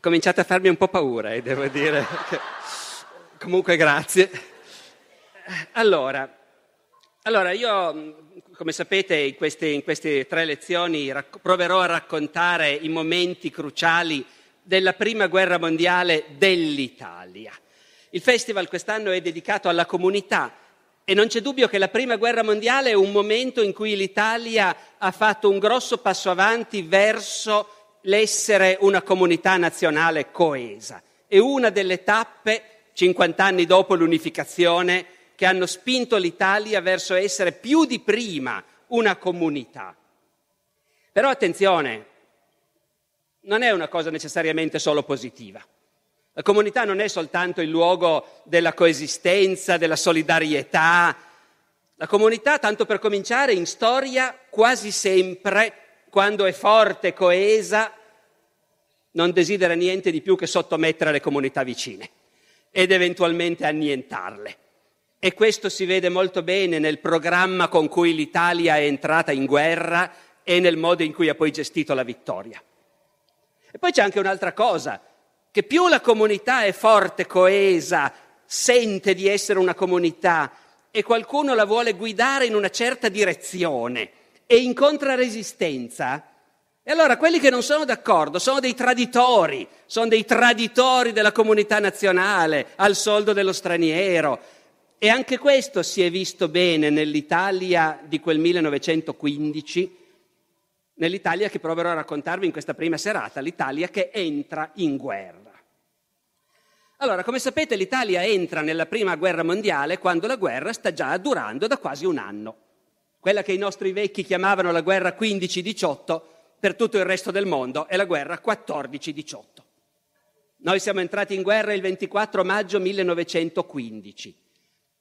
cominciate a farmi un po' paura, eh, devo dire. Comunque grazie. Allora, allora, io, come sapete, in queste, in queste tre lezioni racco- proverò a raccontare i momenti cruciali della Prima Guerra Mondiale dell'Italia. Il festival quest'anno è dedicato alla comunità e non c'è dubbio che la Prima Guerra Mondiale è un momento in cui l'Italia ha fatto un grosso passo avanti verso l'essere una comunità nazionale coesa. È una delle tappe, 50 anni dopo l'unificazione, che hanno spinto l'Italia verso essere più di prima una comunità. Però attenzione, non è una cosa necessariamente solo positiva. La comunità non è soltanto il luogo della coesistenza, della solidarietà. La comunità, tanto per cominciare, in storia quasi sempre quando è forte, e coesa, non desidera niente di più che sottomettere le comunità vicine ed eventualmente annientarle. E questo si vede molto bene nel programma con cui l'Italia è entrata in guerra e nel modo in cui ha poi gestito la vittoria. E poi c'è anche un'altra cosa, che più la comunità è forte, coesa, sente di essere una comunità e qualcuno la vuole guidare in una certa direzione, e incontra resistenza, e allora quelli che non sono d'accordo sono dei traditori, sono dei traditori della comunità nazionale al soldo dello straniero. E anche questo si è visto bene nell'Italia di quel 1915, nell'Italia che proverò a raccontarvi in questa prima serata, l'Italia che entra in guerra. Allora, come sapete, l'Italia entra nella prima guerra mondiale quando la guerra sta già durando da quasi un anno quella che i nostri vecchi chiamavano la guerra 15-18, per tutto il resto del mondo è la guerra 14-18. Noi siamo entrati in guerra il 24 maggio 1915.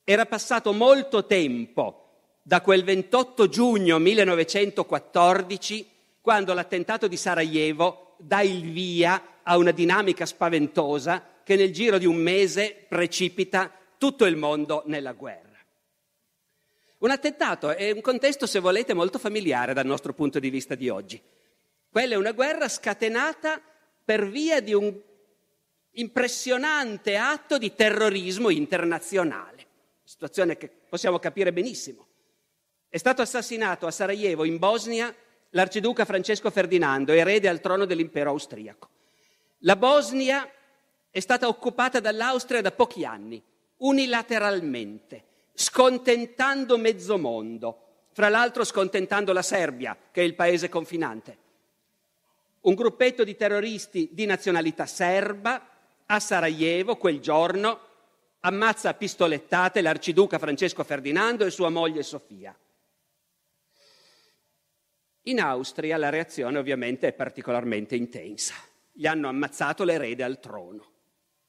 Era passato molto tempo da quel 28 giugno 1914, quando l'attentato di Sarajevo dà il via a una dinamica spaventosa che nel giro di un mese precipita tutto il mondo nella guerra. Un attentato è un contesto, se volete, molto familiare dal nostro punto di vista di oggi. Quella è una guerra scatenata per via di un impressionante atto di terrorismo internazionale, situazione che possiamo capire benissimo. È stato assassinato a Sarajevo, in Bosnia, l'arciduca Francesco Ferdinando, erede al trono dell'impero austriaco. La Bosnia è stata occupata dall'Austria da pochi anni, unilateralmente scontentando mezzo mondo, fra l'altro scontentando la Serbia, che è il paese confinante. Un gruppetto di terroristi di nazionalità serba a Sarajevo quel giorno ammazza a pistolettate l'arciduca Francesco Ferdinando e sua moglie Sofia. In Austria la reazione ovviamente è particolarmente intensa. Gli hanno ammazzato l'erede al trono.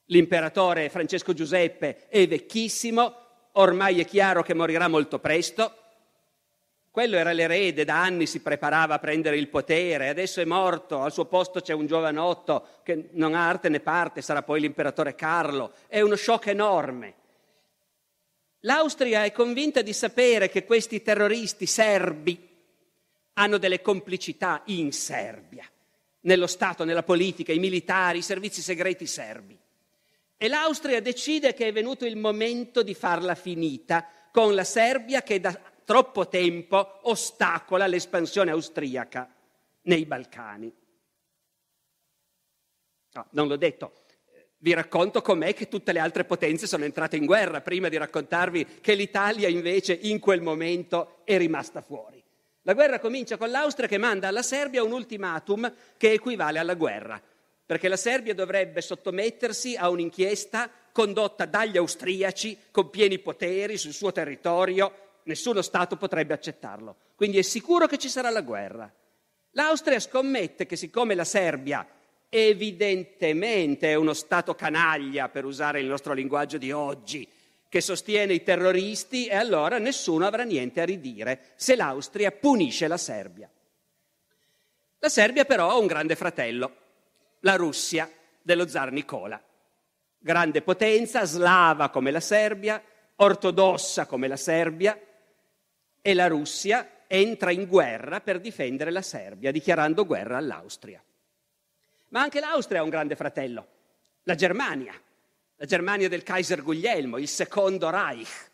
L'imperatore Francesco Giuseppe è vecchissimo, ormai è chiaro che morirà molto presto. Quello era l'erede, da anni si preparava a prendere il potere, adesso è morto, al suo posto c'è un giovanotto che non ha arte né parte, sarà poi l'imperatore Carlo. È uno shock enorme. L'Austria è convinta di sapere che questi terroristi serbi hanno delle complicità in Serbia, nello Stato, nella politica, i militari, i servizi segreti serbi. E l'Austria decide che è venuto il momento di farla finita con la Serbia che da troppo tempo ostacola l'espansione austriaca nei Balcani. No, non l'ho detto, vi racconto com'è che tutte le altre potenze sono entrate in guerra prima di raccontarvi che l'Italia invece in quel momento è rimasta fuori. La guerra comincia con l'Austria che manda alla Serbia un ultimatum che equivale alla guerra perché la Serbia dovrebbe sottomettersi a un'inchiesta condotta dagli austriaci con pieni poteri sul suo territorio, nessuno Stato potrebbe accettarlo. Quindi è sicuro che ci sarà la guerra. L'Austria scommette che siccome la Serbia evidentemente è uno Stato canaglia, per usare il nostro linguaggio di oggi, che sostiene i terroristi, e allora nessuno avrà niente a ridire se l'Austria punisce la Serbia. La Serbia però ha un grande fratello, la Russia dello zar Nicola. Grande potenza, slava come la Serbia, ortodossa come la Serbia, e la Russia entra in guerra per difendere la Serbia, dichiarando guerra all'Austria. Ma anche l'Austria ha un grande fratello, la Germania, la Germania del Kaiser Guglielmo, il secondo Reich.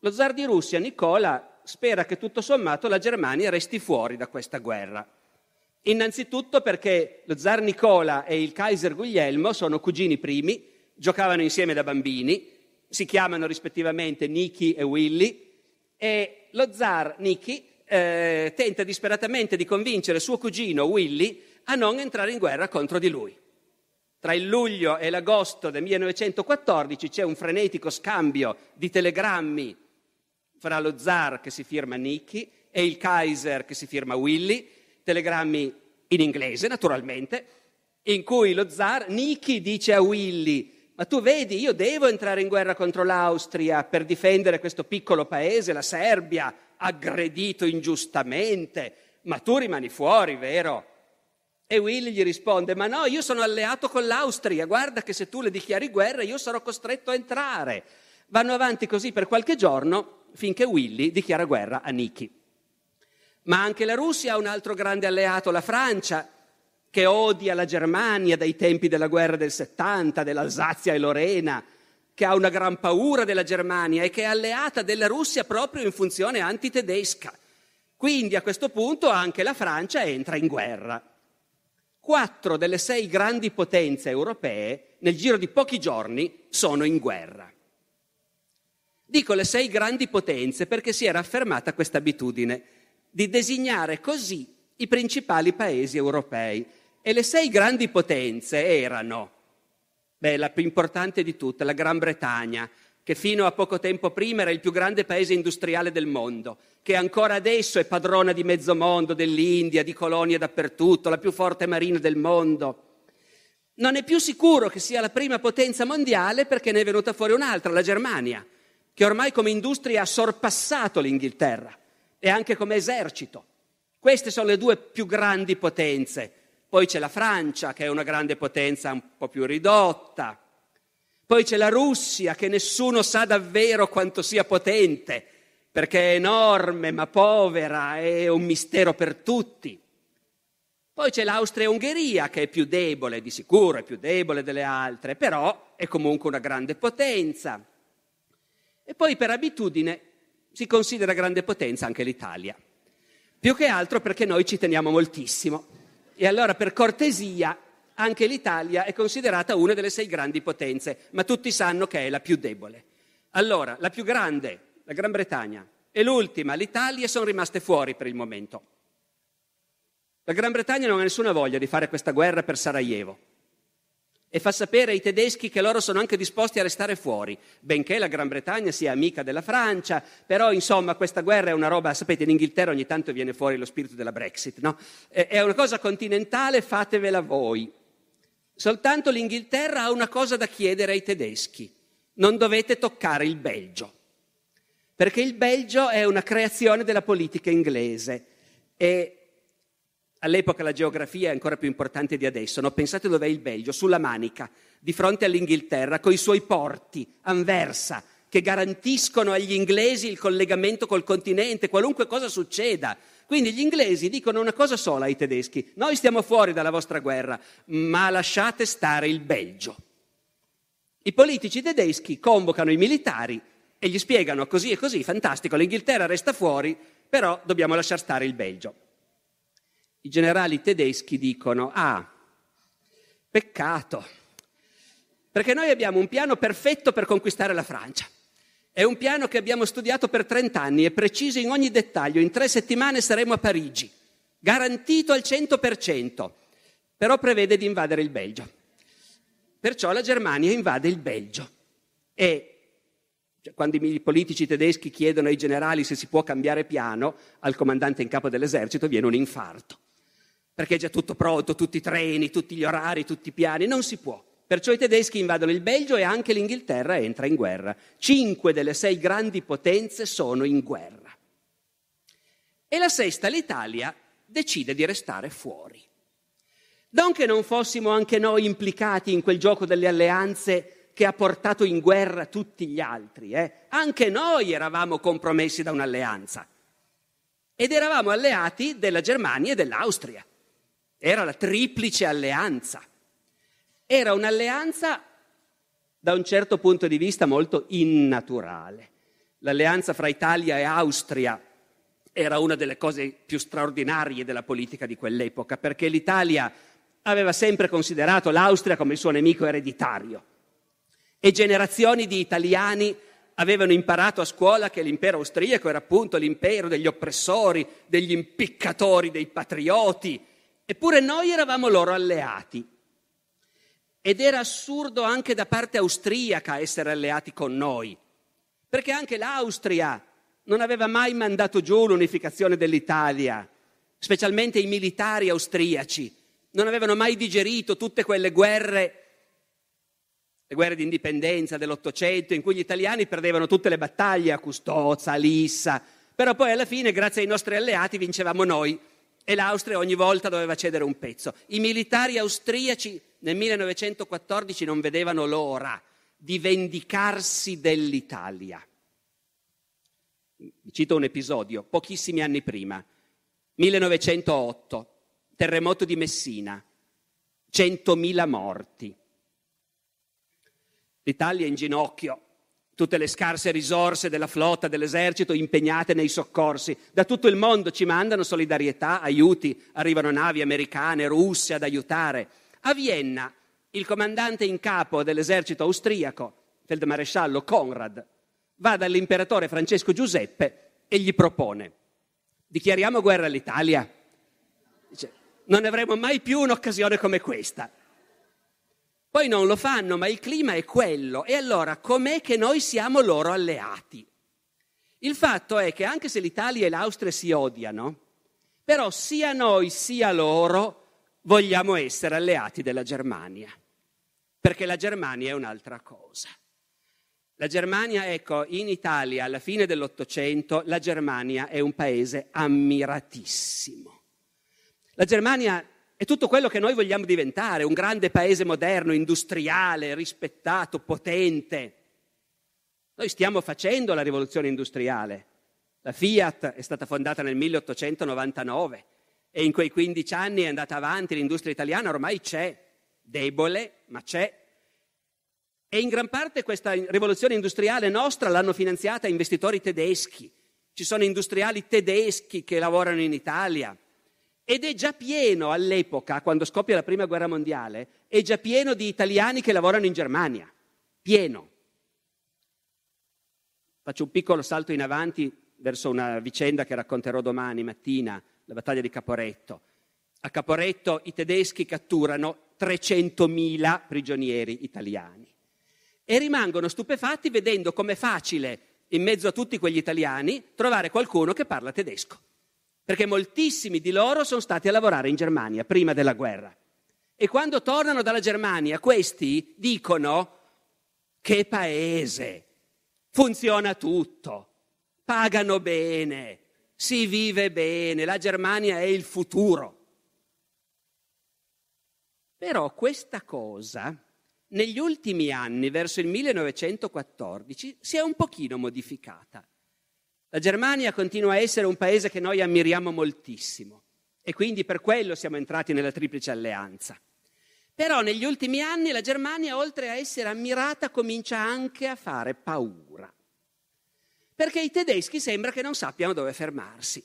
Lo zar di Russia, Nicola, spera che tutto sommato la Germania resti fuori da questa guerra. Innanzitutto perché lo zar Nicola e il Kaiser Guglielmo sono cugini primi, giocavano insieme da bambini, si chiamano rispettivamente Nicky e Willy e lo zar Nicky eh, tenta disperatamente di convincere suo cugino Willy a non entrare in guerra contro di lui. Tra il luglio e l'agosto del 1914 c'è un frenetico scambio di telegrammi fra lo zar che si firma Nicky e il Kaiser che si firma Willy telegrammi in inglese naturalmente, in cui lo zar Niki dice a Willy, ma tu vedi, io devo entrare in guerra contro l'Austria per difendere questo piccolo paese, la Serbia, aggredito ingiustamente, ma tu rimani fuori, vero? E Willy gli risponde, ma no, io sono alleato con l'Austria, guarda che se tu le dichiari guerra io sarò costretto a entrare. Vanno avanti così per qualche giorno finché Willy dichiara guerra a Niki. Ma anche la Russia ha un altro grande alleato, la Francia, che odia la Germania dai tempi della guerra del 70, dell'Alsazia e Lorena, che ha una gran paura della Germania e che è alleata della Russia proprio in funzione antitedesca. Quindi a questo punto anche la Francia entra in guerra. Quattro delle sei grandi potenze europee nel giro di pochi giorni sono in guerra. Dico le sei grandi potenze perché si era affermata questa abitudine di designare così i principali paesi europei. E le sei grandi potenze erano, beh, la più importante di tutte, la Gran Bretagna, che fino a poco tempo prima era il più grande paese industriale del mondo, che ancora adesso è padrona di mezzo mondo, dell'India, di colonie dappertutto, la più forte marina del mondo. Non è più sicuro che sia la prima potenza mondiale perché ne è venuta fuori un'altra, la Germania, che ormai come industria ha sorpassato l'Inghilterra e anche come esercito. Queste sono le due più grandi potenze. Poi c'è la Francia, che è una grande potenza un po' più ridotta. Poi c'è la Russia, che nessuno sa davvero quanto sia potente, perché è enorme ma povera, è un mistero per tutti. Poi c'è l'Austria-Ungheria, che è più debole, di sicuro è più debole delle altre, però è comunque una grande potenza. E poi per abitudine si considera grande potenza anche l'Italia. Più che altro perché noi ci teniamo moltissimo. E allora per cortesia anche l'Italia è considerata una delle sei grandi potenze, ma tutti sanno che è la più debole. Allora, la più grande, la Gran Bretagna, e l'ultima, l'Italia, sono rimaste fuori per il momento. La Gran Bretagna non ha nessuna voglia di fare questa guerra per Sarajevo e fa sapere ai tedeschi che loro sono anche disposti a restare fuori, benché la Gran Bretagna sia amica della Francia, però insomma questa guerra è una roba, sapete in Inghilterra ogni tanto viene fuori lo spirito della Brexit, no? È una cosa continentale, fatevela voi. Soltanto l'Inghilterra ha una cosa da chiedere ai tedeschi, non dovete toccare il Belgio, perché il Belgio è una creazione della politica inglese e All'epoca la geografia è ancora più importante di adesso. No? Pensate dov'è il Belgio, sulla Manica, di fronte all'Inghilterra, con i suoi porti, Anversa, che garantiscono agli inglesi il collegamento col continente, qualunque cosa succeda. Quindi gli inglesi dicono una cosa sola ai tedeschi, noi stiamo fuori dalla vostra guerra, ma lasciate stare il Belgio. I politici tedeschi convocano i militari e gli spiegano così e così, fantastico, l'Inghilterra resta fuori, però dobbiamo lasciare stare il Belgio i generali tedeschi dicono, ah, peccato, perché noi abbiamo un piano perfetto per conquistare la Francia. È un piano che abbiamo studiato per 30 anni, è preciso in ogni dettaglio, in tre settimane saremo a Parigi, garantito al 100%, però prevede di invadere il Belgio. Perciò la Germania invade il Belgio e cioè, quando i politici tedeschi chiedono ai generali se si può cambiare piano, al comandante in capo dell'esercito viene un infarto perché è già tutto pronto, tutti i treni, tutti gli orari, tutti i piani, non si può. Perciò i tedeschi invadono il Belgio e anche l'Inghilterra entra in guerra. Cinque delle sei grandi potenze sono in guerra. E la sesta, l'Italia, decide di restare fuori. Non che non fossimo anche noi implicati in quel gioco delle alleanze che ha portato in guerra tutti gli altri, eh? anche noi eravamo compromessi da un'alleanza ed eravamo alleati della Germania e dell'Austria. Era la triplice alleanza. Era un'alleanza da un certo punto di vista molto innaturale. L'alleanza fra Italia e Austria era una delle cose più straordinarie della politica di quell'epoca, perché l'Italia aveva sempre considerato l'Austria come il suo nemico ereditario e generazioni di italiani avevano imparato a scuola che l'impero austriaco era appunto l'impero degli oppressori, degli impiccatori, dei patrioti, Eppure noi eravamo loro alleati. Ed era assurdo anche da parte austriaca essere alleati con noi, perché anche l'Austria non aveva mai mandato giù l'unificazione dell'Italia, specialmente i militari austriaci, non avevano mai digerito tutte quelle guerre, le guerre di indipendenza dell'Ottocento, in cui gli italiani perdevano tutte le battaglie a Custoza, a Lissa, però poi alla fine, grazie ai nostri alleati, vincevamo noi e l'Austria ogni volta doveva cedere un pezzo. I militari austriaci nel 1914 non vedevano l'ora di vendicarsi dell'Italia. Cito un episodio, pochissimi anni prima, 1908, terremoto di Messina, 100.000 morti. L'Italia in ginocchio, tutte le scarse risorse della flotta, dell'esercito impegnate nei soccorsi. Da tutto il mondo ci mandano solidarietà, aiuti, arrivano navi americane, russe ad aiutare. A Vienna il comandante in capo dell'esercito austriaco, feldmaresciallo Conrad, va dall'imperatore Francesco Giuseppe e gli propone dichiariamo guerra all'Italia. Dice, non avremo mai più un'occasione come questa. Poi non lo fanno, ma il clima è quello. E allora com'è che noi siamo loro alleati? Il fatto è che anche se l'Italia e l'Austria si odiano, però sia noi sia loro vogliamo essere alleati della Germania, perché la Germania è un'altra cosa. La Germania, ecco, in Italia alla fine dell'Ottocento, la Germania è un paese ammiratissimo. La Germania è tutto quello che noi vogliamo diventare, un grande paese moderno, industriale, rispettato, potente. Noi stiamo facendo la rivoluzione industriale. La Fiat è stata fondata nel 1899 e in quei 15 anni è andata avanti, l'industria italiana ormai c'è, debole, ma c'è. E in gran parte questa rivoluzione industriale nostra l'hanno finanziata investitori tedeschi. Ci sono industriali tedeschi che lavorano in Italia, ed è già pieno all'epoca, quando scoppia la Prima Guerra Mondiale, è già pieno di italiani che lavorano in Germania. Pieno. Faccio un piccolo salto in avanti verso una vicenda che racconterò domani mattina, la battaglia di Caporetto. A Caporetto i tedeschi catturano 300.000 prigionieri italiani e rimangono stupefatti vedendo com'è facile, in mezzo a tutti quegli italiani, trovare qualcuno che parla tedesco perché moltissimi di loro sono stati a lavorare in Germania prima della guerra. E quando tornano dalla Germania, questi dicono che paese, funziona tutto, pagano bene, si vive bene, la Germania è il futuro. Però questa cosa negli ultimi anni, verso il 1914, si è un pochino modificata. La Germania continua a essere un paese che noi ammiriamo moltissimo e quindi per quello siamo entrati nella triplice alleanza. Però negli ultimi anni la Germania, oltre a essere ammirata, comincia anche a fare paura. Perché i tedeschi sembra che non sappiano dove fermarsi.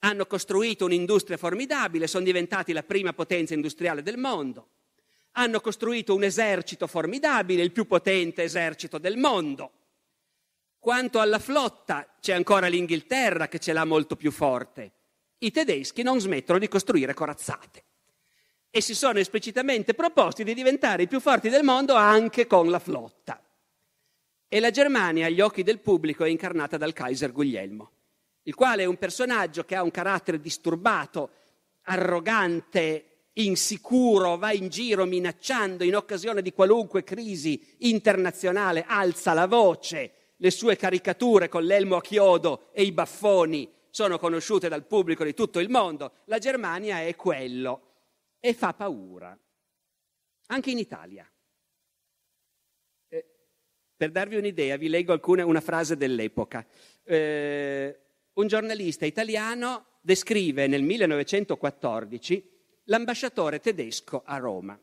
Hanno costruito un'industria formidabile, sono diventati la prima potenza industriale del mondo. Hanno costruito un esercito formidabile, il più potente esercito del mondo. Quanto alla flotta, c'è ancora l'Inghilterra che ce l'ha molto più forte. I tedeschi non smettono di costruire corazzate e si sono esplicitamente proposti di diventare i più forti del mondo anche con la flotta. E la Germania, agli occhi del pubblico, è incarnata dal Kaiser Guglielmo, il quale è un personaggio che ha un carattere disturbato, arrogante, insicuro, va in giro minacciando in occasione di qualunque crisi internazionale, alza la voce le sue caricature con l'elmo a chiodo e i baffoni sono conosciute dal pubblico di tutto il mondo, la Germania è quello e fa paura, anche in Italia. Eh, per darvi un'idea, vi leggo alcune, una frase dell'epoca. Eh, un giornalista italiano descrive nel 1914 l'ambasciatore tedesco a Roma.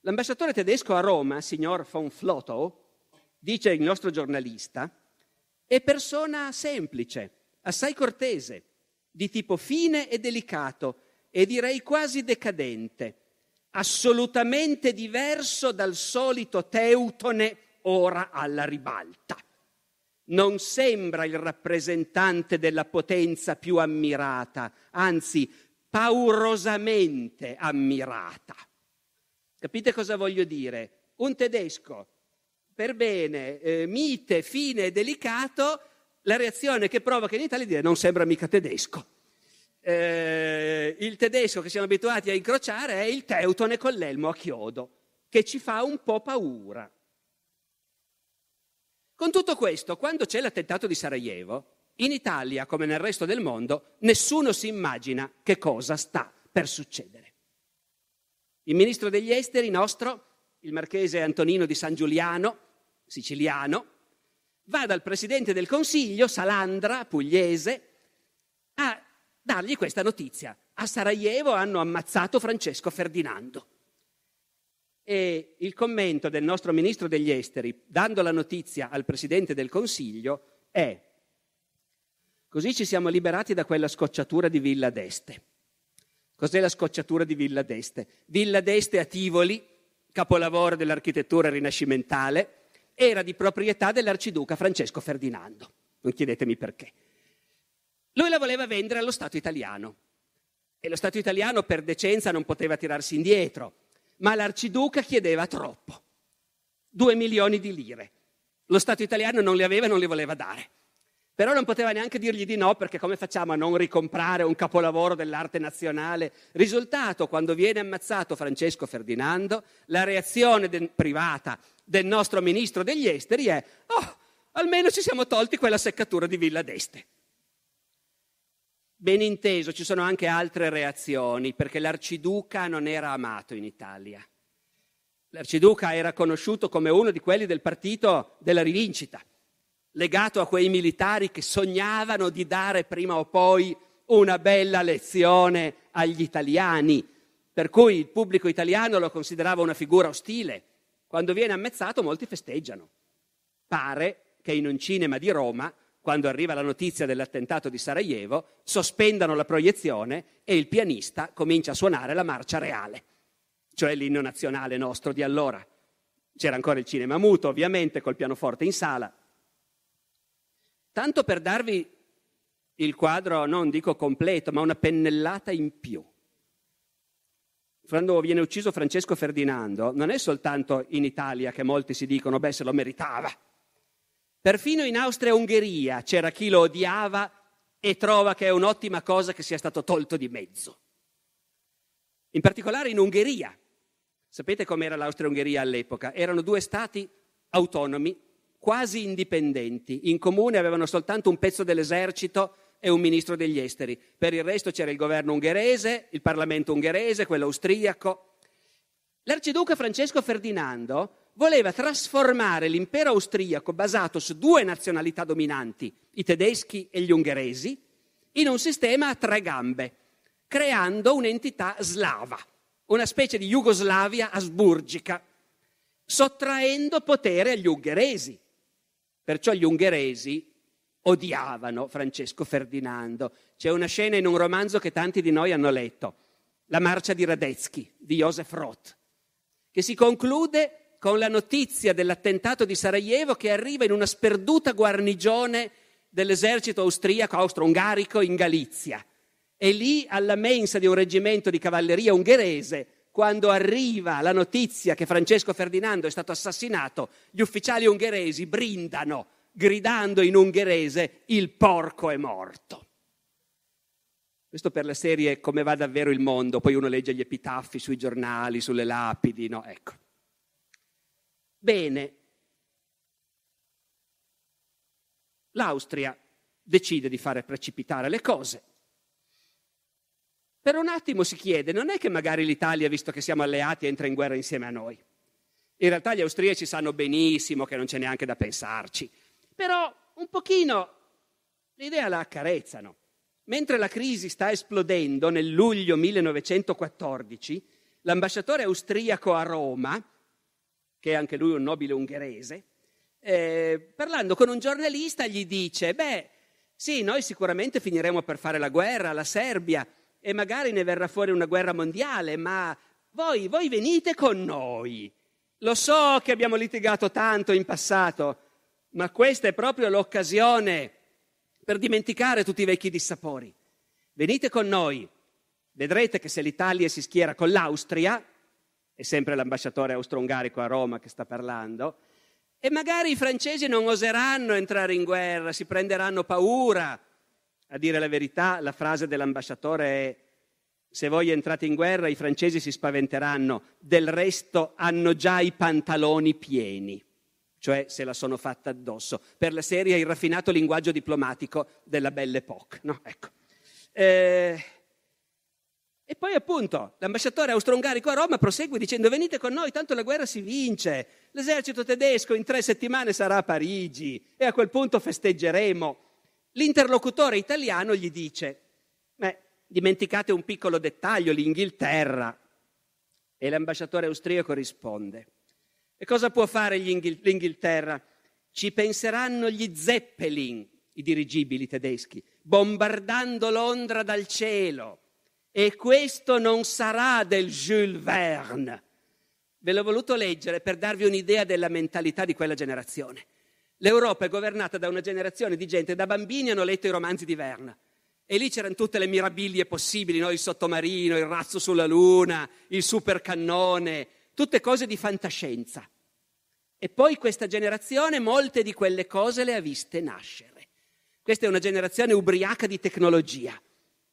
L'ambasciatore tedesco a Roma, signor von Flotow, dice il nostro giornalista, è persona semplice, assai cortese, di tipo fine e delicato e direi quasi decadente, assolutamente diverso dal solito Teutone ora alla ribalta. Non sembra il rappresentante della potenza più ammirata, anzi paurosamente ammirata. Capite cosa voglio dire? Un tedesco per bene, eh, mite, fine e delicato, la reazione che provoca in Italia è dire non sembra mica tedesco. Eh, il tedesco che siamo abituati a incrociare è il teutone con l'elmo a chiodo, che ci fa un po' paura. Con tutto questo, quando c'è l'attentato di Sarajevo, in Italia, come nel resto del mondo, nessuno si immagina che cosa sta per succedere. Il ministro degli esteri nostro il marchese Antonino di San Giuliano, siciliano, va dal presidente del Consiglio, Salandra, pugliese, a dargli questa notizia. A Sarajevo hanno ammazzato Francesco Ferdinando. E il commento del nostro ministro degli esteri, dando la notizia al presidente del Consiglio, è Così ci siamo liberati da quella scocciatura di Villa d'Este. Cos'è la scocciatura di Villa d'Este? Villa d'Este a Tivoli capolavoro dell'architettura rinascimentale, era di proprietà dell'arciduca Francesco Ferdinando. Non chiedetemi perché. Lui la voleva vendere allo Stato italiano e lo Stato italiano per decenza non poteva tirarsi indietro, ma l'arciduca chiedeva troppo, due milioni di lire. Lo Stato italiano non le aveva e non le voleva dare. Però non poteva neanche dirgli di no perché come facciamo a non ricomprare un capolavoro dell'arte nazionale? Risultato, quando viene ammazzato Francesco Ferdinando, la reazione de- privata del nostro ministro degli esteri è «Oh, almeno ci siamo tolti quella seccatura di Villa d'Este». Ben inteso, ci sono anche altre reazioni, perché l'arciduca non era amato in Italia. L'arciduca era conosciuto come uno di quelli del partito della rivincita legato a quei militari che sognavano di dare prima o poi una bella lezione agli italiani, per cui il pubblico italiano lo considerava una figura ostile. Quando viene ammazzato molti festeggiano. Pare che in un cinema di Roma, quando arriva la notizia dell'attentato di Sarajevo, sospendano la proiezione e il pianista comincia a suonare la marcia reale, cioè l'inno nazionale nostro di allora. C'era ancora il cinema muto, ovviamente, col pianoforte in sala, Tanto per darvi il quadro, non dico completo, ma una pennellata in più. Quando viene ucciso Francesco Ferdinando, non è soltanto in Italia che molti si dicono, beh, se lo meritava. Perfino in Austria e Ungheria c'era chi lo odiava e trova che è un'ottima cosa che sia stato tolto di mezzo. In particolare in Ungheria. Sapete com'era l'Austria Ungheria all'epoca? Erano due stati autonomi quasi indipendenti. In comune avevano soltanto un pezzo dell'esercito e un ministro degli esteri. Per il resto c'era il governo ungherese, il Parlamento ungherese, quello austriaco. L'arciduca Francesco Ferdinando voleva trasformare l'impero austriaco basato su due nazionalità dominanti, i tedeschi e gli ungheresi, in un sistema a tre gambe, creando un'entità slava, una specie di Jugoslavia asburgica, sottraendo potere agli ungheresi, Perciò gli ungheresi odiavano Francesco Ferdinando. C'è una scena in un romanzo che tanti di noi hanno letto, La marcia di Radetzky di Josef Roth, che si conclude con la notizia dell'attentato di Sarajevo che arriva in una sperduta guarnigione dell'esercito austriaco austro-ungarico in Galizia. E lì alla mensa di un reggimento di cavalleria ungherese quando arriva la notizia che Francesco Ferdinando è stato assassinato, gli ufficiali ungheresi brindano, gridando in ungherese il porco è morto. Questo per la serie Come va davvero il mondo, poi uno legge gli epitaffi sui giornali, sulle lapidi, no? Ecco. Bene. L'Austria decide di fare precipitare le cose per un attimo si chiede, non è che magari l'Italia, visto che siamo alleati, entra in guerra insieme a noi? In realtà gli austriaci sanno benissimo che non c'è neanche da pensarci, però un pochino l'idea la accarezzano. Mentre la crisi sta esplodendo nel luglio 1914, l'ambasciatore austriaco a Roma, che è anche lui un nobile ungherese, eh, parlando con un giornalista gli dice, beh, sì, noi sicuramente finiremo per fare la guerra alla Serbia, e magari ne verrà fuori una guerra mondiale, ma voi, voi venite con noi. Lo so che abbiamo litigato tanto in passato, ma questa è proprio l'occasione per dimenticare tutti i vecchi dissapori. Venite con noi. Vedrete che se l'Italia si schiera con l'Austria, è sempre l'ambasciatore austro-ungarico a Roma che sta parlando, e magari i francesi non oseranno entrare in guerra, si prenderanno paura, a dire la verità, la frase dell'ambasciatore è se voi entrate in guerra i francesi si spaventeranno, del resto hanno già i pantaloni pieni, cioè se la sono fatta addosso, per la serie il raffinato linguaggio diplomatico della Belle Époque. No? Ecco. Eh, e poi appunto l'ambasciatore austro-ungarico a Roma prosegue dicendo venite con noi, tanto la guerra si vince, l'esercito tedesco in tre settimane sarà a Parigi e a quel punto festeggeremo. L'interlocutore italiano gli dice, beh, dimenticate un piccolo dettaglio, l'Inghilterra. E l'ambasciatore austriaco risponde, e cosa può fare l'Inghilterra? Ci penseranno gli Zeppelin, i dirigibili tedeschi, bombardando Londra dal cielo. E questo non sarà del Jules Verne. Ve l'ho voluto leggere per darvi un'idea della mentalità di quella generazione. L'Europa è governata da una generazione di gente, da bambini hanno letto i romanzi di Verna. E lì c'erano tutte le mirabilie possibili, no? il sottomarino, il razzo sulla luna, il supercannone, tutte cose di fantascienza. E poi questa generazione molte di quelle cose le ha viste nascere. Questa è una generazione ubriaca di tecnologia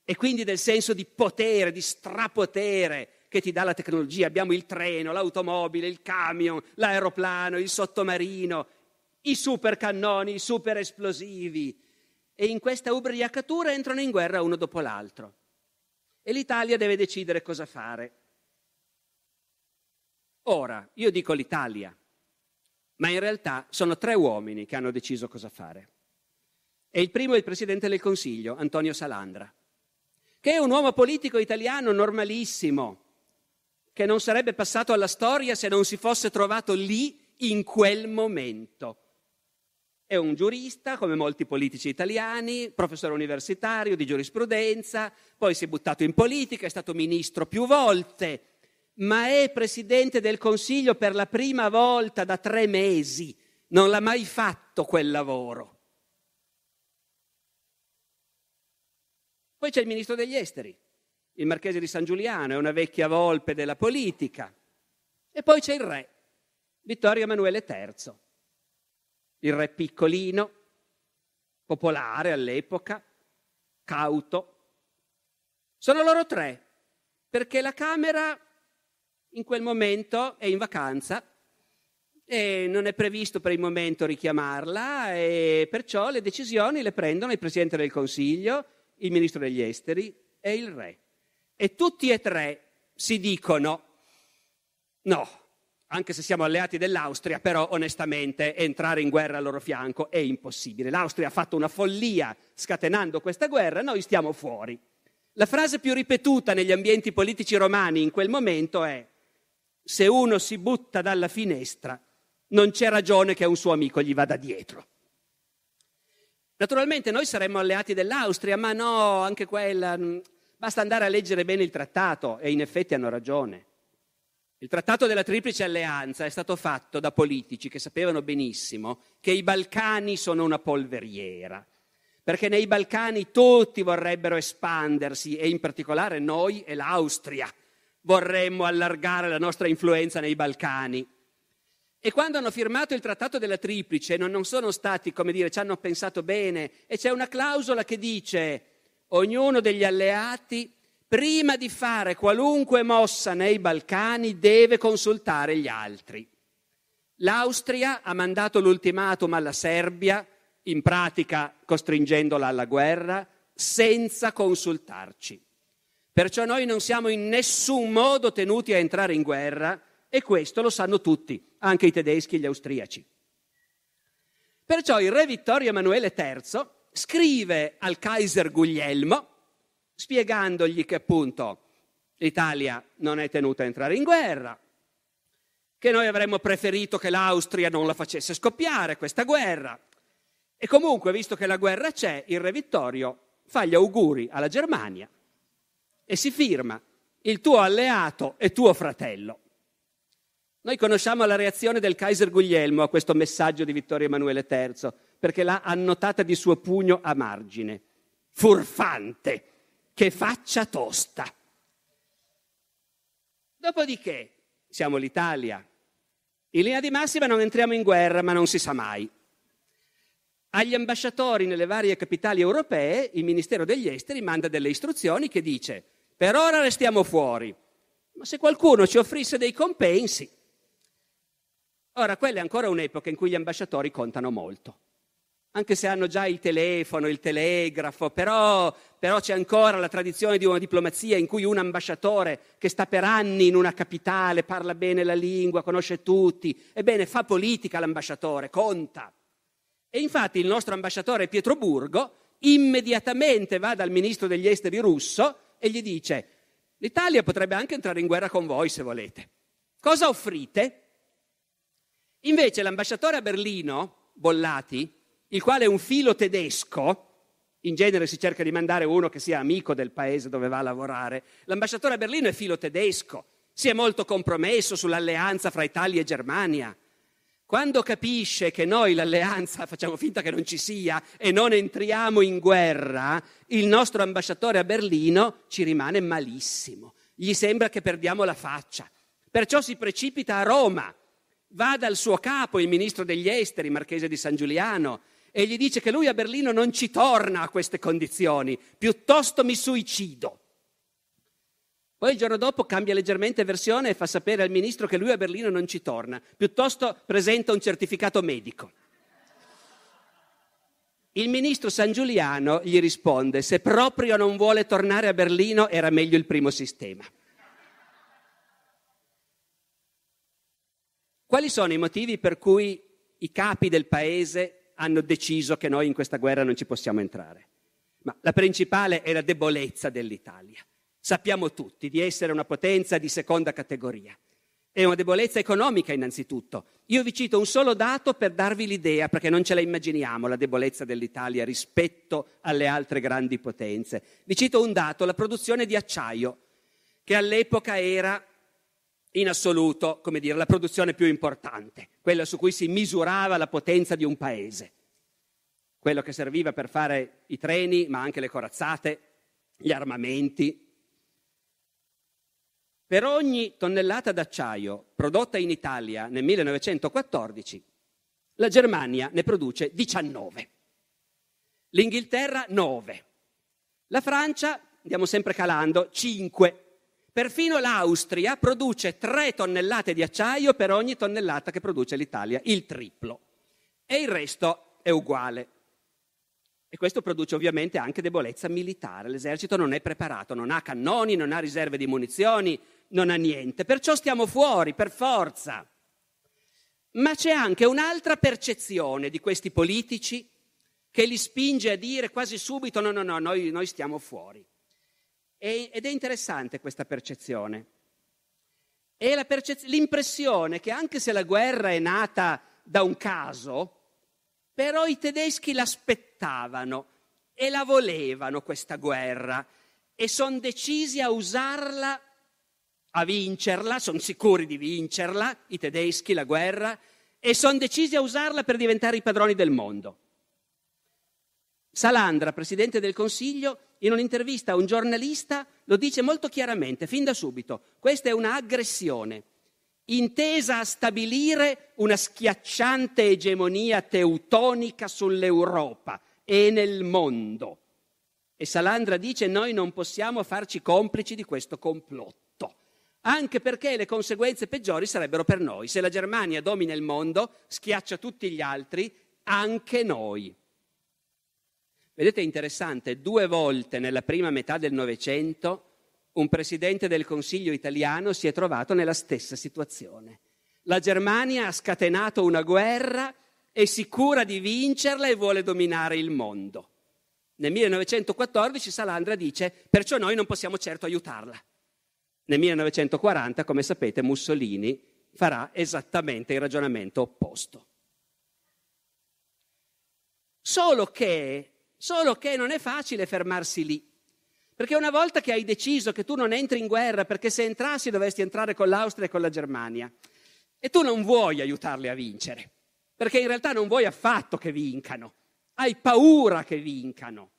e quindi del senso di potere, di strapotere che ti dà la tecnologia. Abbiamo il treno, l'automobile, il camion, l'aeroplano, il sottomarino i super cannoni, i super esplosivi. E in questa ubriacatura entrano in guerra uno dopo l'altro. E l'Italia deve decidere cosa fare. Ora, io dico l'Italia, ma in realtà sono tre uomini che hanno deciso cosa fare. E il primo è il Presidente del Consiglio, Antonio Salandra, che è un uomo politico italiano normalissimo, che non sarebbe passato alla storia se non si fosse trovato lì in quel momento. È un giurista, come molti politici italiani, professore universitario di giurisprudenza, poi si è buttato in politica, è stato ministro più volte, ma è presidente del Consiglio per la prima volta da tre mesi. Non l'ha mai fatto quel lavoro. Poi c'è il ministro degli esteri, il marchese di San Giuliano, è una vecchia volpe della politica. E poi c'è il re, Vittorio Emanuele III il re piccolino, popolare all'epoca, cauto. Sono loro tre, perché la Camera in quel momento è in vacanza e non è previsto per il momento richiamarla e perciò le decisioni le prendono il Presidente del Consiglio, il Ministro degli Esteri e il Re. E tutti e tre si dicono no, anche se siamo alleati dell'Austria, però onestamente entrare in guerra al loro fianco è impossibile. L'Austria ha fatto una follia scatenando questa guerra, noi stiamo fuori. La frase più ripetuta negli ambienti politici romani in quel momento è se uno si butta dalla finestra non c'è ragione che un suo amico gli vada dietro. Naturalmente noi saremmo alleati dell'Austria, ma no, anche quella... Mm, basta andare a leggere bene il trattato e in effetti hanno ragione. Il trattato della Triplice Alleanza è stato fatto da politici che sapevano benissimo che i Balcani sono una polveriera, perché nei Balcani tutti vorrebbero espandersi e in particolare noi e l'Austria vorremmo allargare la nostra influenza nei Balcani. E quando hanno firmato il trattato della Triplice non, sono stati, come dire, ci hanno pensato bene e c'è una clausola che dice ognuno degli alleati prima di fare qualunque mossa nei Balcani deve consultare gli altri. L'Austria ha mandato l'ultimatum alla Serbia, in pratica costringendola alla guerra, senza consultarci. Perciò noi non siamo in nessun modo tenuti a entrare in guerra e questo lo sanno tutti, anche i tedeschi e gli austriaci. Perciò il re Vittorio Emanuele III scrive al Kaiser Guglielmo spiegandogli che appunto l'Italia non è tenuta a entrare in guerra, che noi avremmo preferito che l'Austria non la facesse scoppiare questa guerra. E comunque, visto che la guerra c'è, il re Vittorio fa gli auguri alla Germania e si firma il tuo alleato e tuo fratello. Noi conosciamo la reazione del Kaiser Guglielmo a questo messaggio di Vittorio Emanuele III, perché l'ha annotata di suo pugno a margine. Furfante! che faccia tosta. Dopodiché siamo l'Italia. In linea di massima non entriamo in guerra, ma non si sa mai. Agli ambasciatori nelle varie capitali europee il Ministero degli Esteri manda delle istruzioni che dice per ora restiamo fuori, ma se qualcuno ci offrisse dei compensi. Ora, quella è ancora un'epoca in cui gli ambasciatori contano molto anche se hanno già il telefono, il telegrafo, però, però, c'è ancora la tradizione di una diplomazia in cui un ambasciatore che sta per anni in una capitale, parla bene la lingua, conosce tutti, ebbene fa politica l'ambasciatore, conta. E infatti il nostro ambasciatore Pietroburgo immediatamente va dal ministro degli esteri russo e gli dice l'Italia potrebbe anche entrare in guerra con voi se volete. Cosa offrite? Invece l'ambasciatore a Berlino, Bollati, il quale è un filo tedesco, in genere si cerca di mandare uno che sia amico del paese dove va a lavorare. L'ambasciatore a Berlino è filo tedesco, si è molto compromesso sull'alleanza fra Italia e Germania. Quando capisce che noi l'alleanza facciamo finta che non ci sia e non entriamo in guerra, il nostro ambasciatore a Berlino ci rimane malissimo. Gli sembra che perdiamo la faccia. Perciò si precipita a Roma, va dal suo capo, il ministro degli esteri, Marchese di San Giuliano, e gli dice che lui a Berlino non ci torna a queste condizioni, piuttosto mi suicido. Poi il giorno dopo cambia leggermente versione e fa sapere al ministro che lui a Berlino non ci torna, piuttosto presenta un certificato medico. Il ministro San Giuliano gli risponde, se proprio non vuole tornare a Berlino era meglio il primo sistema. Quali sono i motivi per cui i capi del paese hanno deciso che noi in questa guerra non ci possiamo entrare. Ma la principale è la debolezza dell'Italia. Sappiamo tutti di essere una potenza di seconda categoria. È una debolezza economica innanzitutto. Io vi cito un solo dato per darvi l'idea, perché non ce la immaginiamo la debolezza dell'Italia rispetto alle altre grandi potenze. Vi cito un dato, la produzione di acciaio, che all'epoca era in assoluto, come dire, la produzione più importante, quella su cui si misurava la potenza di un paese, quello che serviva per fare i treni, ma anche le corazzate, gli armamenti. Per ogni tonnellata d'acciaio prodotta in Italia nel 1914, la Germania ne produce 19, l'Inghilterra 9, la Francia, andiamo sempre calando, 5 Perfino l'Austria produce 3 tonnellate di acciaio per ogni tonnellata che produce l'Italia, il triplo. E il resto è uguale. E questo produce ovviamente anche debolezza militare. L'esercito non è preparato, non ha cannoni, non ha riserve di munizioni, non ha niente. Perciò stiamo fuori, per forza. Ma c'è anche un'altra percezione di questi politici che li spinge a dire quasi subito no, no, no, noi, noi stiamo fuori ed è interessante questa percezione. È percez- l'impressione che anche se la guerra è nata da un caso, però i tedeschi l'aspettavano e la volevano questa guerra e sono decisi a usarla, a vincerla, sono sicuri di vincerla, i tedeschi, la guerra, e sono decisi a usarla per diventare i padroni del mondo. Salandra, presidente del Consiglio, in un'intervista a un giornalista lo dice molto chiaramente, fin da subito, questa è un'aggressione intesa a stabilire una schiacciante egemonia teutonica sull'Europa e nel mondo. E Salandra dice noi non possiamo farci complici di questo complotto anche perché le conseguenze peggiori sarebbero per noi. Se la Germania domina il mondo, schiaccia tutti gli altri, anche noi. Vedete, è interessante, due volte nella prima metà del Novecento un presidente del Consiglio italiano si è trovato nella stessa situazione. La Germania ha scatenato una guerra, è sicura di vincerla e vuole dominare il mondo. Nel 1914 Salandra dice, perciò noi non possiamo certo aiutarla. Nel 1940, come sapete, Mussolini farà esattamente il ragionamento opposto. Solo che Solo che non è facile fermarsi lì. Perché una volta che hai deciso che tu non entri in guerra, perché se entrassi dovresti entrare con l'Austria e con la Germania, e tu non vuoi aiutarli a vincere, perché in realtà non vuoi affatto che vincano, hai paura che vincano.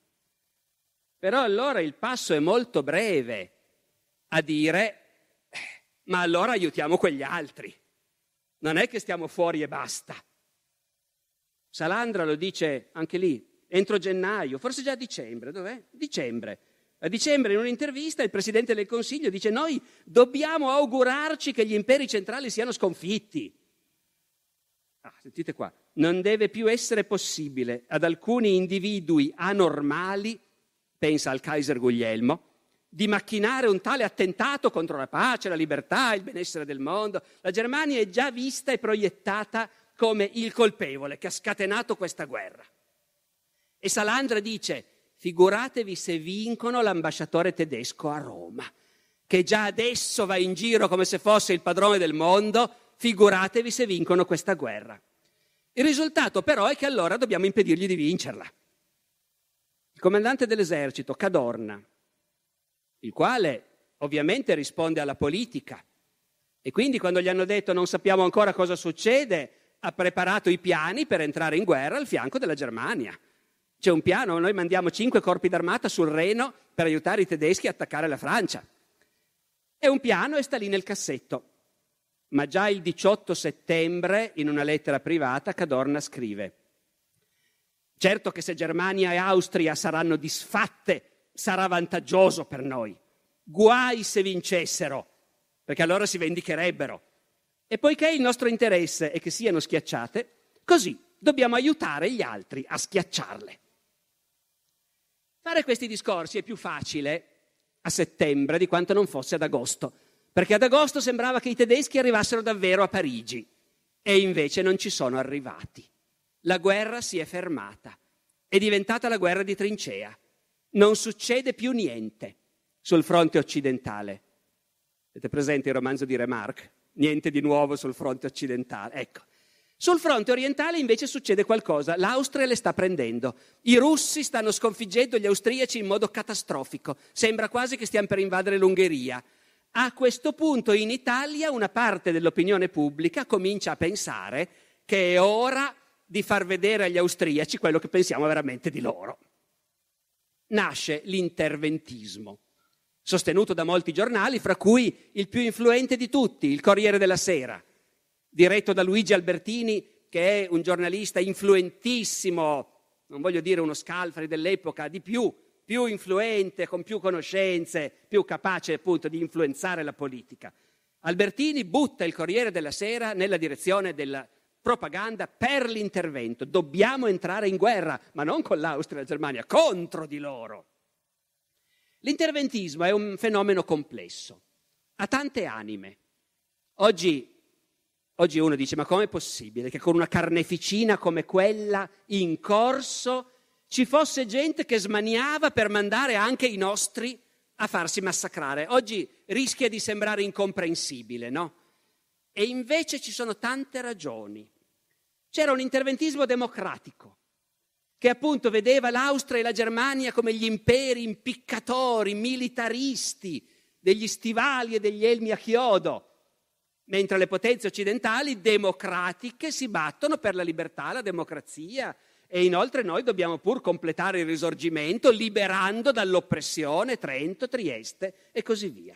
Però allora il passo è molto breve a dire, ma allora aiutiamo quegli altri. Non è che stiamo fuori e basta. Salandra lo dice anche lì, entro gennaio, forse già a dicembre, dov'è? Dicembre. A dicembre in un'intervista il Presidente del Consiglio dice noi dobbiamo augurarci che gli imperi centrali siano sconfitti. Ah, sentite qua, non deve più essere possibile ad alcuni individui anormali, pensa al Kaiser Guglielmo, di macchinare un tale attentato contro la pace, la libertà, il benessere del mondo. La Germania è già vista e proiettata come il colpevole che ha scatenato questa guerra. E Salandra dice, figuratevi se vincono l'ambasciatore tedesco a Roma, che già adesso va in giro come se fosse il padrone del mondo, figuratevi se vincono questa guerra. Il risultato però è che allora dobbiamo impedirgli di vincerla. Il comandante dell'esercito, Cadorna, il quale ovviamente risponde alla politica, e quindi quando gli hanno detto non sappiamo ancora cosa succede, ha preparato i piani per entrare in guerra al fianco della Germania. C'è un piano, noi mandiamo cinque corpi d'armata sul Reno per aiutare i tedeschi a attaccare la Francia. È un piano e sta lì nel cassetto. Ma già il 18 settembre, in una lettera privata, Cadorna scrive Certo che se Germania e Austria saranno disfatte, sarà vantaggioso per noi. Guai se vincessero, perché allora si vendicherebbero. E poiché il nostro interesse è che siano schiacciate, così dobbiamo aiutare gli altri a schiacciarle. Fare questi discorsi è più facile a settembre di quanto non fosse ad agosto, perché ad agosto sembrava che i tedeschi arrivassero davvero a Parigi e invece non ci sono arrivati. La guerra si è fermata, è diventata la guerra di trincea, non succede più niente sul fronte occidentale. Avete presente il romanzo di Remarque? Niente di nuovo sul fronte occidentale. Ecco, sul fronte orientale invece succede qualcosa, l'Austria le sta prendendo, i russi stanno sconfiggendo gli austriaci in modo catastrofico, sembra quasi che stiamo per invadere l'Ungheria. A questo punto in Italia una parte dell'opinione pubblica comincia a pensare che è ora di far vedere agli austriaci quello che pensiamo veramente di loro. Nasce l'interventismo, sostenuto da molti giornali, fra cui il più influente di tutti, il Corriere della Sera diretto da Luigi Albertini, che è un giornalista influentissimo, non voglio dire uno scalfari dell'epoca, di più, più influente, con più conoscenze, più capace appunto di influenzare la politica. Albertini butta il Corriere della Sera nella direzione della propaganda per l'intervento. Dobbiamo entrare in guerra, ma non con l'Austria e la Germania, contro di loro. L'interventismo è un fenomeno complesso, ha tante anime. Oggi Oggi uno dice, ma com'è possibile che con una carneficina come quella in corso ci fosse gente che smaniava per mandare anche i nostri a farsi massacrare? Oggi rischia di sembrare incomprensibile, no? E invece ci sono tante ragioni. C'era un interventismo democratico che appunto vedeva l'Austria e la Germania come gli imperi impiccatori, militaristi, degli stivali e degli elmi a chiodo mentre le potenze occidentali democratiche si battono per la libertà, la democrazia e inoltre noi dobbiamo pur completare il risorgimento liberando dall'oppressione Trento, Trieste e così via.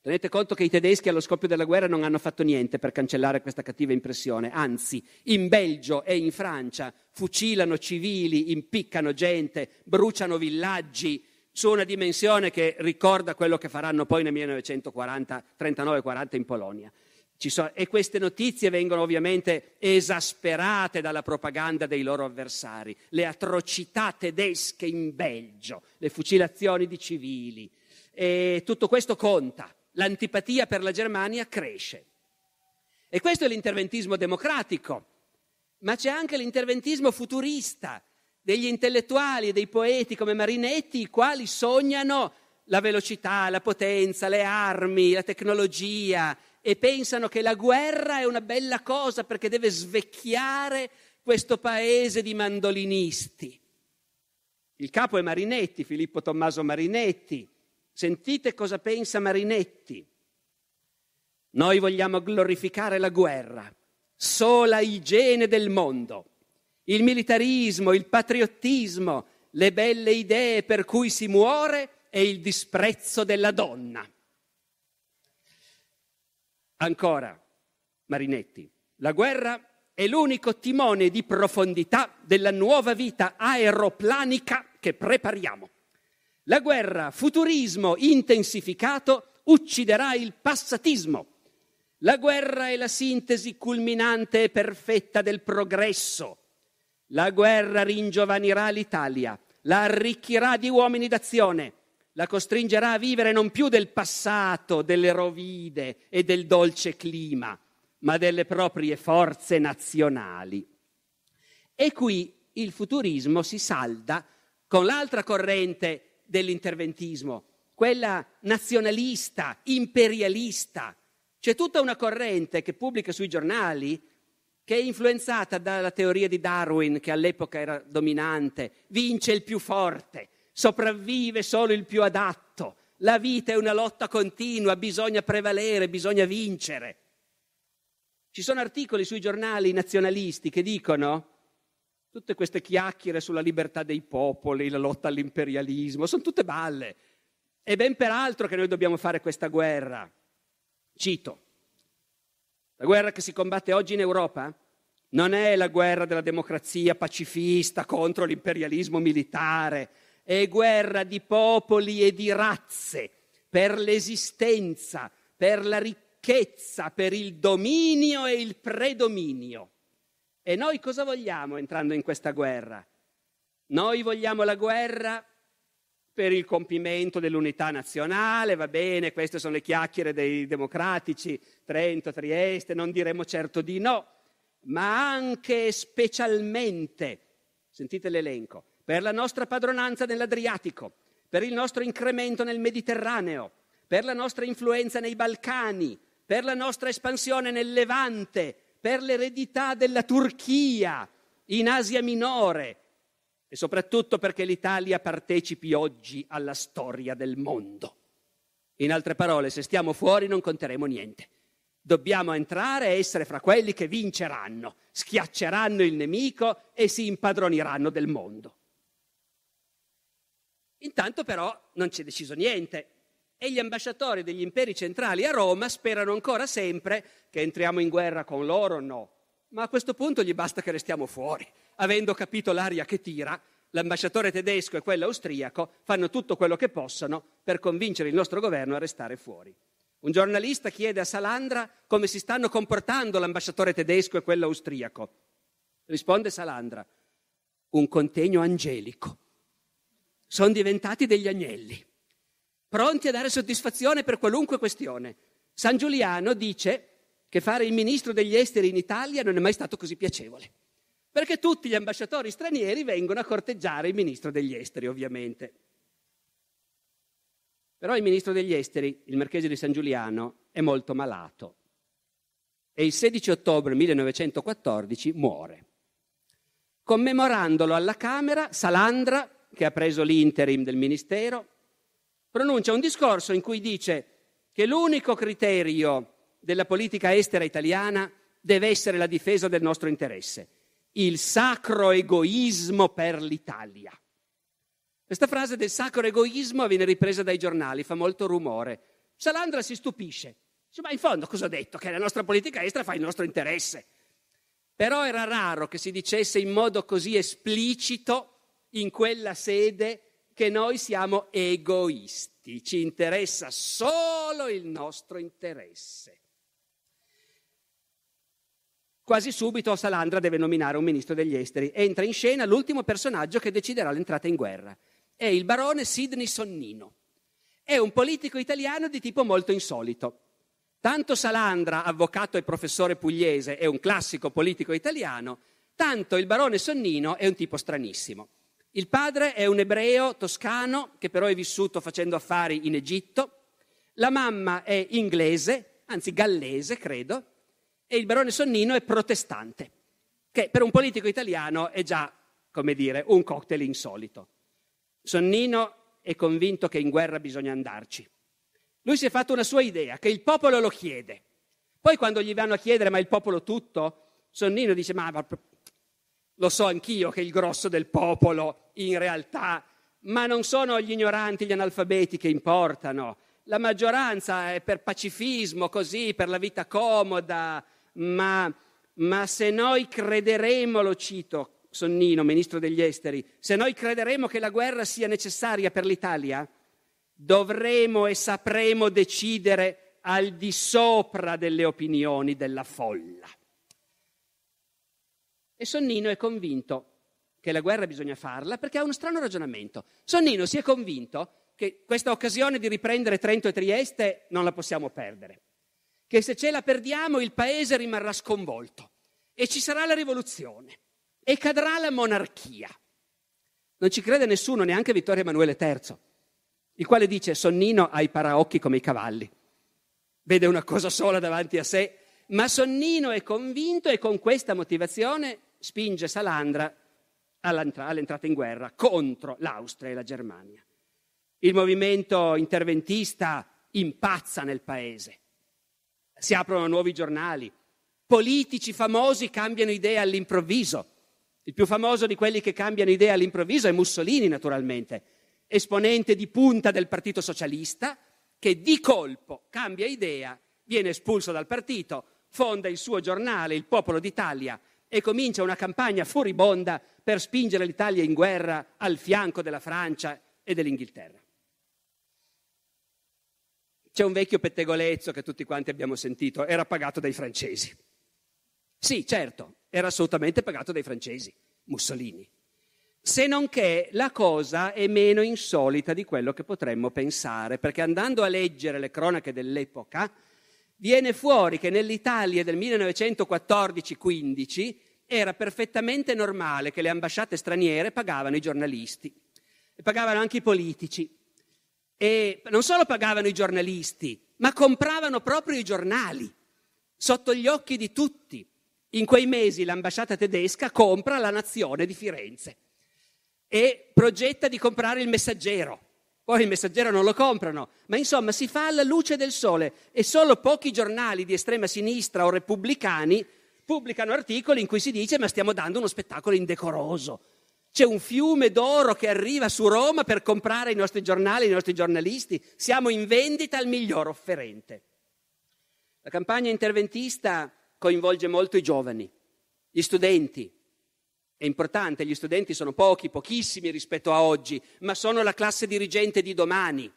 Tenete conto che i tedeschi allo scoppio della guerra non hanno fatto niente per cancellare questa cattiva impressione, anzi in Belgio e in Francia fucilano civili, impiccano gente, bruciano villaggi, su una dimensione che ricorda quello che faranno poi nel 1939-40 in Polonia. So, e queste notizie vengono ovviamente esasperate dalla propaganda dei loro avversari, le atrocità tedesche in Belgio, le fucilazioni di civili. E tutto questo conta, l'antipatia per la Germania cresce. E questo è l'interventismo democratico, ma c'è anche l'interventismo futurista, degli intellettuali, e dei poeti come Marinetti, i quali sognano la velocità, la potenza, le armi, la tecnologia e pensano che la guerra è una bella cosa perché deve svecchiare questo paese di mandolinisti. Il capo è Marinetti, Filippo Tommaso Marinetti. Sentite cosa pensa Marinetti. Noi vogliamo glorificare la guerra, sola igiene del mondo il militarismo, il patriottismo, le belle idee per cui si muore e il disprezzo della donna. Ancora, Marinetti, la guerra è l'unico timone di profondità della nuova vita aeroplanica che prepariamo. La guerra, futurismo intensificato, ucciderà il passatismo. La guerra è la sintesi culminante e perfetta del progresso la guerra ringiovanirà l'Italia, la arricchirà di uomini d'azione, la costringerà a vivere non più del passato, delle rovide e del dolce clima, ma delle proprie forze nazionali. E qui il futurismo si salda con l'altra corrente dell'interventismo, quella nazionalista, imperialista. C'è tutta una corrente che pubblica sui giornali che è influenzata dalla teoria di Darwin, che all'epoca era dominante, vince il più forte, sopravvive solo il più adatto, la vita è una lotta continua, bisogna prevalere, bisogna vincere. Ci sono articoli sui giornali nazionalisti che dicono tutte queste chiacchiere sulla libertà dei popoli, la lotta all'imperialismo, sono tutte balle. È ben peraltro che noi dobbiamo fare questa guerra. Cito, la guerra che si combatte oggi in Europa non è la guerra della democrazia pacifista contro l'imperialismo militare, è guerra di popoli e di razze per l'esistenza, per la ricchezza, per il dominio e il predominio. E noi cosa vogliamo entrando in questa guerra? Noi vogliamo la guerra per il compimento dell'unità nazionale, va bene, queste sono le chiacchiere dei democratici, Trento, Trieste, non diremo certo di no, ma anche e specialmente, sentite l'elenco, per la nostra padronanza nell'Adriatico, per il nostro incremento nel Mediterraneo, per la nostra influenza nei Balcani, per la nostra espansione nel Levante, per l'eredità della Turchia in Asia Minore, e soprattutto perché l'Italia partecipi oggi alla storia del mondo. In altre parole, se stiamo fuori non conteremo niente. Dobbiamo entrare e essere fra quelli che vinceranno, schiacceranno il nemico e si impadroniranno del mondo. Intanto però non c'è deciso niente e gli ambasciatori degli imperi centrali a Roma sperano ancora sempre che entriamo in guerra con loro, o no ma a questo punto gli basta che restiamo fuori. Avendo capito l'aria che tira, l'ambasciatore tedesco e quello austriaco fanno tutto quello che possono per convincere il nostro governo a restare fuori. Un giornalista chiede a Salandra come si stanno comportando l'ambasciatore tedesco e quello austriaco. Risponde Salandra, un contegno angelico. Sono diventati degli agnelli, pronti a dare soddisfazione per qualunque questione. San Giuliano dice che fare il ministro degli esteri in Italia non è mai stato così piacevole, perché tutti gli ambasciatori stranieri vengono a corteggiare il ministro degli esteri, ovviamente. Però il ministro degli esteri, il marchese di San Giuliano, è molto malato e il 16 ottobre 1914 muore. Commemorandolo alla Camera, Salandra, che ha preso l'interim del ministero, pronuncia un discorso in cui dice che l'unico criterio della politica estera italiana deve essere la difesa del nostro interesse, il sacro egoismo per l'Italia. Questa frase del sacro egoismo viene ripresa dai giornali, fa molto rumore. Salandra si stupisce, dice ma in fondo cosa ho detto? Che la nostra politica estera fa il nostro interesse. Però era raro che si dicesse in modo così esplicito in quella sede che noi siamo egoisti, ci interessa solo il nostro interesse. Quasi subito Salandra deve nominare un ministro degli esteri. Entra in scena l'ultimo personaggio che deciderà l'entrata in guerra. È il barone Sidney Sonnino. È un politico italiano di tipo molto insolito. Tanto Salandra, avvocato e professore pugliese, è un classico politico italiano, tanto il barone Sonnino è un tipo stranissimo. Il padre è un ebreo toscano che però è vissuto facendo affari in Egitto, la mamma è inglese, anzi gallese credo, e il barone Sonnino è protestante, che per un politico italiano è già, come dire, un cocktail insolito. Sonnino è convinto che in guerra bisogna andarci. Lui si è fatto una sua idea, che il popolo lo chiede. Poi quando gli vanno a chiedere ma il popolo tutto, Sonnino dice ma lo so anch'io che il grosso del popolo in realtà, ma non sono gli ignoranti, gli analfabeti che importano. La maggioranza è per pacifismo, così, per la vita comoda, ma, ma se noi crederemo, lo cito, Sonnino, ministro degli esteri, se noi crederemo che la guerra sia necessaria per l'Italia, dovremo e sapremo decidere al di sopra delle opinioni della folla. E Sonnino è convinto che la guerra bisogna farla perché ha uno strano ragionamento. Sonnino si è convinto che questa occasione di riprendere Trento e Trieste non la possiamo perdere che se ce la perdiamo il paese rimarrà sconvolto e ci sarà la rivoluzione e cadrà la monarchia. Non ci crede nessuno, neanche Vittorio Emanuele III, il quale dice Sonnino ha i paraocchi come i cavalli, vede una cosa sola davanti a sé, ma Sonnino è convinto e con questa motivazione spinge Salandra all'entrata in guerra contro l'Austria e la Germania. Il movimento interventista impazza nel paese si aprono nuovi giornali, politici famosi cambiano idea all'improvviso. Il più famoso di quelli che cambiano idea all'improvviso è Mussolini, naturalmente, esponente di punta del Partito Socialista, che di colpo cambia idea, viene espulso dal partito, fonda il suo giornale Il Popolo d'Italia e comincia una campagna furibonda per spingere l'Italia in guerra al fianco della Francia e dell'Inghilterra c'è un vecchio pettegolezzo che tutti quanti abbiamo sentito, era pagato dai francesi. Sì, certo, era assolutamente pagato dai francesi, Mussolini. Se non che la cosa è meno insolita di quello che potremmo pensare, perché andando a leggere le cronache dell'epoca, viene fuori che nell'Italia del 1914-15 era perfettamente normale che le ambasciate straniere pagavano i giornalisti e pagavano anche i politici. E non solo pagavano i giornalisti, ma compravano proprio i giornali, sotto gli occhi di tutti. In quei mesi l'ambasciata tedesca compra la Nazione di Firenze e progetta di comprare il Messaggero. Poi il Messaggero non lo comprano, ma insomma si fa alla luce del sole e solo pochi giornali di estrema sinistra o repubblicani pubblicano articoli in cui si dice ma stiamo dando uno spettacolo indecoroso, c'è un fiume d'oro che arriva su Roma per comprare i nostri giornali, i nostri giornalisti. Siamo in vendita al miglior offerente. La campagna interventista coinvolge molto i giovani, gli studenti. È importante, gli studenti sono pochi, pochissimi rispetto a oggi, ma sono la classe dirigente di domani.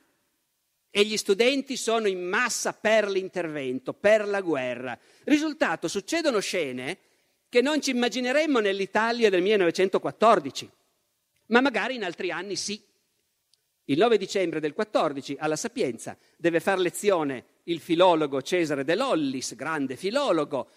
E gli studenti sono in massa per l'intervento, per la guerra. Risultato, succedono scene che non ci immagineremmo nell'Italia del 1914, ma magari in altri anni sì. Il 9 dicembre del 14 alla Sapienza deve far lezione il filologo Cesare De Lollis, grande filologo,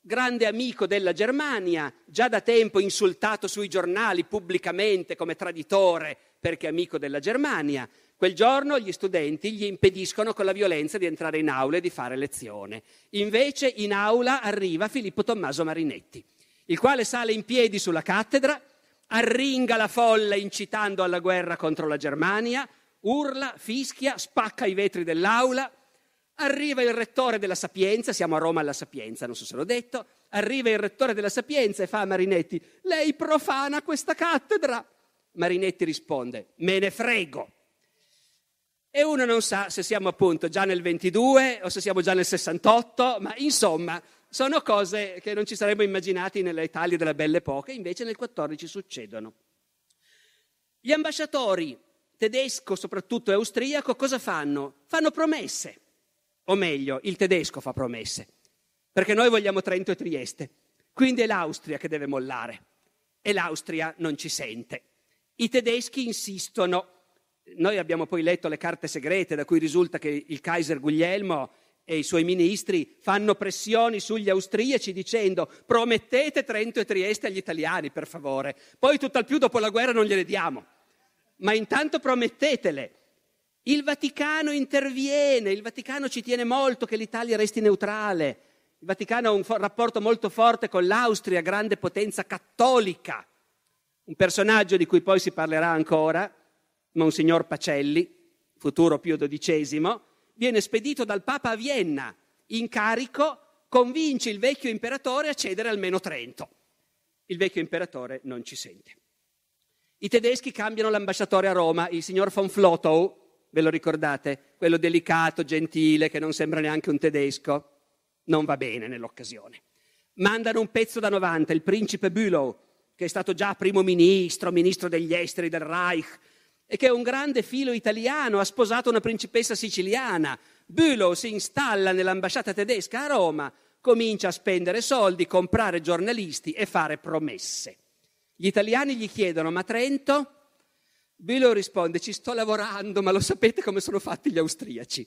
grande amico della Germania, già da tempo insultato sui giornali pubblicamente come traditore perché amico della Germania, Quel giorno gli studenti gli impediscono con la violenza di entrare in aula e di fare lezione. Invece in aula arriva Filippo Tommaso Marinetti, il quale sale in piedi sulla cattedra, arringa la folla incitando alla guerra contro la Germania, urla, fischia, spacca i vetri dell'aula. Arriva il rettore della Sapienza, siamo a Roma alla Sapienza, non so se l'ho detto, arriva il rettore della Sapienza e fa a Marinetti, lei profana questa cattedra. Marinetti risponde, me ne frego, e uno non sa se siamo appunto già nel 22 o se siamo già nel 68, ma insomma sono cose che non ci saremmo immaginati nella Italia della Belle Epoca, invece nel 14 succedono. Gli ambasciatori tedesco, soprattutto e austriaco, cosa fanno? Fanno promesse, o meglio, il tedesco fa promesse, perché noi vogliamo Trento e Trieste, quindi è l'Austria che deve mollare e l'Austria non ci sente. I tedeschi insistono noi abbiamo poi letto le carte segrete da cui risulta che il Kaiser Guglielmo e i suoi ministri fanno pressioni sugli austriaci dicendo promettete Trento e Trieste agli italiani per favore, poi tutt'al più dopo la guerra non gliele diamo, ma intanto promettetele. Il Vaticano interviene, il Vaticano ci tiene molto che l'Italia resti neutrale, il Vaticano ha un fo- rapporto molto forte con l'Austria, grande potenza cattolica, un personaggio di cui poi si parlerà ancora Monsignor Pacelli, futuro Pio XII, viene spedito dal Papa a Vienna in carico, convince il vecchio imperatore a cedere almeno Trento. Il vecchio imperatore non ci sente. I tedeschi cambiano l'ambasciatore a Roma, il signor von Flotow, ve lo ricordate? Quello delicato, gentile, che non sembra neanche un tedesco. Non va bene nell'occasione. Mandano un pezzo da 90, il principe Bülow, che è stato già primo ministro, ministro degli esteri del Reich, e che è un grande filo italiano, ha sposato una principessa siciliana. Bülow si installa nell'ambasciata tedesca a Roma, comincia a spendere soldi, comprare giornalisti e fare promesse. Gli italiani gli chiedono, ma Trento? Bülow risponde, ci sto lavorando, ma lo sapete come sono fatti gli austriaci.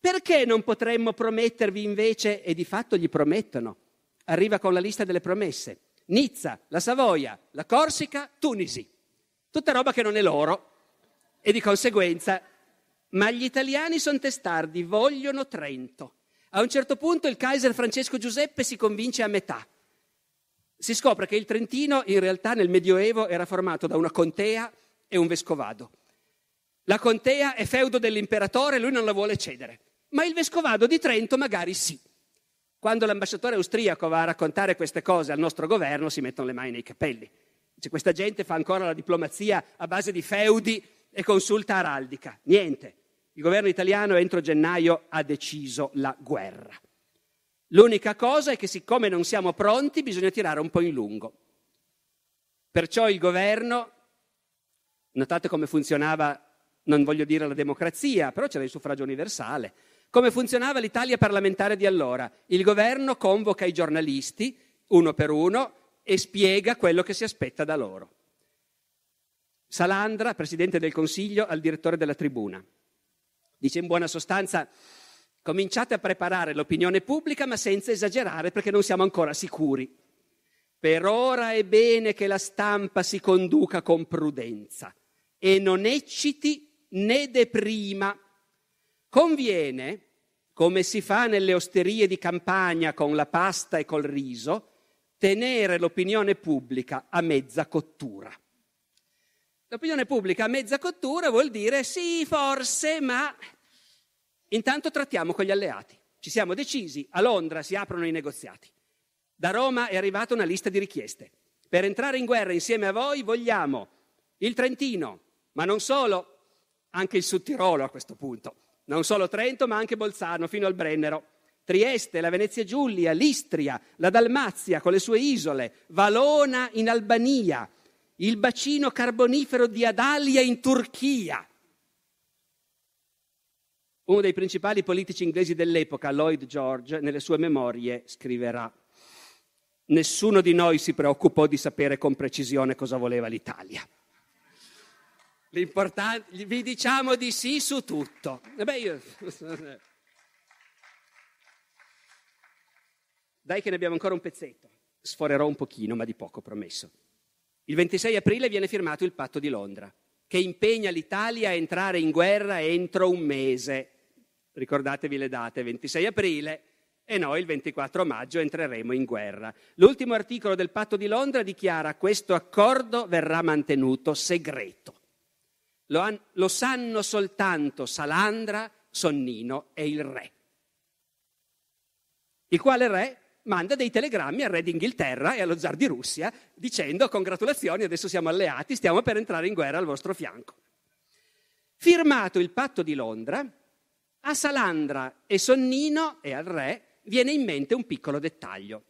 Perché non potremmo promettervi invece? E di fatto gli promettono. Arriva con la lista delle promesse. Nizza, la Savoia, la Corsica, Tunisi. Tutta roba che non è loro e di conseguenza. Ma gli italiani sono testardi, vogliono Trento. A un certo punto il Kaiser Francesco Giuseppe si convince a metà. Si scopre che il Trentino in realtà nel Medioevo era formato da una contea e un vescovado. La contea è feudo dell'imperatore, lui non la vuole cedere, ma il vescovado di Trento magari sì. Quando l'ambasciatore austriaco va a raccontare queste cose al nostro governo si mettono le mani nei capelli. Cioè, questa gente fa ancora la diplomazia a base di feudi e consulta araldica. Niente. Il governo italiano entro gennaio ha deciso la guerra. L'unica cosa è che siccome non siamo pronti bisogna tirare un po' in lungo. Perciò il governo, notate come funzionava, non voglio dire la democrazia, però c'era il suffragio universale, come funzionava l'Italia parlamentare di allora. Il governo convoca i giornalisti, uno per uno, e spiega quello che si aspetta da loro. Salandra, presidente del Consiglio, al direttore della tribuna. Dice in buona sostanza, cominciate a preparare l'opinione pubblica ma senza esagerare perché non siamo ancora sicuri. Per ora è bene che la stampa si conduca con prudenza e non ecciti né deprima. Conviene, come si fa nelle osterie di campagna con la pasta e col riso, tenere l'opinione pubblica a mezza cottura. L'opinione pubblica a mezza cottura vuol dire sì, forse, ma intanto trattiamo con gli alleati. Ci siamo decisi, a Londra si aprono i negoziati. Da Roma è arrivata una lista di richieste. Per entrare in guerra insieme a voi vogliamo il Trentino, ma non solo, anche il Sud Tirolo a questo punto, non solo Trento, ma anche Bolzano fino al Brennero. Trieste, la Venezia Giulia, l'Istria, la Dalmazia con le sue isole, Valona in Albania, il bacino carbonifero di Adalia in Turchia. Uno dei principali politici inglesi dell'epoca, Lloyd George, nelle sue memorie scriverà Nessuno di noi si preoccupò di sapere con precisione cosa voleva l'Italia. L'importante, vi diciamo di sì su tutto. E beh, io... Dai che ne abbiamo ancora un pezzetto. Sforerò un pochino, ma di poco, promesso. Il 26 aprile viene firmato il patto di Londra, che impegna l'Italia a entrare in guerra entro un mese. Ricordatevi le date, 26 aprile e noi il 24 maggio entreremo in guerra. L'ultimo articolo del patto di Londra dichiara questo accordo verrà mantenuto segreto. Lo, han- lo sanno soltanto Salandra, Sonnino e il re, il quale re manda dei telegrammi al re d'Inghilterra e allo zar di Russia dicendo congratulazioni, adesso siamo alleati, stiamo per entrare in guerra al vostro fianco. Firmato il patto di Londra, a Salandra e Sonnino e al re viene in mente un piccolo dettaglio.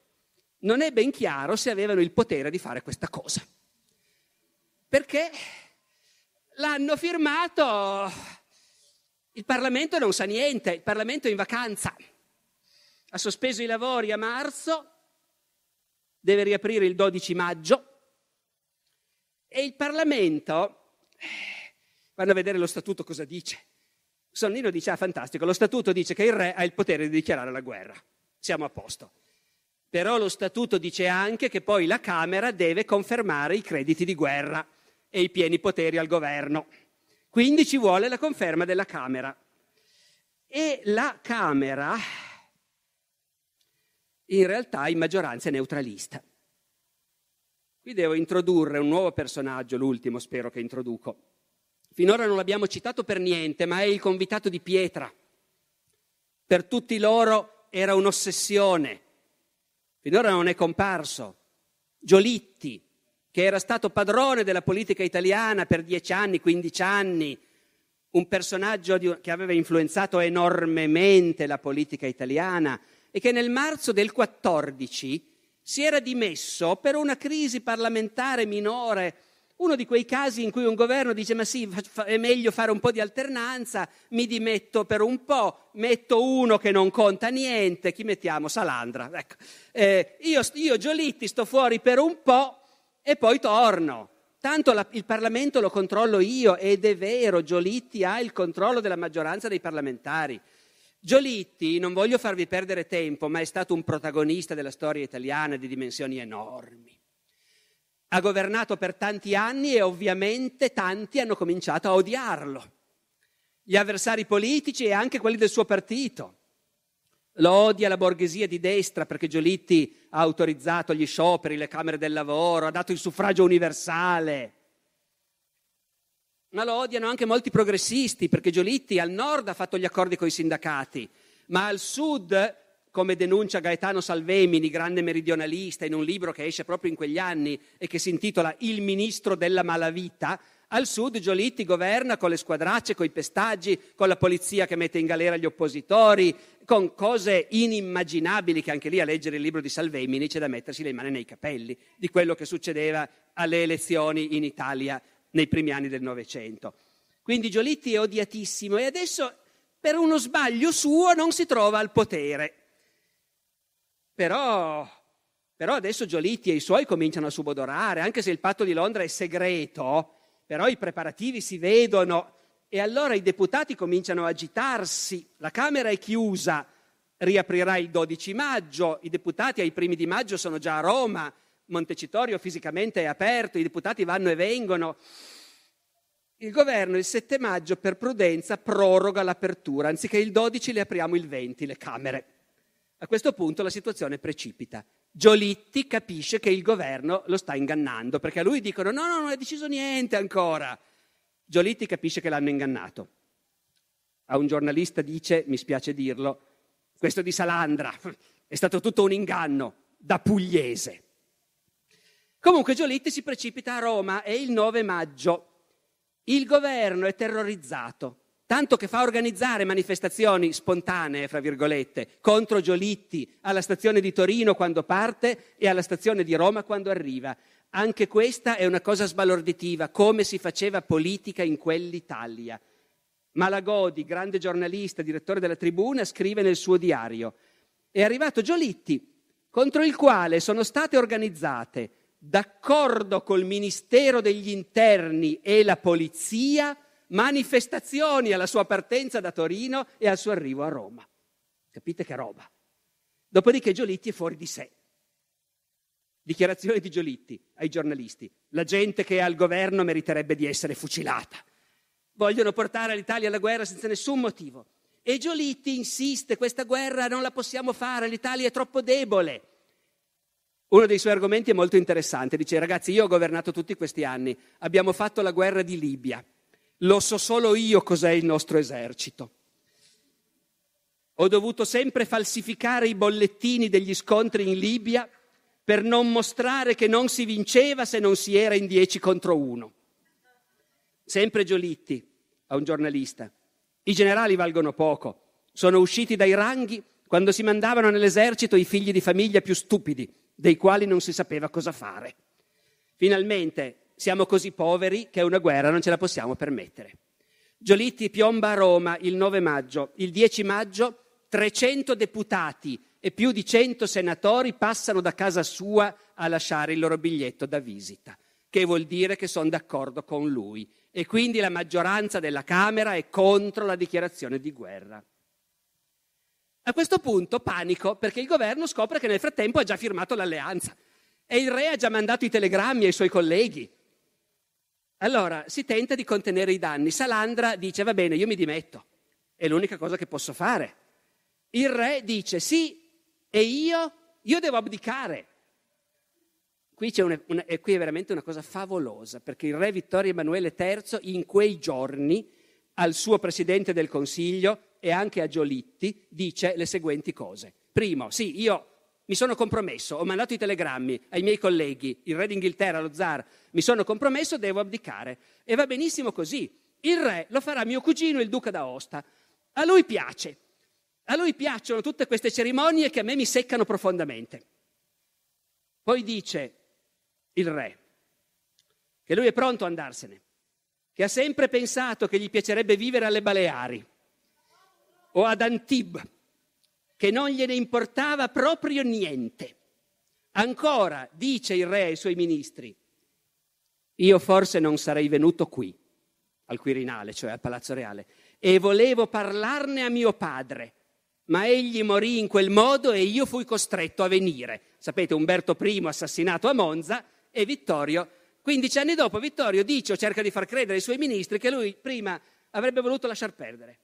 Non è ben chiaro se avevano il potere di fare questa cosa. Perché l'hanno firmato, il Parlamento non sa niente, il Parlamento è in vacanza ha sospeso i lavori a marzo, deve riaprire il 12 maggio e il Parlamento, eh, vanno a vedere lo statuto cosa dice. Sonnino dice, ah fantastico, lo statuto dice che il re ha il potere di dichiarare la guerra, siamo a posto. Però lo statuto dice anche che poi la Camera deve confermare i crediti di guerra e i pieni poteri al governo. Quindi ci vuole la conferma della Camera. E la Camera, in realtà in maggioranza è neutralista. Qui devo introdurre un nuovo personaggio, l'ultimo spero che introduco. Finora non l'abbiamo citato per niente, ma è il convitato di pietra. Per tutti loro era un'ossessione. Finora non è comparso. Giolitti, che era stato padrone della politica italiana per dieci anni, quindici anni, un personaggio di, che aveva influenzato enormemente la politica italiana, e che nel marzo del 14 si era dimesso per una crisi parlamentare minore, uno di quei casi in cui un governo dice ma sì, è meglio fare un po' di alternanza, mi dimetto per un po', metto uno che non conta niente, chi mettiamo? Salandra. Ecco. Eh, io, io Giolitti sto fuori per un po' e poi torno. Tanto la, il Parlamento lo controllo io ed è vero, Giolitti ha il controllo della maggioranza dei parlamentari. Giolitti, non voglio farvi perdere tempo, ma è stato un protagonista della storia italiana di dimensioni enormi. Ha governato per tanti anni e ovviamente tanti hanno cominciato a odiarlo. Gli avversari politici e anche quelli del suo partito. Lo odia la borghesia di destra perché Giolitti ha autorizzato gli scioperi, le camere del lavoro, ha dato il suffragio universale ma lo odiano anche molti progressisti, perché Giolitti al nord ha fatto gli accordi con i sindacati, ma al sud, come denuncia Gaetano Salvemini, grande meridionalista, in un libro che esce proprio in quegli anni e che si intitola Il ministro della malavita, al sud Giolitti governa con le squadracce, con i pestaggi, con la polizia che mette in galera gli oppositori, con cose inimmaginabili che anche lì a leggere il libro di Salvemini c'è da mettersi le mani nei capelli di quello che succedeva alle elezioni in Italia nei primi anni del Novecento. Quindi Giolitti è odiatissimo e adesso per uno sbaglio suo non si trova al potere. Però, però adesso Giolitti e i suoi cominciano a subodorare, anche se il patto di Londra è segreto, però i preparativi si vedono e allora i deputati cominciano a agitarsi, la Camera è chiusa, riaprirà il 12 maggio, i deputati ai primi di maggio sono già a Roma, Montecitorio fisicamente è aperto, i deputati vanno e vengono. Il governo il 7 maggio per prudenza proroga l'apertura, anziché il 12 le apriamo il 20 le Camere. A questo punto la situazione precipita. Giolitti capisce che il governo lo sta ingannando, perché a lui dicono no, no, non è deciso niente ancora. Giolitti capisce che l'hanno ingannato. A un giornalista dice, mi spiace dirlo, questo di Salandra è stato tutto un inganno da pugliese. Comunque Giolitti si precipita a Roma, è il 9 maggio. Il governo è terrorizzato, tanto che fa organizzare manifestazioni spontanee, fra virgolette, contro Giolitti alla stazione di Torino quando parte e alla stazione di Roma quando arriva. Anche questa è una cosa sbalorditiva, come si faceva politica in quell'Italia. Malagodi, grande giornalista, direttore della tribuna, scrive nel suo diario: È arrivato Giolitti, contro il quale sono state organizzate d'accordo col Ministero degli Interni e la Polizia, manifestazioni alla sua partenza da Torino e al suo arrivo a Roma. Capite che roba? Dopodiché Giolitti è fuori di sé. Dichiarazione di Giolitti ai giornalisti. La gente che è al governo meriterebbe di essere fucilata. Vogliono portare l'Italia alla guerra senza nessun motivo. E Giolitti insiste, questa guerra non la possiamo fare, l'Italia è troppo debole. Uno dei suoi argomenti è molto interessante, dice ragazzi io ho governato tutti questi anni, abbiamo fatto la guerra di Libia, lo so solo io cos'è il nostro esercito. Ho dovuto sempre falsificare i bollettini degli scontri in Libia per non mostrare che non si vinceva se non si era in dieci contro uno. Sempre Giolitti, a un giornalista, i generali valgono poco, sono usciti dai ranghi quando si mandavano nell'esercito i figli di famiglia più stupidi dei quali non si sapeva cosa fare. Finalmente siamo così poveri che una guerra non ce la possiamo permettere. Giolitti piomba a Roma il 9 maggio, il 10 maggio 300 deputati e più di 100 senatori passano da casa sua a lasciare il loro biglietto da visita, che vuol dire che sono d'accordo con lui e quindi la maggioranza della Camera è contro la dichiarazione di guerra. A questo punto panico perché il governo scopre che nel frattempo ha già firmato l'alleanza e il re ha già mandato i telegrammi ai suoi colleghi. Allora si tenta di contenere i danni. Salandra dice va bene, io mi dimetto, è l'unica cosa che posso fare. Il re dice sì, e io? Io devo abdicare. Qui, una, una, qui è veramente una cosa favolosa, perché il re Vittorio Emanuele III in quei giorni al suo presidente del Consiglio e anche a Giolitti, dice le seguenti cose. Primo, sì, io mi sono compromesso, ho mandato i telegrammi ai miei colleghi, il re d'Inghilterra, lo zar, mi sono compromesso, devo abdicare. E va benissimo così. Il re lo farà mio cugino, il duca d'Aosta. A lui piace. A lui piacciono tutte queste cerimonie che a me mi seccano profondamente. Poi dice il re che lui è pronto ad andarsene, che ha sempre pensato che gli piacerebbe vivere alle Baleari o ad Antib, che non gliene importava proprio niente. Ancora, dice il re ai suoi ministri, io forse non sarei venuto qui, al Quirinale, cioè al Palazzo Reale, e volevo parlarne a mio padre, ma egli morì in quel modo e io fui costretto a venire. Sapete, Umberto I assassinato a Monza e Vittorio, 15 anni dopo Vittorio dice o cerca di far credere ai suoi ministri che lui prima avrebbe voluto lasciar perdere.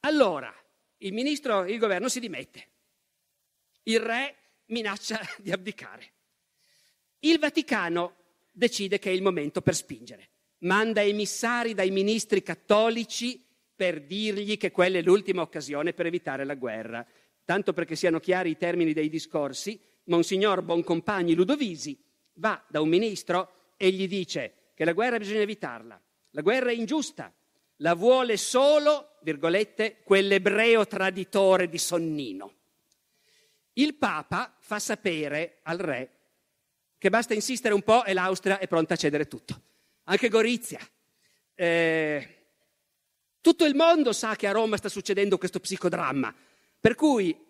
Allora, il ministro, il governo si dimette, il re minaccia di abdicare. Il Vaticano decide che è il momento per spingere, manda emissari dai ministri cattolici per dirgli che quella è l'ultima occasione per evitare la guerra. Tanto perché siano chiari i termini dei discorsi, Monsignor Boncompagni Ludovisi va da un ministro e gli dice che la guerra bisogna evitarla, la guerra è ingiusta, la vuole solo, virgolette, quell'ebreo traditore di Sonnino. Il Papa fa sapere al re che basta insistere un po' e l'Austria è pronta a cedere tutto. Anche Gorizia. Eh, tutto il mondo sa che a Roma sta succedendo questo psicodramma, per cui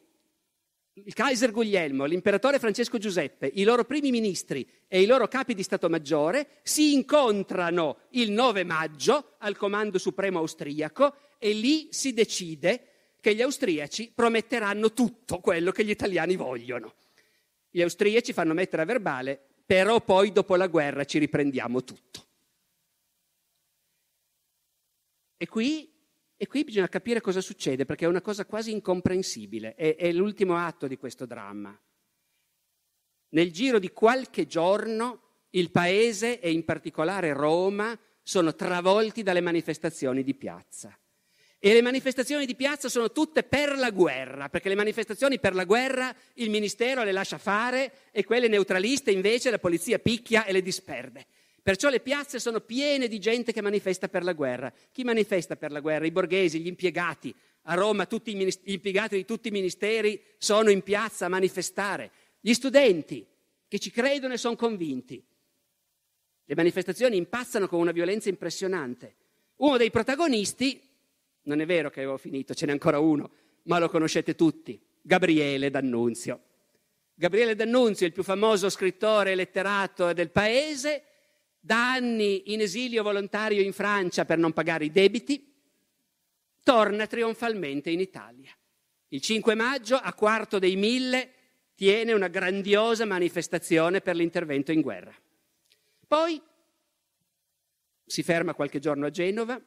il Kaiser Guglielmo, l'imperatore Francesco Giuseppe, i loro primi ministri e i loro capi di Stato Maggiore si incontrano il 9 maggio al Comando Supremo austriaco e lì si decide che gli austriaci prometteranno tutto quello che gli italiani vogliono. Gli austriaci fanno mettere a verbale, però poi dopo la guerra ci riprendiamo tutto. E qui e qui bisogna capire cosa succede, perché è una cosa quasi incomprensibile, è, è l'ultimo atto di questo dramma. Nel giro di qualche giorno il paese e in particolare Roma sono travolti dalle manifestazioni di piazza. E le manifestazioni di piazza sono tutte per la guerra, perché le manifestazioni per la guerra il ministero le lascia fare e quelle neutraliste invece la polizia picchia e le disperde. Perciò le piazze sono piene di gente che manifesta per la guerra. Chi manifesta per la guerra? I borghesi, gli impiegati. A Roma tutti gli impiegati di tutti i ministeri sono in piazza a manifestare. Gli studenti che ci credono e sono convinti. Le manifestazioni impazzano con una violenza impressionante. Uno dei protagonisti, non è vero che avevo finito, ce n'è ancora uno, ma lo conoscete tutti, Gabriele D'Annunzio. Gabriele D'Annunzio, il più famoso scrittore e letterato del paese, da anni in esilio volontario in Francia per non pagare i debiti, torna trionfalmente in Italia. Il 5 maggio, a quarto dei mille, tiene una grandiosa manifestazione per l'intervento in guerra. Poi si ferma qualche giorno a Genova,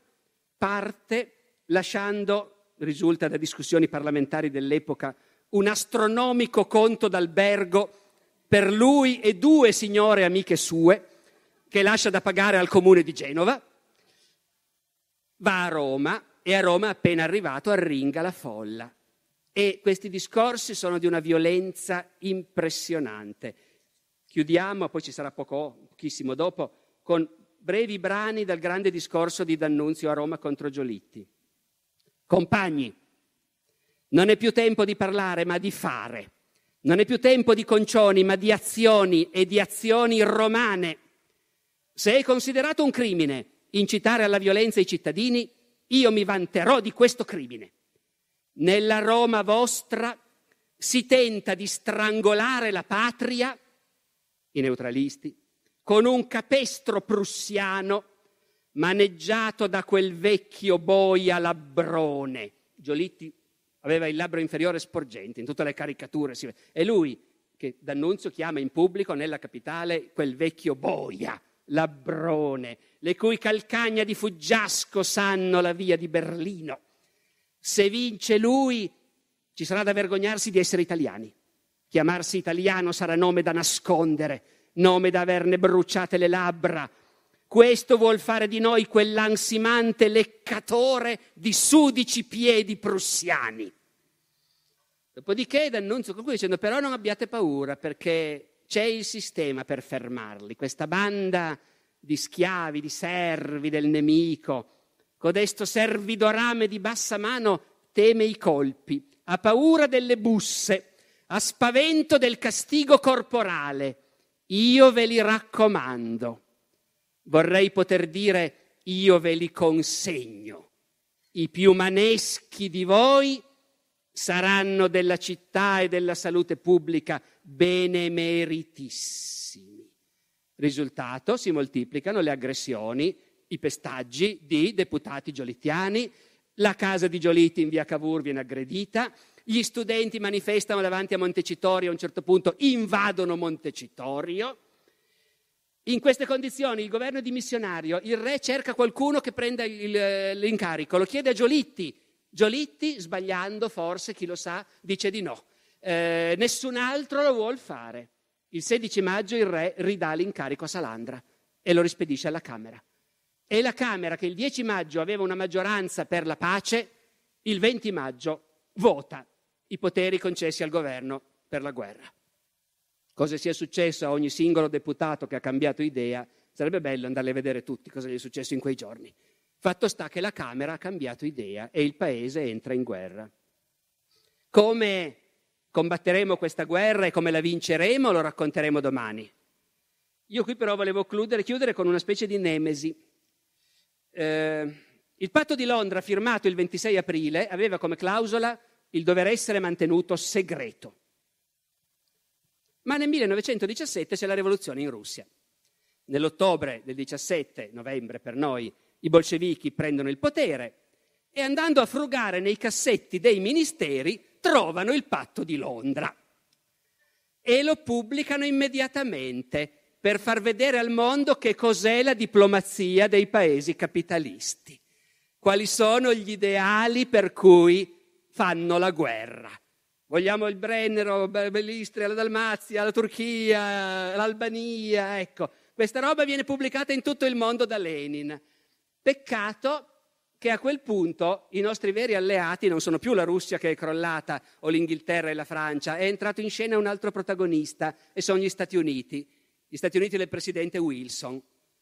parte lasciando, risulta da discussioni parlamentari dell'epoca, un astronomico conto d'albergo per lui e due signore amiche sue, che lascia da pagare al comune di Genova, va a Roma e a Roma appena arrivato arringa la folla. E questi discorsi sono di una violenza impressionante. Chiudiamo, poi ci sarà poco, pochissimo dopo, con brevi brani dal grande discorso di D'Annunzio a Roma contro Giolitti. Compagni, non è più tempo di parlare ma di fare. Non è più tempo di concioni ma di azioni e di azioni romane. Se è considerato un crimine incitare alla violenza i cittadini, io mi vanterò di questo crimine. Nella Roma vostra si tenta di strangolare la patria, i neutralisti, con un capestro prussiano maneggiato da quel vecchio boia labbrone. Giolitti aveva il labbro inferiore sporgente, in tutte le caricature si È lui che D'Annunzio chiama in pubblico nella capitale quel vecchio boia labbrone, le cui calcagna di fuggiasco sanno la via di Berlino. Se vince lui, ci sarà da vergognarsi di essere italiani. Chiamarsi italiano sarà nome da nascondere, nome da averne bruciate le labbra. Questo vuol fare di noi quell'ansimante leccatore di sudici piedi prussiani. Dopodiché D'Annunzio conclude dicendo però non abbiate paura perché c'è il sistema per fermarli, questa banda di schiavi, di servi del nemico. Codesto servidorame di bassa mano teme i colpi, ha paura delle busse, ha spavento del castigo corporale. Io ve li raccomando. Vorrei poter dire io ve li consegno. I più maneschi di voi saranno della città e della salute pubblica benemeritissimi. Risultato, si moltiplicano le aggressioni, i pestaggi di deputati giolittiani, la casa di Giolitti in via Cavour viene aggredita, gli studenti manifestano davanti a Montecitorio, a un certo punto invadono Montecitorio. In queste condizioni il governo è dimissionario, il re cerca qualcuno che prenda il, l'incarico, lo chiede a Giolitti, Giolitti, sbagliando forse, chi lo sa, dice di no. Eh, nessun altro lo vuole fare. Il 16 maggio il re ridà l'incarico a Salandra e lo rispedisce alla Camera. E la Camera, che il 10 maggio aveva una maggioranza per la pace, il 20 maggio vota i poteri concessi al governo per la guerra. Cosa sia successo a ogni singolo deputato che ha cambiato idea, sarebbe bello andarli a vedere tutti cosa gli è successo in quei giorni. Fatto sta che la Camera ha cambiato idea e il Paese entra in guerra. Come combatteremo questa guerra e come la vinceremo lo racconteremo domani. Io qui però volevo chiudere, chiudere con una specie di nemesi. Eh, il patto di Londra firmato il 26 aprile aveva come clausola il dover essere mantenuto segreto. Ma nel 1917 c'è la rivoluzione in Russia. Nell'ottobre del 17, novembre per noi, i bolscevichi prendono il potere e andando a frugare nei cassetti dei ministeri trovano il patto di Londra e lo pubblicano immediatamente per far vedere al mondo che cos'è la diplomazia dei paesi capitalisti, quali sono gli ideali per cui fanno la guerra. Vogliamo il Brennero, l'Istria, la Dalmazia, la Turchia, l'Albania, ecco. Questa roba viene pubblicata in tutto il mondo da Lenin. Peccato che a quel punto i nostri veri alleati non sono più la Russia che è crollata o l'Inghilterra e la Francia, è entrato in scena un altro protagonista e sono gli Stati Uniti, gli Stati Uniti del presidente Wilson.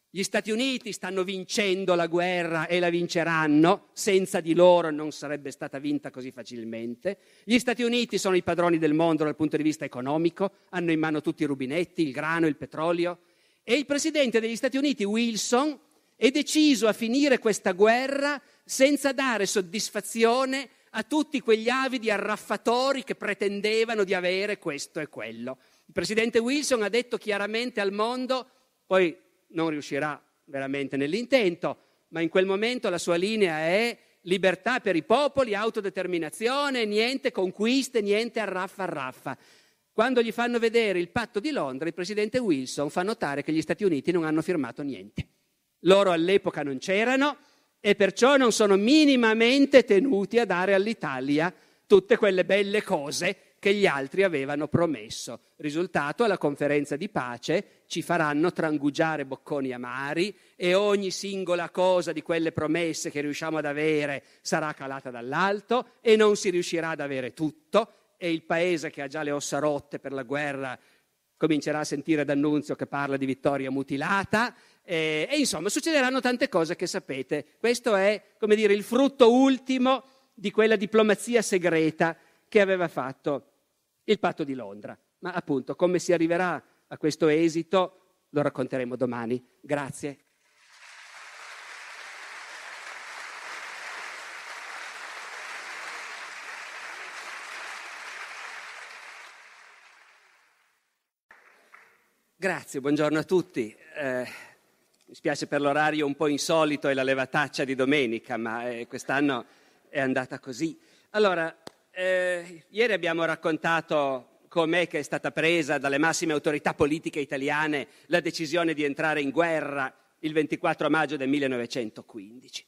Gli Stati Uniti stanno vincendo la guerra e la vinceranno, senza di loro non sarebbe stata vinta così facilmente. Gli Stati Uniti sono i padroni del mondo dal punto di vista economico, hanno in mano tutti i rubinetti, il grano, il petrolio. E il presidente degli Stati Uniti, Wilson, è deciso a finire questa guerra senza dare soddisfazione a tutti quegli avidi arraffatori che pretendevano di avere questo e quello. Il presidente Wilson ha detto chiaramente al mondo, poi non riuscirà veramente nell'intento, ma in quel momento la sua linea è libertà per i popoli, autodeterminazione, niente conquiste, niente arraffa arraffa. Quando gli fanno vedere il patto di Londra, il presidente Wilson fa notare che gli Stati Uniti non hanno firmato niente. Loro all'epoca non c'erano e perciò non sono minimamente tenuti a dare all'Italia tutte quelle belle cose che gli altri avevano promesso. Risultato, alla conferenza di pace ci faranno trangugiare bocconi amari e ogni singola cosa di quelle promesse che riusciamo ad avere sarà calata dall'alto e non si riuscirà ad avere tutto e il paese che ha già le ossa rotte per la guerra comincerà a sentire D'Annunzio che parla di vittoria mutilata eh, e insomma succederanno tante cose che sapete. Questo è, come dire, il frutto ultimo di quella diplomazia segreta che aveva fatto il patto di Londra. Ma appunto, come si arriverà a questo esito lo racconteremo domani. Grazie. Grazie, buongiorno a tutti. Eh... Mi spiace per l'orario un po' insolito e la levataccia di domenica, ma eh, quest'anno è andata così. Allora, eh, ieri abbiamo raccontato com'è che è stata presa dalle massime autorità politiche italiane la decisione di entrare in guerra il 24 maggio del 1915.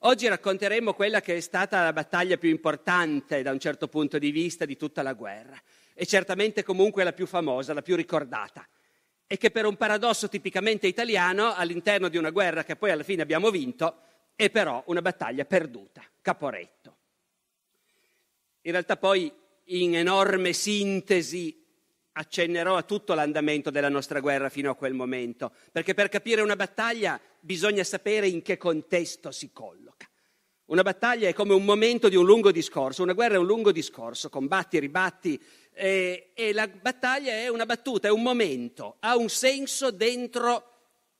Oggi racconteremo quella che è stata la battaglia più importante da un certo punto di vista di tutta la guerra e certamente comunque la più famosa, la più ricordata, e che per un paradosso tipicamente italiano, all'interno di una guerra che poi alla fine abbiamo vinto, è però una battaglia perduta, Caporetto. In realtà poi, in enorme sintesi, accennerò a tutto l'andamento della nostra guerra fino a quel momento, perché per capire una battaglia bisogna sapere in che contesto si colloca. Una battaglia è come un momento di un lungo discorso, una guerra è un lungo discorso, combatti, ribatti, e, eh, e la battaglia è una battuta, è un momento, ha un senso dentro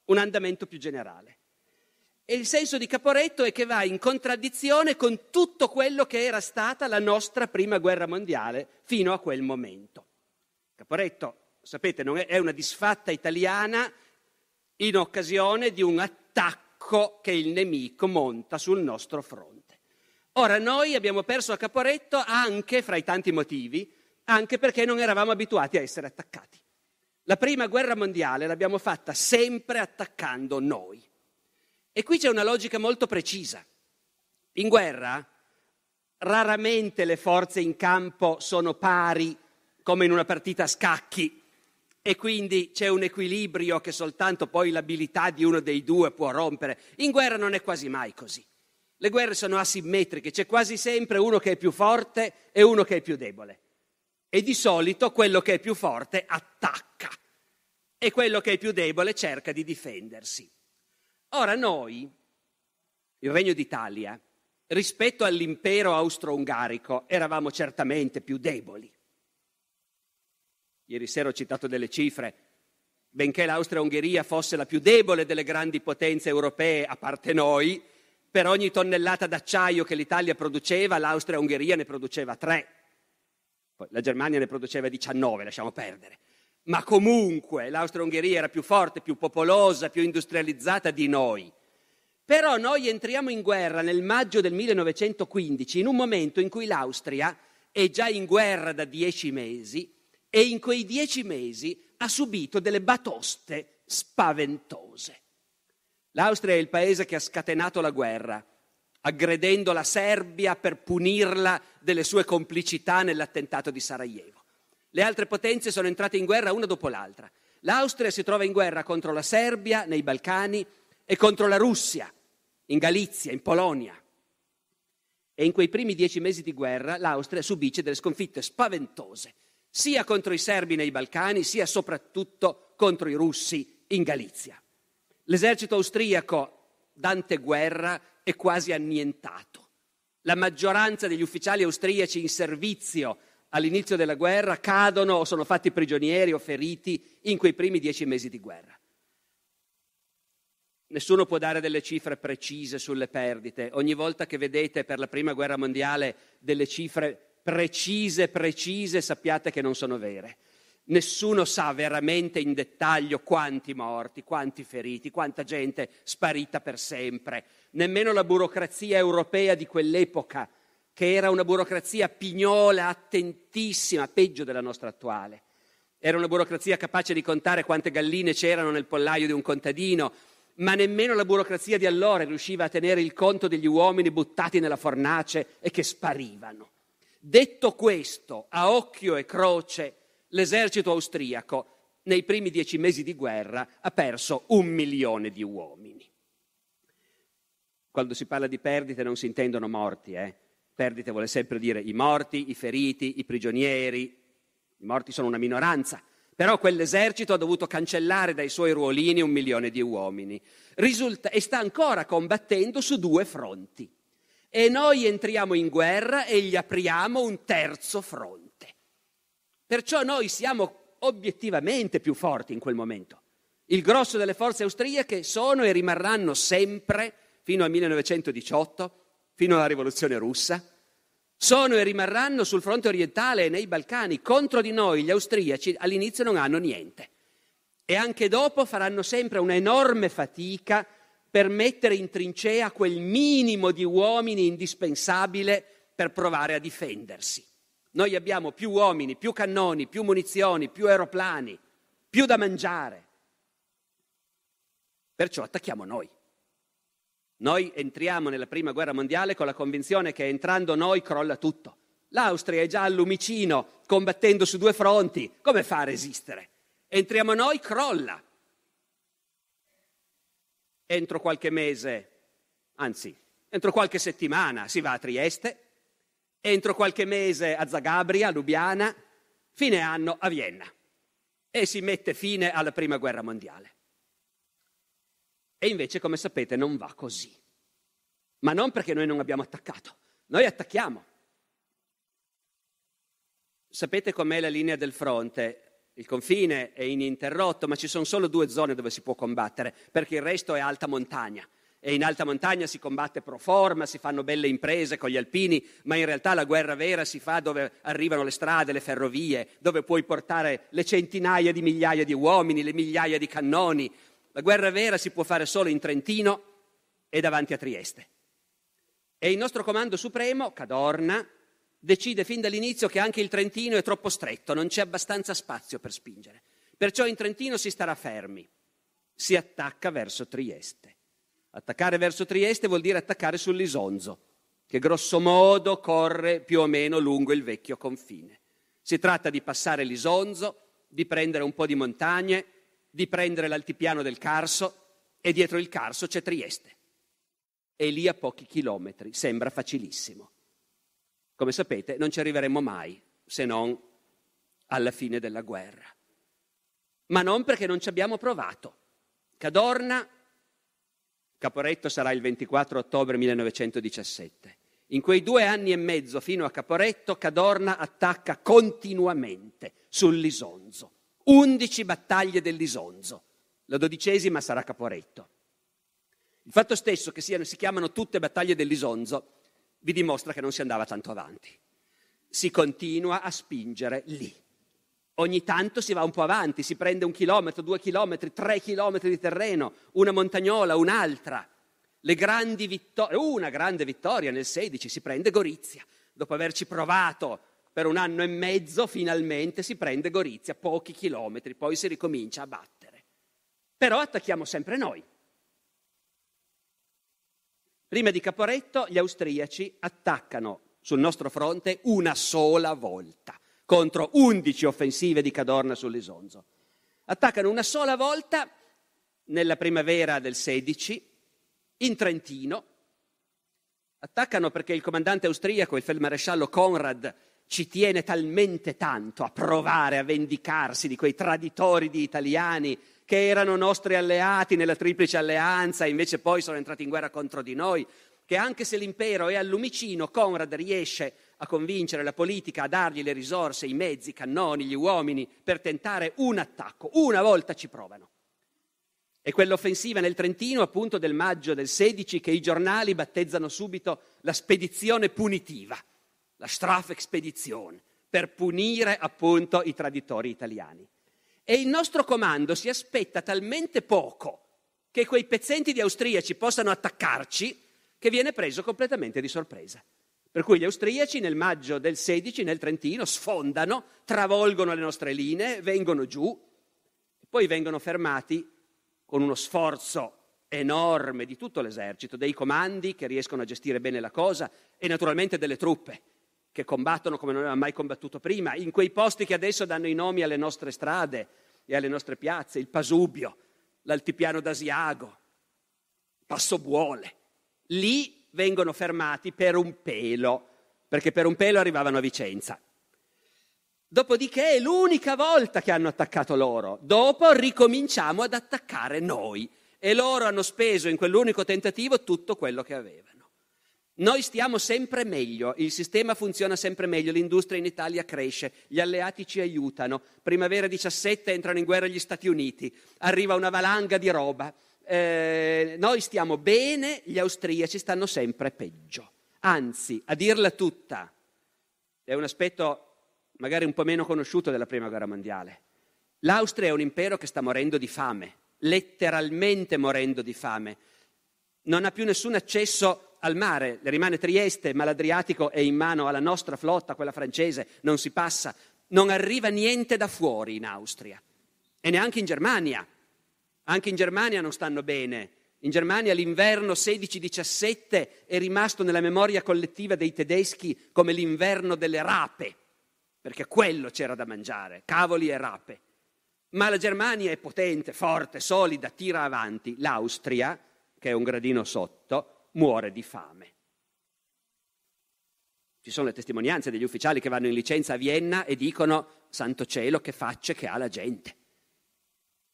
un andamento più generale. E il senso di Caporetto è che va in contraddizione con tutto quello che era stata la nostra prima guerra mondiale fino a quel momento. Caporetto, sapete, è una disfatta italiana in occasione di un attacco che il nemico monta sul nostro fronte. Ora noi abbiamo perso a Caporetto anche, fra i tanti motivi, anche perché non eravamo abituati a essere attaccati. La prima guerra mondiale l'abbiamo fatta sempre attaccando noi. E qui c'è una logica molto precisa. In guerra raramente le forze in campo sono pari come in una partita a scacchi e quindi c'è un equilibrio che soltanto poi l'abilità di uno dei due può rompere. In guerra non è quasi mai così. Le guerre sono asimmetriche, c'è quasi sempre uno che è più forte e uno che è più debole e di solito quello che è più forte attacca e quello che è più debole cerca di difendersi. Ora noi, il Regno d'Italia, rispetto all'impero austro-ungarico eravamo certamente più deboli. Ieri sera ho citato delle cifre. Benché l'Austria-Ungheria fosse la più debole delle grandi potenze europee, a parte noi, per ogni tonnellata d'acciaio che l'Italia produceva, l'Austria-Ungheria ne produceva tre la Germania ne produceva 19, lasciamo perdere, ma comunque l'Austria-Ungheria era più forte, più popolosa, più industrializzata di noi. Però noi entriamo in guerra nel maggio del 1915, in un momento in cui l'Austria è già in guerra da dieci mesi e in quei dieci mesi ha subito delle batoste spaventose. L'Austria è il paese che ha scatenato la guerra aggredendo la Serbia per punirla delle sue complicità nell'attentato di Sarajevo. Le altre potenze sono entrate in guerra una dopo l'altra. L'Austria si trova in guerra contro la Serbia nei Balcani e contro la Russia, in Galizia, in Polonia. E in quei primi dieci mesi di guerra l'Austria subisce delle sconfitte spaventose, sia contro i serbi nei Balcani, sia soprattutto contro i russi in Galizia. L'esercito austriaco, Dante Guerra, è quasi annientato. La maggioranza degli ufficiali austriaci in servizio all'inizio della guerra cadono o sono fatti prigionieri o feriti in quei primi dieci mesi di guerra. Nessuno può dare delle cifre precise sulle perdite. Ogni volta che vedete per la prima guerra mondiale delle cifre precise, precise, sappiate che non sono vere. Nessuno sa veramente in dettaglio quanti morti, quanti feriti, quanta gente sparita per sempre, nemmeno la burocrazia europea di quell'epoca, che era una burocrazia pignola, attentissima, peggio della nostra attuale. Era una burocrazia capace di contare quante galline c'erano nel pollaio di un contadino, ma nemmeno la burocrazia di allora riusciva a tenere il conto degli uomini buttati nella fornace e che sparivano. Detto questo, a occhio e croce, l'esercito austriaco nei primi dieci mesi di guerra ha perso un milione di uomini quando si parla di perdite non si intendono morti, eh? perdite vuole sempre dire i morti, i feriti, i prigionieri, i morti sono una minoranza, però quell'esercito ha dovuto cancellare dai suoi ruolini un milione di uomini Risulta, e sta ancora combattendo su due fronti. E noi entriamo in guerra e gli apriamo un terzo fronte. Perciò noi siamo obiettivamente più forti in quel momento. Il grosso delle forze austriache sono e rimarranno sempre fino al 1918, fino alla rivoluzione russa, sono e rimarranno sul fronte orientale e nei Balcani. Contro di noi gli austriaci all'inizio non hanno niente e anche dopo faranno sempre un'enorme fatica per mettere in trincea quel minimo di uomini indispensabile per provare a difendersi. Noi abbiamo più uomini, più cannoni, più munizioni, più aeroplani, più da mangiare. Perciò attacchiamo noi. Noi entriamo nella prima guerra mondiale con la convinzione che entrando noi crolla tutto. L'Austria è già al lumicino, combattendo su due fronti. Come fa a resistere? Entriamo noi, crolla. Entro qualche mese, anzi, entro qualche settimana si va a Trieste, entro qualche mese a Zagabria, a Lubiana, fine anno a Vienna. E si mette fine alla prima guerra mondiale. E invece, come sapete, non va così. Ma non perché noi non abbiamo attaccato, noi attacchiamo. Sapete com'è la linea del fronte? Il confine è ininterrotto, ma ci sono solo due zone dove si può combattere, perché il resto è alta montagna. E in alta montagna si combatte pro forma, si fanno belle imprese con gli alpini, ma in realtà la guerra vera si fa dove arrivano le strade, le ferrovie, dove puoi portare le centinaia di migliaia di uomini, le migliaia di cannoni, la guerra vera si può fare solo in Trentino e davanti a Trieste. E il nostro comando supremo, Cadorna, decide fin dall'inizio che anche il Trentino è troppo stretto, non c'è abbastanza spazio per spingere. Perciò in Trentino si starà fermi, si attacca verso Trieste. Attaccare verso Trieste vuol dire attaccare sull'Isonzo, che grosso modo corre più o meno lungo il vecchio confine. Si tratta di passare l'Isonzo, di prendere un po' di montagne, di prendere l'altipiano del Carso e dietro il Carso c'è Trieste. E lì a pochi chilometri sembra facilissimo. Come sapete non ci arriveremo mai se non alla fine della guerra. Ma non perché non ci abbiamo provato. Cadorna, Caporetto sarà il 24 ottobre 1917. In quei due anni e mezzo fino a Caporetto, Cadorna attacca continuamente sull'Isonzo undici battaglie dell'Isonzo. La dodicesima sarà Caporetto. Il fatto stesso che siano, si chiamano tutte battaglie dell'Isonzo vi dimostra che non si andava tanto avanti. Si continua a spingere lì. Ogni tanto si va un po' avanti, si prende un chilometro, due chilometri, tre chilometri di terreno, una montagnola, un'altra. Le grandi vittorie, una grande vittoria nel 16 si prende Gorizia, dopo averci provato per un anno e mezzo finalmente si prende Gorizia, pochi chilometri, poi si ricomincia a battere. Però attacchiamo sempre noi. Prima di Caporetto gli austriaci attaccano sul nostro fronte una sola volta contro 11 offensive di Cadorna sull'Isonzo. Attaccano una sola volta nella primavera del 16 in Trentino. Attaccano perché il comandante austriaco, il feldmaresciallo Conrad, ci tiene talmente tanto a provare a vendicarsi di quei traditori di italiani che erano nostri alleati nella triplice alleanza e invece poi sono entrati in guerra contro di noi, che anche se l'impero è al lumicino, Conrad riesce a convincere la politica a dargli le risorse, i mezzi, i cannoni, gli uomini per tentare un attacco. Una volta ci provano. E quell'offensiva nel Trentino, appunto, del maggio del 16, che i giornali battezzano subito la spedizione punitiva la Strafexpedition, per punire appunto i traditori italiani. E il nostro comando si aspetta talmente poco che quei pezzenti di austriaci possano attaccarci che viene preso completamente di sorpresa. Per cui gli austriaci nel maggio del 16 nel Trentino sfondano, travolgono le nostre linee, vengono giù, poi vengono fermati con uno sforzo enorme di tutto l'esercito, dei comandi che riescono a gestire bene la cosa e naturalmente delle truppe che combattono come non aveva mai combattuto prima, in quei posti che adesso danno i nomi alle nostre strade e alle nostre piazze, il Pasubio, l'altipiano d'Asiago, Passobuole. Lì vengono fermati per un pelo, perché per un pelo arrivavano a Vicenza. Dopodiché è l'unica volta che hanno attaccato loro, dopo ricominciamo ad attaccare noi e loro hanno speso in quell'unico tentativo tutto quello che avevano. Noi stiamo sempre meglio, il sistema funziona sempre meglio, l'industria in Italia cresce, gli alleati ci aiutano, primavera 17 entrano in guerra gli Stati Uniti, arriva una valanga di roba, eh, noi stiamo bene, gli austriaci stanno sempre peggio. Anzi, a dirla tutta, è un aspetto magari un po' meno conosciuto della Prima Guerra Mondiale, l'Austria è un impero che sta morendo di fame, letteralmente morendo di fame, non ha più nessun accesso al mare, le rimane Trieste, ma l'Adriatico è in mano alla nostra flotta, quella francese, non si passa, non arriva niente da fuori in Austria e neanche in Germania. Anche in Germania non stanno bene. In Germania l'inverno 16-17 è rimasto nella memoria collettiva dei tedeschi come l'inverno delle rape, perché quello c'era da mangiare, cavoli e rape. Ma la Germania è potente, forte, solida, tira avanti. L'Austria, che è un gradino sotto, muore di fame. Ci sono le testimonianze degli ufficiali che vanno in licenza a Vienna e dicono, santo cielo, che facce che ha la gente.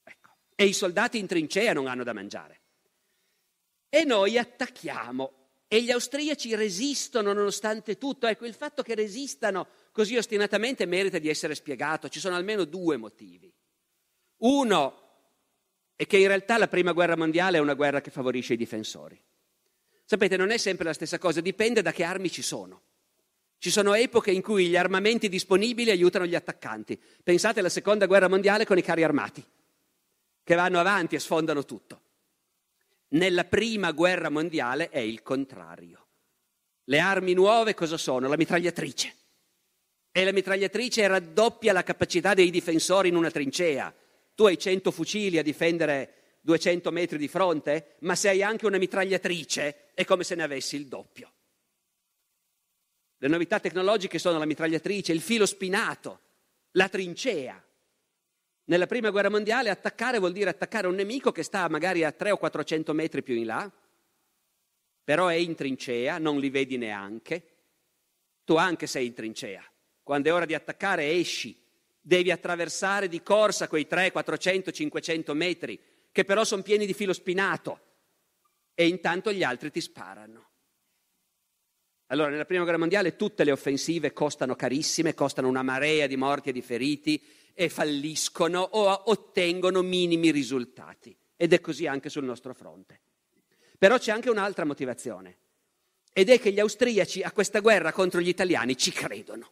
Ecco. E i soldati in trincea non hanno da mangiare. E noi attacchiamo. E gli austriaci resistono nonostante tutto. Ecco, il fatto che resistano così ostinatamente merita di essere spiegato. Ci sono almeno due motivi. Uno è che in realtà la prima guerra mondiale è una guerra che favorisce i difensori. Sapete, non è sempre la stessa cosa, dipende da che armi ci sono. Ci sono epoche in cui gli armamenti disponibili aiutano gli attaccanti. Pensate alla seconda guerra mondiale con i carri armati, che vanno avanti e sfondano tutto. Nella prima guerra mondiale è il contrario. Le armi nuove cosa sono? La mitragliatrice. E la mitragliatrice raddoppia la capacità dei difensori in una trincea. Tu hai 100 fucili a difendere 200 metri di fronte, ma se hai anche una mitragliatrice è come se ne avessi il doppio. Le novità tecnologiche sono la mitragliatrice, il filo spinato, la trincea. Nella prima guerra mondiale attaccare vuol dire attaccare un nemico che sta magari a 300 o 400 metri più in là, però è in trincea, non li vedi neanche. Tu anche sei in trincea. Quando è ora di attaccare esci, devi attraversare di corsa quei 300, 400, 500 metri che però sono pieni di filo spinato e intanto gli altri ti sparano. Allora, nella prima guerra mondiale tutte le offensive costano carissime, costano una marea di morti e di feriti e falliscono o ottengono minimi risultati. Ed è così anche sul nostro fronte. Però c'è anche un'altra motivazione, ed è che gli austriaci a questa guerra contro gli italiani ci credono.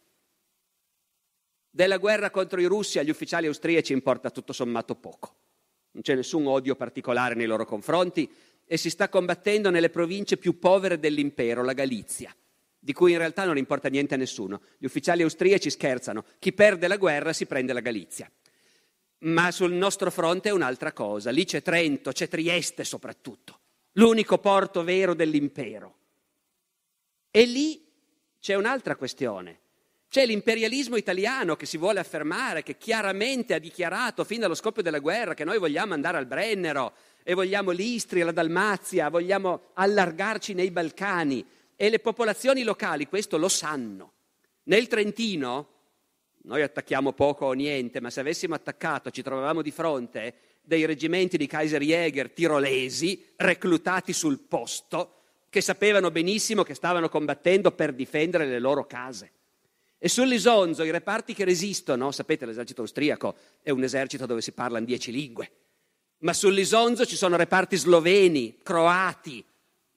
Della guerra contro i russi agli ufficiali austriaci importa tutto sommato poco non c'è nessun odio particolare nei loro confronti e si sta combattendo nelle province più povere dell'impero, la Galizia, di cui in realtà non importa niente a nessuno. Gli ufficiali austriaci scherzano, chi perde la guerra si prende la Galizia. Ma sul nostro fronte è un'altra cosa, lì c'è Trento, c'è Trieste soprattutto, l'unico porto vero dell'impero. E lì c'è un'altra questione, c'è l'imperialismo italiano che si vuole affermare, che chiaramente ha dichiarato fin dallo scoppio della guerra che noi vogliamo andare al Brennero e vogliamo l'Istria, la Dalmazia, vogliamo allargarci nei Balcani e le popolazioni locali questo lo sanno. Nel Trentino, noi attacchiamo poco o niente, ma se avessimo attaccato ci trovavamo di fronte dei reggimenti di Kaiser Jäger tirolesi reclutati sul posto che sapevano benissimo che stavano combattendo per difendere le loro case. E sull'Isonzo i reparti che resistono, sapete l'esercito austriaco è un esercito dove si parlano dieci lingue, ma sull'Isonzo ci sono reparti sloveni, croati,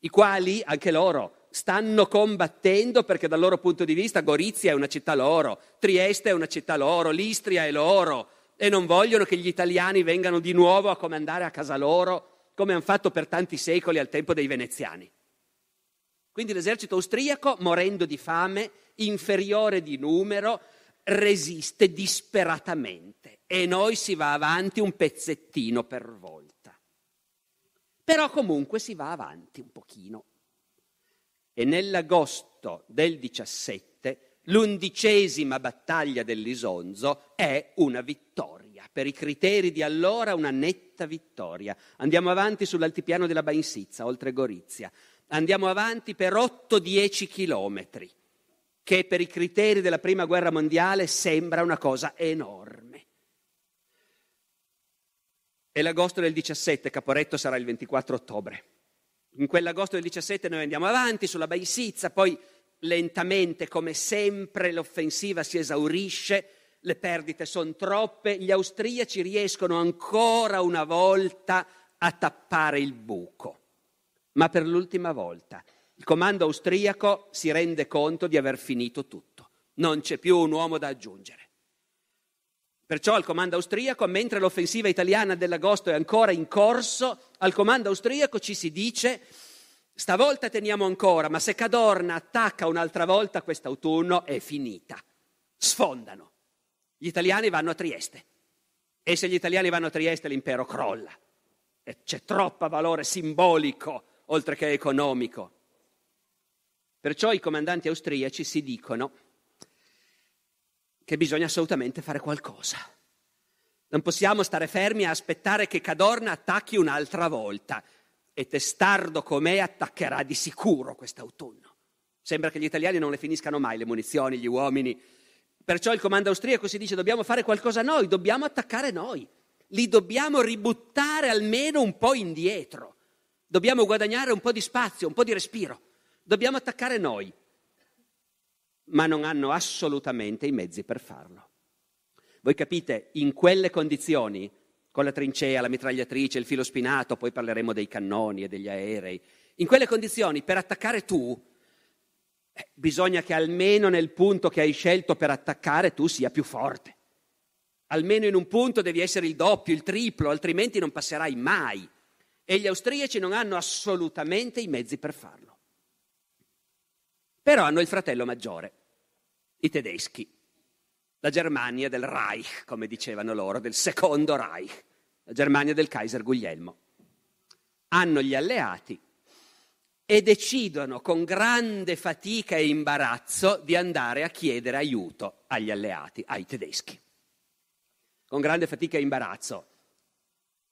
i quali, anche loro, stanno combattendo perché dal loro punto di vista Gorizia è una città loro, Trieste è una città loro, l'Istria è loro e non vogliono che gli italiani vengano di nuovo a comandare a casa loro come hanno fatto per tanti secoli al tempo dei veneziani. Quindi l'esercito austriaco, morendo di fame, inferiore di numero, resiste disperatamente e noi si va avanti un pezzettino per volta. Però comunque si va avanti un pochino. E nell'agosto del 17 l'undicesima battaglia dell'Isonzo è una vittoria, per i criteri di allora una netta vittoria. Andiamo avanti sull'altipiano della Bainsizza, oltre Gorizia. Andiamo avanti per 8-10 chilometri che per i criteri della Prima Guerra Mondiale sembra una cosa enorme. È l'agosto del 17, Caporetto sarà il 24 ottobre. In quell'agosto del 17 noi andiamo avanti sulla Baisizza, poi lentamente, come sempre, l'offensiva si esaurisce, le perdite sono troppe, gli austriaci riescono ancora una volta a tappare il buco, ma per l'ultima volta. Il comando austriaco si rende conto di aver finito tutto, non c'è più un uomo da aggiungere. Perciò al comando austriaco, mentre l'offensiva italiana dell'agosto è ancora in corso, al comando austriaco ci si dice stavolta teniamo ancora, ma se Cadorna attacca un'altra volta quest'autunno è finita. Sfondano. Gli italiani vanno a Trieste. E se gli italiani vanno a Trieste l'impero crolla. E c'è troppo valore simbolico oltre che economico Perciò i comandanti austriaci si dicono che bisogna assolutamente fare qualcosa. Non possiamo stare fermi a aspettare che Cadorna attacchi un'altra volta. E testardo com'è attaccherà di sicuro quest'autunno. Sembra che gli italiani non le finiscano mai le munizioni, gli uomini. Perciò il comando austriaco si dice dobbiamo fare qualcosa noi, dobbiamo attaccare noi. Li dobbiamo ributtare almeno un po' indietro. Dobbiamo guadagnare un po' di spazio, un po' di respiro dobbiamo attaccare noi, ma non hanno assolutamente i mezzi per farlo. Voi capite, in quelle condizioni, con la trincea, la mitragliatrice, il filo spinato, poi parleremo dei cannoni e degli aerei, in quelle condizioni per attaccare tu, eh, bisogna che almeno nel punto che hai scelto per attaccare tu sia più forte. Almeno in un punto devi essere il doppio, il triplo, altrimenti non passerai mai. E gli austriaci non hanno assolutamente i mezzi per farlo. Però hanno il fratello maggiore, i tedeschi, la Germania del Reich, come dicevano loro, del secondo Reich, la Germania del Kaiser Guglielmo. Hanno gli alleati e decidono con grande fatica e imbarazzo di andare a chiedere aiuto agli alleati, ai tedeschi. Con grande fatica e imbarazzo.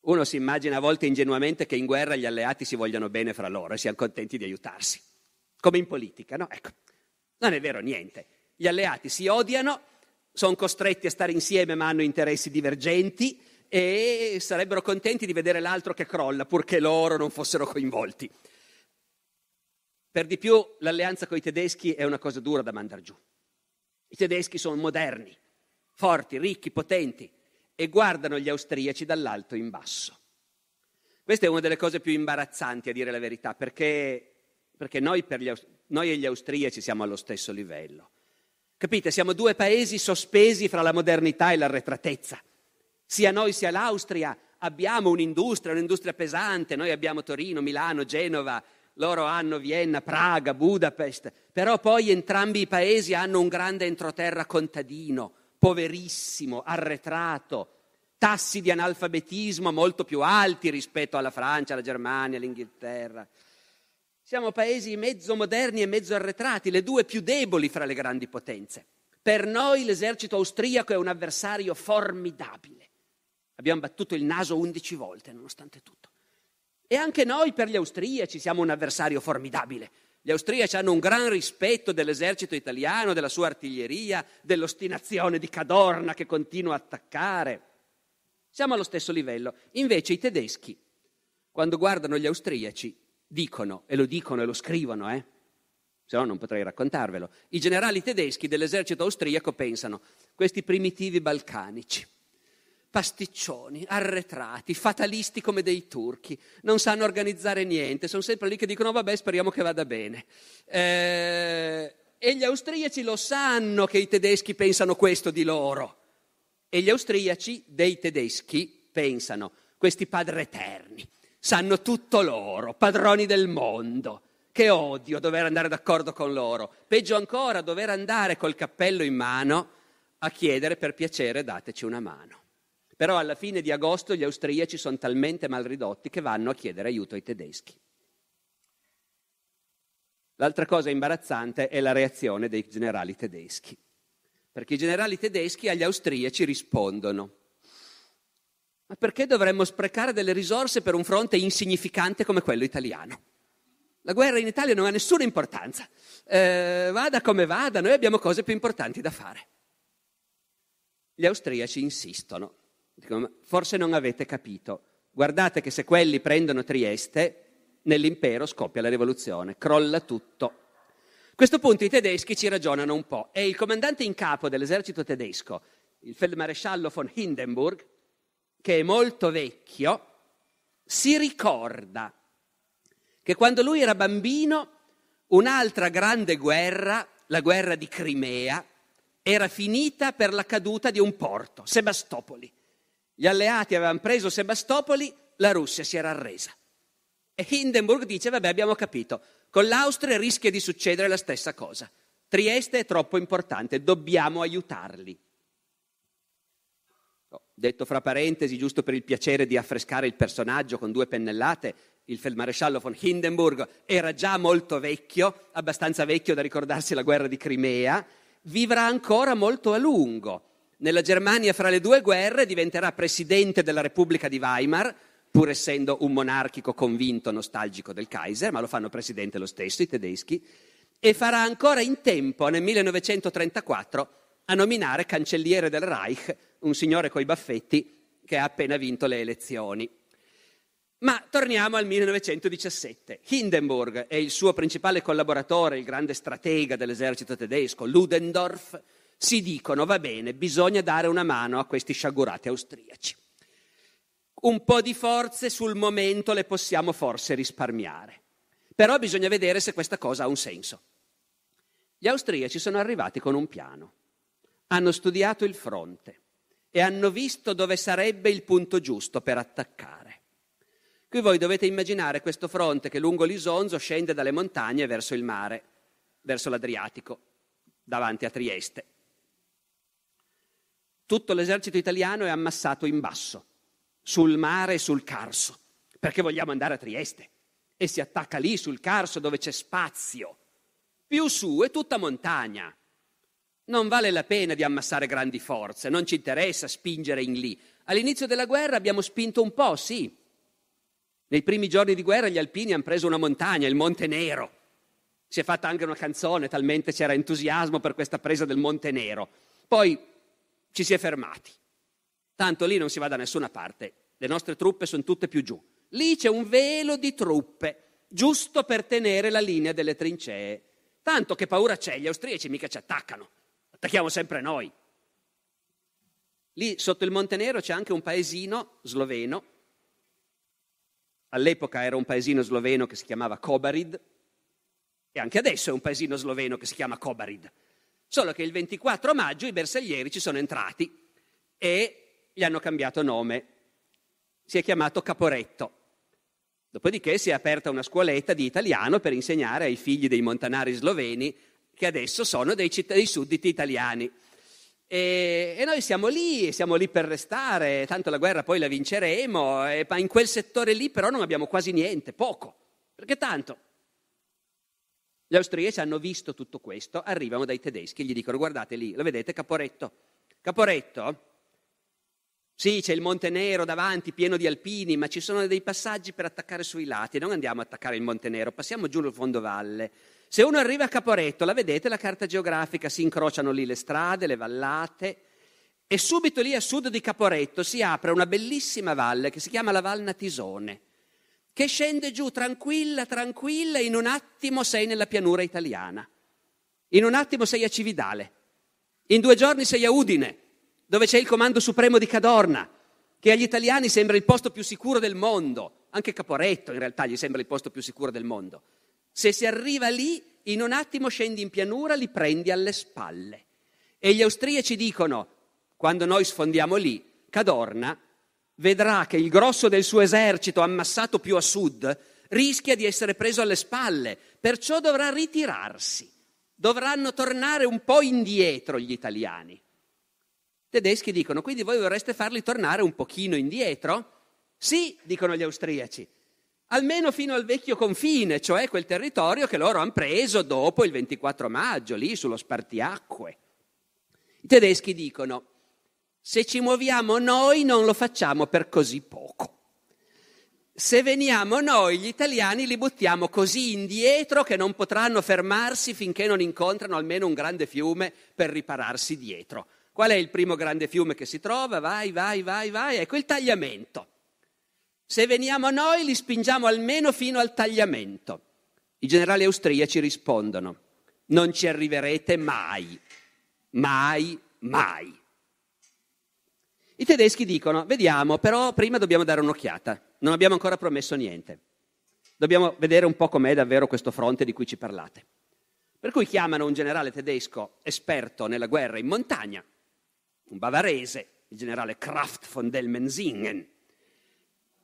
Uno si immagina a volte ingenuamente che in guerra gli alleati si vogliano bene fra loro e siano contenti di aiutarsi come in politica, no? Ecco, non è vero niente. Gli alleati si odiano, sono costretti a stare insieme ma hanno interessi divergenti e sarebbero contenti di vedere l'altro che crolla, purché loro non fossero coinvolti. Per di più l'alleanza con i tedeschi è una cosa dura da mandare giù. I tedeschi sono moderni, forti, ricchi, potenti e guardano gli austriaci dall'alto in basso. Questa è una delle cose più imbarazzanti, a dire la verità, perché perché noi, per gli, noi e gli austriaci siamo allo stesso livello. Capite? Siamo due paesi sospesi fra la modernità e l'arretratezza. Sia noi sia l'Austria abbiamo un'industria, un'industria pesante, noi abbiamo Torino, Milano, Genova, loro hanno Vienna, Praga, Budapest, però poi entrambi i paesi hanno un grande entroterra contadino, poverissimo, arretrato, tassi di analfabetismo molto più alti rispetto alla Francia, alla Germania, all'Inghilterra. Siamo paesi mezzo moderni e mezzo arretrati, le due più deboli fra le grandi potenze. Per noi l'esercito austriaco è un avversario formidabile. Abbiamo battuto il naso 11 volte, nonostante tutto. E anche noi per gli austriaci siamo un avversario formidabile. Gli austriaci hanno un gran rispetto dell'esercito italiano, della sua artiglieria, dell'ostinazione di Cadorna che continua a attaccare. Siamo allo stesso livello. Invece i tedeschi, quando guardano gli austriaci, dicono, e lo dicono e lo scrivono, eh? se no non potrei raccontarvelo, i generali tedeschi dell'esercito austriaco pensano, questi primitivi balcanici, pasticcioni, arretrati, fatalisti come dei turchi, non sanno organizzare niente, sono sempre lì che dicono vabbè speriamo che vada bene. Eh, e gli austriaci lo sanno che i tedeschi pensano questo di loro. E gli austriaci dei tedeschi pensano questi padri eterni, sanno tutto loro, padroni del mondo. Che odio dover andare d'accordo con loro. Peggio ancora dover andare col cappello in mano a chiedere per piacere dateci una mano. Però alla fine di agosto gli austriaci sono talmente mal ridotti che vanno a chiedere aiuto ai tedeschi. L'altra cosa imbarazzante è la reazione dei generali tedeschi, perché i generali tedeschi agli austriaci rispondono ma perché dovremmo sprecare delle risorse per un fronte insignificante come quello italiano? La guerra in Italia non ha nessuna importanza. Eh, vada come vada, noi abbiamo cose più importanti da fare. Gli austriaci insistono, dicono, forse non avete capito. Guardate che se quelli prendono Trieste, nell'impero scoppia la rivoluzione, crolla tutto. A questo punto i tedeschi ci ragionano un po' e il comandante in capo dell'esercito tedesco, il feldmaresciallo von Hindenburg, che è molto vecchio, si ricorda che quando lui era bambino un'altra grande guerra, la guerra di Crimea, era finita per la caduta di un porto, Sebastopoli. Gli alleati avevano preso Sebastopoli, la Russia si era arresa. E Hindenburg dice, vabbè abbiamo capito, con l'Austria rischia di succedere la stessa cosa. Trieste è troppo importante, dobbiamo aiutarli. Detto fra parentesi, giusto per il piacere di affrescare il personaggio con due pennellate, il feldmaresciallo von Hindenburg era già molto vecchio, abbastanza vecchio da ricordarsi la guerra di Crimea, vivrà ancora molto a lungo. Nella Germania fra le due guerre diventerà presidente della Repubblica di Weimar, pur essendo un monarchico convinto nostalgico del Kaiser, ma lo fanno presidente lo stesso i tedeschi, e farà ancora in tempo nel 1934 a nominare cancelliere del Reich un signore coi baffetti che ha appena vinto le elezioni. Ma torniamo al 1917. Hindenburg e il suo principale collaboratore, il grande stratega dell'esercito tedesco, Ludendorff, si dicono va bene, bisogna dare una mano a questi sciagurati austriaci. Un po' di forze sul momento le possiamo forse risparmiare, però bisogna vedere se questa cosa ha un senso. Gli austriaci sono arrivati con un piano, hanno studiato il fronte, e hanno visto dove sarebbe il punto giusto per attaccare. Qui voi dovete immaginare questo fronte che lungo l'Isonzo scende dalle montagne verso il mare, verso l'Adriatico, davanti a Trieste. Tutto l'esercito italiano è ammassato in basso, sul mare e sul Carso, perché vogliamo andare a Trieste e si attacca lì sul Carso dove c'è spazio. Più su è tutta montagna, non vale la pena di ammassare grandi forze, non ci interessa spingere in lì. All'inizio della guerra abbiamo spinto un po', sì. Nei primi giorni di guerra gli alpini hanno preso una montagna, il Monte Nero. Si è fatta anche una canzone, talmente c'era entusiasmo per questa presa del Monte Nero. Poi ci si è fermati. Tanto lì non si va da nessuna parte, le nostre truppe sono tutte più giù. Lì c'è un velo di truppe, giusto per tenere la linea delle trincee. Tanto che paura c'è, gli austriaci mica ci attaccano attacchiamo sempre noi. Lì sotto il Monte Nero c'è anche un paesino sloveno, all'epoca era un paesino sloveno che si chiamava Kobarid e anche adesso è un paesino sloveno che si chiama Kobarid, solo che il 24 maggio i bersaglieri ci sono entrati e gli hanno cambiato nome, si è chiamato Caporetto. Dopodiché si è aperta una scuoletta di italiano per insegnare ai figli dei montanari sloveni che adesso sono dei, citt- sudditi italiani. E, e, noi siamo lì, siamo lì per restare, tanto la guerra poi la vinceremo, e, ma in quel settore lì però non abbiamo quasi niente, poco, perché tanto. Gli austriaci hanno visto tutto questo, arrivano dai tedeschi, e gli dicono guardate lì, lo vedete Caporetto? Caporetto? Sì, c'è il Monte Nero davanti, pieno di alpini, ma ci sono dei passaggi per attaccare sui lati, non andiamo a attaccare il Monte Nero, passiamo giù nel fondovalle se uno arriva a Caporetto, la vedete la carta geografica, si incrociano lì le strade, le vallate e subito lì a sud di Caporetto si apre una bellissima valle che si chiama la Val Natisone, che scende giù tranquilla, tranquilla, e in un attimo sei nella pianura italiana, in un attimo sei a Cividale, in due giorni sei a Udine, dove c'è il comando supremo di Cadorna, che agli italiani sembra il posto più sicuro del mondo, anche Caporetto in realtà gli sembra il posto più sicuro del mondo. Se si arriva lì, in un attimo scendi in pianura, li prendi alle spalle. E gli austriaci dicono, quando noi sfondiamo lì, Cadorna vedrà che il grosso del suo esercito ammassato più a sud rischia di essere preso alle spalle, perciò dovrà ritirarsi. Dovranno tornare un po' indietro gli italiani. I tedeschi dicono, quindi voi vorreste farli tornare un pochino indietro? Sì, dicono gli austriaci, almeno fino al vecchio confine, cioè quel territorio che loro hanno preso dopo il 24 maggio, lì sullo spartiacque. I tedeschi dicono, se ci muoviamo noi non lo facciamo per così poco. Se veniamo noi, gli italiani, li buttiamo così indietro che non potranno fermarsi finché non incontrano almeno un grande fiume per ripararsi dietro. Qual è il primo grande fiume che si trova? Vai, vai, vai, vai, ecco il tagliamento. Se veniamo noi li spingiamo almeno fino al tagliamento. I generali austriaci rispondono, non ci arriverete mai, mai, mai. I tedeschi dicono, vediamo, però prima dobbiamo dare un'occhiata, non abbiamo ancora promesso niente. Dobbiamo vedere un po' com'è davvero questo fronte di cui ci parlate. Per cui chiamano un generale tedesco esperto nella guerra in montagna, un bavarese, il generale Kraft von Delmensingen,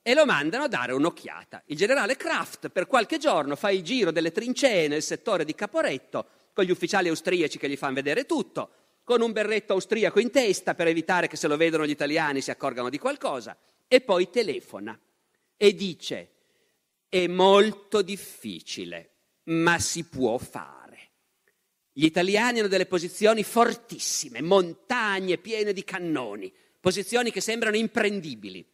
e lo mandano a dare un'occhiata. Il generale Kraft per qualche giorno fa il giro delle trincee nel settore di Caporetto con gli ufficiali austriaci che gli fanno vedere tutto, con un berretto austriaco in testa per evitare che se lo vedono gli italiani si accorgano di qualcosa, e poi telefona e dice è molto difficile, ma si può fare. Gli italiani hanno delle posizioni fortissime, montagne piene di cannoni, posizioni che sembrano imprendibili.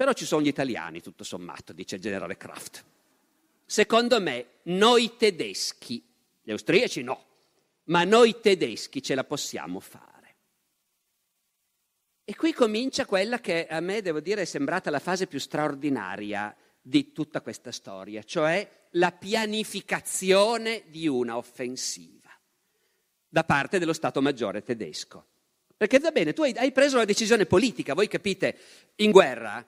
Però ci sono gli italiani, tutto sommato, dice il generale Kraft. Secondo me, noi tedeschi, gli austriaci no, ma noi tedeschi ce la possiamo fare. E qui comincia quella che a me, devo dire, è sembrata la fase più straordinaria di tutta questa storia, cioè la pianificazione di una offensiva da parte dello Stato Maggiore tedesco. Perché va bene, tu hai, preso una decisione politica, voi capite, in guerra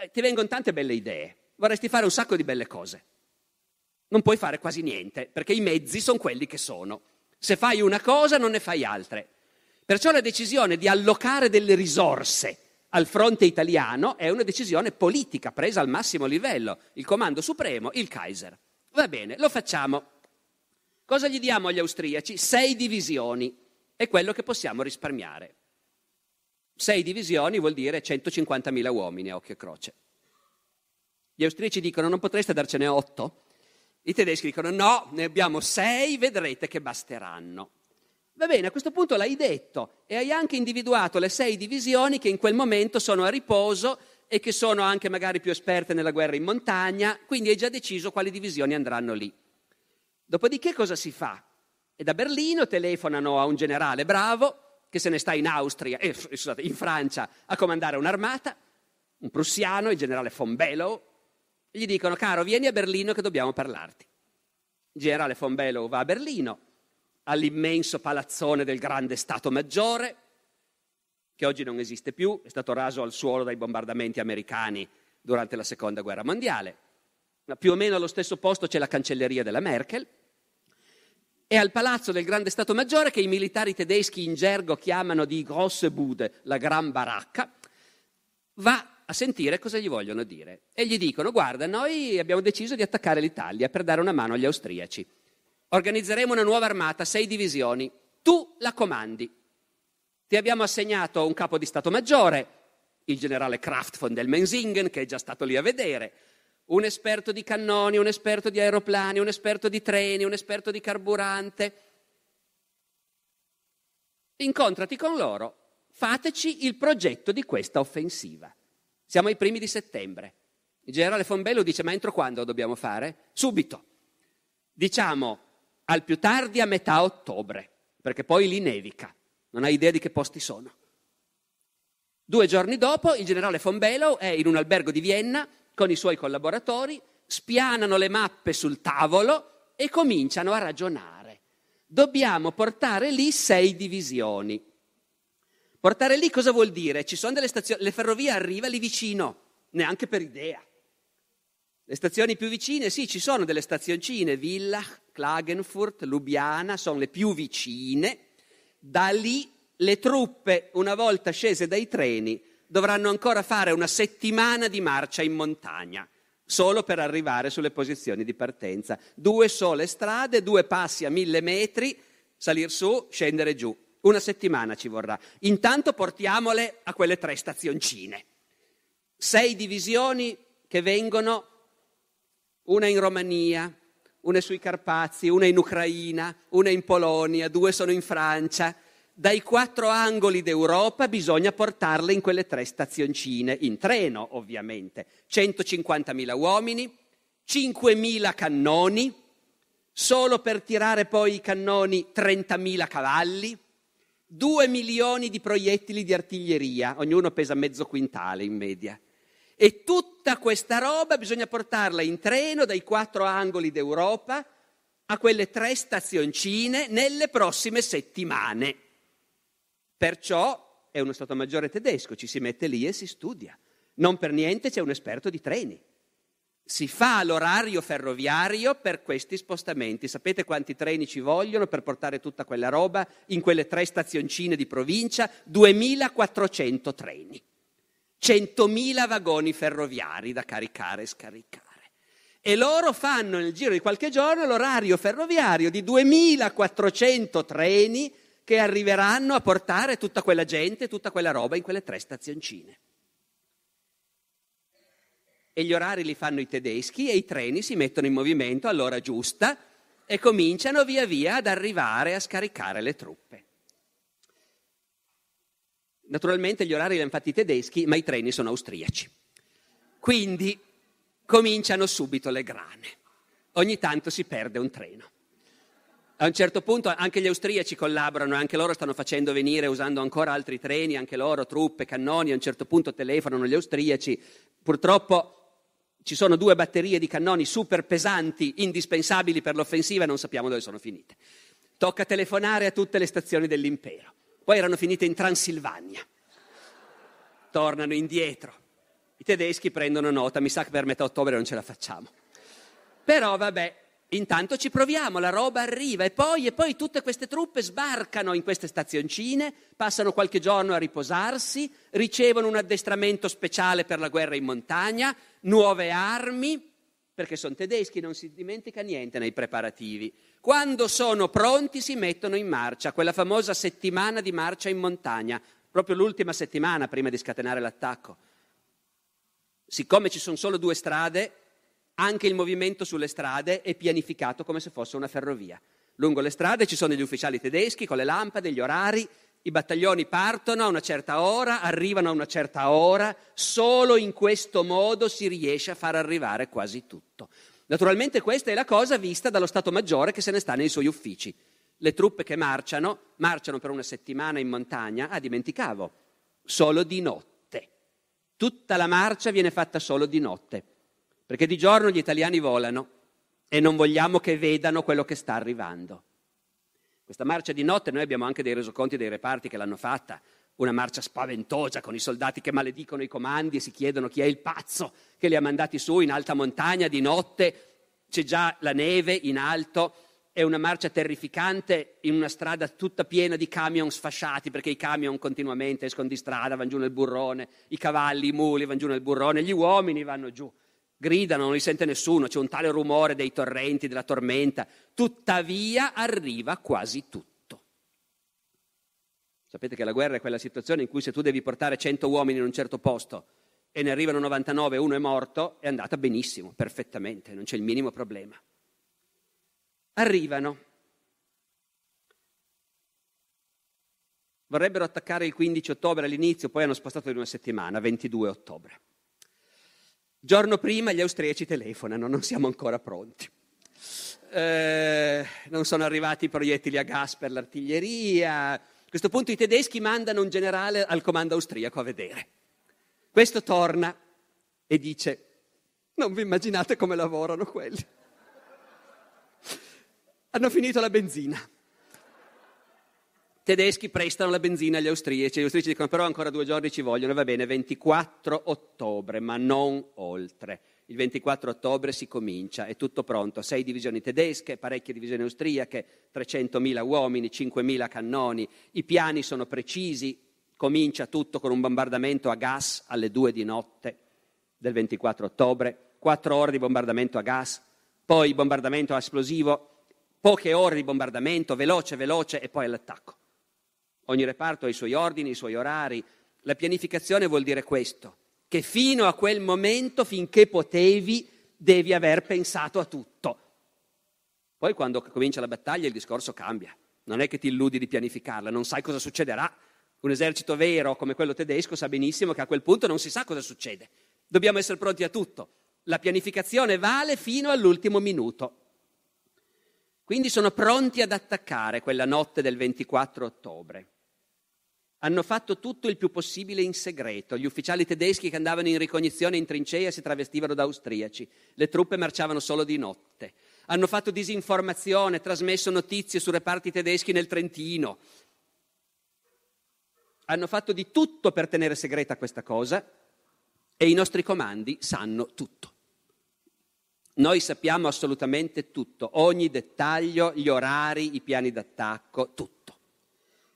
eh, ti vengono tante belle idee, vorresti fare un sacco di belle cose. Non puoi fare quasi niente, perché i mezzi sono quelli che sono. Se fai una cosa non ne fai altre. Perciò la decisione di allocare delle risorse al fronte italiano è una decisione politica presa al massimo livello, il comando supremo, il Kaiser. Va bene, lo facciamo. Cosa gli diamo agli austriaci? Sei divisioni, è quello che possiamo risparmiare sei divisioni vuol dire 150.000 uomini a occhio e croce. Gli austriaci dicono non potreste darcene otto? I tedeschi dicono no, ne abbiamo sei, vedrete che basteranno. Va bene, a questo punto l'hai detto e hai anche individuato le sei divisioni che in quel momento sono a riposo e che sono anche magari più esperte nella guerra in montagna, quindi hai già deciso quali divisioni andranno lì. Dopodiché cosa si fa? E da Berlino telefonano a un generale bravo che se ne sta in Austria, eh, scusate, in Francia a comandare un'armata, un prussiano, il generale von Bellow, gli dicono caro vieni a Berlino che dobbiamo parlarti. Il generale von Bellow va a Berlino, all'immenso palazzone del grande Stato Maggiore, che oggi non esiste più, è stato raso al suolo dai bombardamenti americani durante la Seconda Guerra Mondiale. Ma più o meno allo stesso posto c'è la cancelleria della Merkel, è al palazzo del grande Stato Maggiore che i militari tedeschi in gergo chiamano di grosse bude, la gran baracca, va a sentire cosa gli vogliono dire e gli dicono guarda noi abbiamo deciso di attaccare l'Italia per dare una mano agli austriaci, organizzeremo una nuova armata, sei divisioni, tu la comandi, ti abbiamo assegnato un capo di Stato Maggiore, il generale Kraft von Delmensingen che è già stato lì a vedere, un esperto di cannoni, un esperto di aeroplani, un esperto di treni, un esperto di carburante. Incontrati con loro, fateci il progetto di questa offensiva. Siamo ai primi di settembre. Il generale Fombello dice: Ma entro quando dobbiamo fare? Subito. Diciamo al più tardi a metà ottobre, perché poi lì nevica, non hai idea di che posti sono. Due giorni dopo il generale Fombello è in un albergo di Vienna con i suoi collaboratori, spianano le mappe sul tavolo e cominciano a ragionare. Dobbiamo portare lì sei divisioni. Portare lì cosa vuol dire? Ci sono delle stazioni, le ferrovie arriva lì vicino, neanche per idea. Le stazioni più vicine, sì, ci sono delle stazioncine, Villach, Klagenfurt, Lubiana, sono le più vicine. Da lì le truppe, una volta scese dai treni, dovranno ancora fare una settimana di marcia in montagna solo per arrivare sulle posizioni di partenza. Due sole strade, due passi a mille metri, salir su, scendere giù. Una settimana ci vorrà. Intanto portiamole a quelle tre stazioncine. Sei divisioni che vengono, una in Romania, una sui Carpazi, una in Ucraina, una in Polonia, due sono in Francia dai quattro angoli d'Europa bisogna portarle in quelle tre stazioncine, in treno ovviamente, 150.000 uomini, 5.000 cannoni, solo per tirare poi i cannoni 30.000 cavalli, 2 milioni di proiettili di artiglieria, ognuno pesa mezzo quintale in media. E tutta questa roba bisogna portarla in treno dai quattro angoli d'Europa a quelle tre stazioncine nelle prossime settimane. Perciò è uno Stato Maggiore tedesco, ci si mette lì e si studia. Non per niente c'è un esperto di treni. Si fa l'orario ferroviario per questi spostamenti. Sapete quanti treni ci vogliono per portare tutta quella roba in quelle tre stazioncine di provincia? 2400 treni. 100.000 vagoni ferroviari da caricare e scaricare. E loro fanno nel giro di qualche giorno l'orario ferroviario di 2400 treni che arriveranno a portare tutta quella gente, tutta quella roba in quelle tre stazioncine. E gli orari li fanno i tedeschi e i treni si mettono in movimento all'ora giusta e cominciano via via ad arrivare a scaricare le truppe. Naturalmente gli orari li hanno fatti i tedeschi, ma i treni sono austriaci. Quindi cominciano subito le grane. Ogni tanto si perde un treno. A un certo punto anche gli austriaci collaborano, anche loro stanno facendo venire, usando ancora altri treni, anche loro, truppe, cannoni, a un certo punto telefonano gli austriaci. Purtroppo ci sono due batterie di cannoni super pesanti, indispensabili per l'offensiva, e non sappiamo dove sono finite. Tocca telefonare a tutte le stazioni dell'impero. Poi erano finite in Transilvania. Tornano indietro. I tedeschi prendono nota, mi sa che per metà ottobre non ce la facciamo. Però vabbè, Intanto ci proviamo, la roba arriva e poi, e poi tutte queste truppe sbarcano in queste stazioncine, passano qualche giorno a riposarsi, ricevono un addestramento speciale per la guerra in montagna, nuove armi, perché sono tedeschi, non si dimentica niente nei preparativi. Quando sono pronti si mettono in marcia, quella famosa settimana di marcia in montagna, proprio l'ultima settimana prima di scatenare l'attacco. Siccome ci sono solo due strade, anche il movimento sulle strade è pianificato come se fosse una ferrovia. Lungo le strade ci sono gli ufficiali tedeschi con le lampade, gli orari, i battaglioni partono a una certa ora, arrivano a una certa ora, solo in questo modo si riesce a far arrivare quasi tutto. Naturalmente questa è la cosa vista dallo Stato Maggiore che se ne sta nei suoi uffici. Le truppe che marciano, marciano per una settimana in montagna, ah dimenticavo, solo di notte. Tutta la marcia viene fatta solo di notte perché di giorno gli italiani volano e non vogliamo che vedano quello che sta arrivando. Questa marcia di notte, noi abbiamo anche dei resoconti dei reparti che l'hanno fatta, una marcia spaventosa con i soldati che maledicono i comandi e si chiedono chi è il pazzo che li ha mandati su in alta montagna di notte, c'è già la neve in alto, è una marcia terrificante in una strada tutta piena di camion sfasciati perché i camion continuamente escono di strada, vanno giù nel burrone, i cavalli, i muli vanno giù nel burrone, gli uomini vanno giù. Gridano, non li sente nessuno, c'è un tale rumore dei torrenti, della tormenta. Tuttavia arriva quasi tutto. Sapete che la guerra è quella situazione in cui se tu devi portare 100 uomini in un certo posto e ne arrivano 99, uno è morto, è andata benissimo, perfettamente, non c'è il minimo problema. Arrivano. Vorrebbero attaccare il 15 ottobre all'inizio, poi hanno spostato di una settimana, 22 ottobre giorno prima gli austriaci telefonano, non siamo ancora pronti. Eh, non sono arrivati i proiettili a gas per l'artiglieria. A questo punto i tedeschi mandano un generale al comando austriaco a vedere. Questo torna e dice, non vi immaginate come lavorano quelli. Hanno finito la benzina tedeschi prestano la benzina agli austriaci, gli austriaci dicono però ancora due giorni ci vogliono, va bene, 24 ottobre, ma non oltre. Il 24 ottobre si comincia, è tutto pronto, sei divisioni tedesche, parecchie divisioni austriache, 300.000 uomini, 5.000 cannoni, i piani sono precisi, comincia tutto con un bombardamento a gas alle 2 di notte del 24 ottobre, 4 ore di bombardamento a gas, poi bombardamento a esplosivo, poche ore di bombardamento, veloce, veloce e poi l'attacco. Ogni reparto ha i suoi ordini, i suoi orari. La pianificazione vuol dire questo, che fino a quel momento, finché potevi, devi aver pensato a tutto. Poi quando comincia la battaglia il discorso cambia. Non è che ti illudi di pianificarla, non sai cosa succederà. Un esercito vero come quello tedesco sa benissimo che a quel punto non si sa cosa succede. Dobbiamo essere pronti a tutto. La pianificazione vale fino all'ultimo minuto. Quindi sono pronti ad attaccare quella notte del 24 ottobre. Hanno fatto tutto il più possibile in segreto. Gli ufficiali tedeschi che andavano in ricognizione in trincea si travestivano da austriaci. Le truppe marciavano solo di notte. Hanno fatto disinformazione, trasmesso notizie su reparti tedeschi nel Trentino. Hanno fatto di tutto per tenere segreta questa cosa e i nostri comandi sanno tutto. Noi sappiamo assolutamente tutto, ogni dettaglio, gli orari, i piani d'attacco, tutto.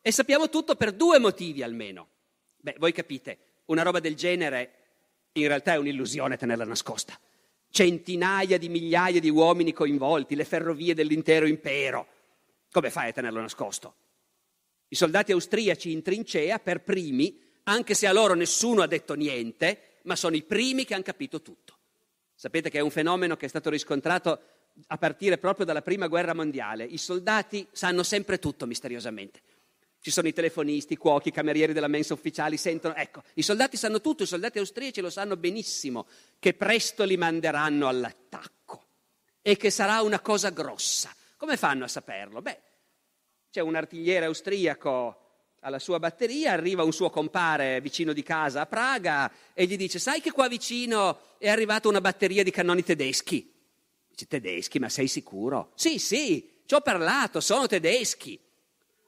E sappiamo tutto per due motivi almeno. Beh, voi capite, una roba del genere in realtà è un'illusione tenerla nascosta. Centinaia di migliaia di uomini coinvolti, le ferrovie dell'intero impero. Come fai a tenerlo nascosto? I soldati austriaci in trincea per primi, anche se a loro nessuno ha detto niente, ma sono i primi che hanno capito tutto. Sapete che è un fenomeno che è stato riscontrato a partire proprio dalla prima guerra mondiale. I soldati sanno sempre tutto misteriosamente. Ci sono i telefonisti, i cuochi, i camerieri della mensa ufficiali, sentono, ecco, i soldati sanno tutto, i soldati austriaci lo sanno benissimo, che presto li manderanno all'attacco e che sarà una cosa grossa. Come fanno a saperlo? Beh, c'è un artigliere austriaco alla sua batteria, arriva un suo compare vicino di casa a Praga e gli dice, sai che qua vicino è arrivata una batteria di cannoni tedeschi? Dice, tedeschi, ma sei sicuro? Sì, sì, ci ho parlato, sono tedeschi.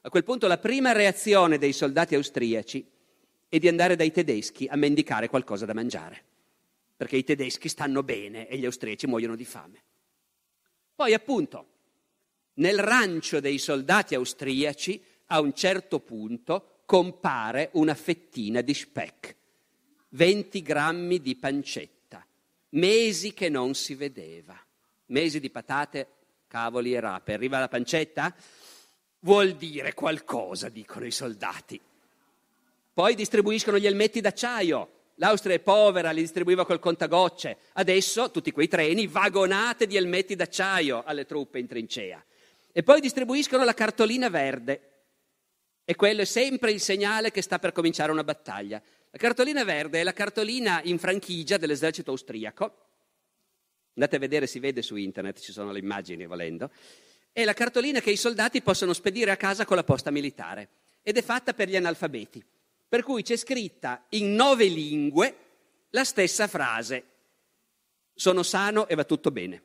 A quel punto la prima reazione dei soldati austriaci è di andare dai tedeschi a mendicare qualcosa da mangiare, perché i tedeschi stanno bene e gli austriaci muoiono di fame. Poi appunto, nel rancio dei soldati austriaci, a un certo punto, compare una fettina di speck, 20 grammi di pancetta, mesi che non si vedeva, mesi di patate, cavoli e rape. Arriva la pancetta? vuol dire qualcosa, dicono i soldati. Poi distribuiscono gli elmetti d'acciaio. L'Austria è povera, li distribuiva col contagocce. Adesso tutti quei treni, vagonate di elmetti d'acciaio alle truppe in trincea. E poi distribuiscono la cartolina verde. E quello è sempre il segnale che sta per cominciare una battaglia. La cartolina verde è la cartolina in franchigia dell'esercito austriaco. Andate a vedere, si vede su internet, ci sono le immagini volendo. È la cartolina che i soldati possono spedire a casa con la posta militare ed è fatta per gli analfabeti. Per cui c'è scritta in nove lingue la stessa frase. Sono sano e va tutto bene.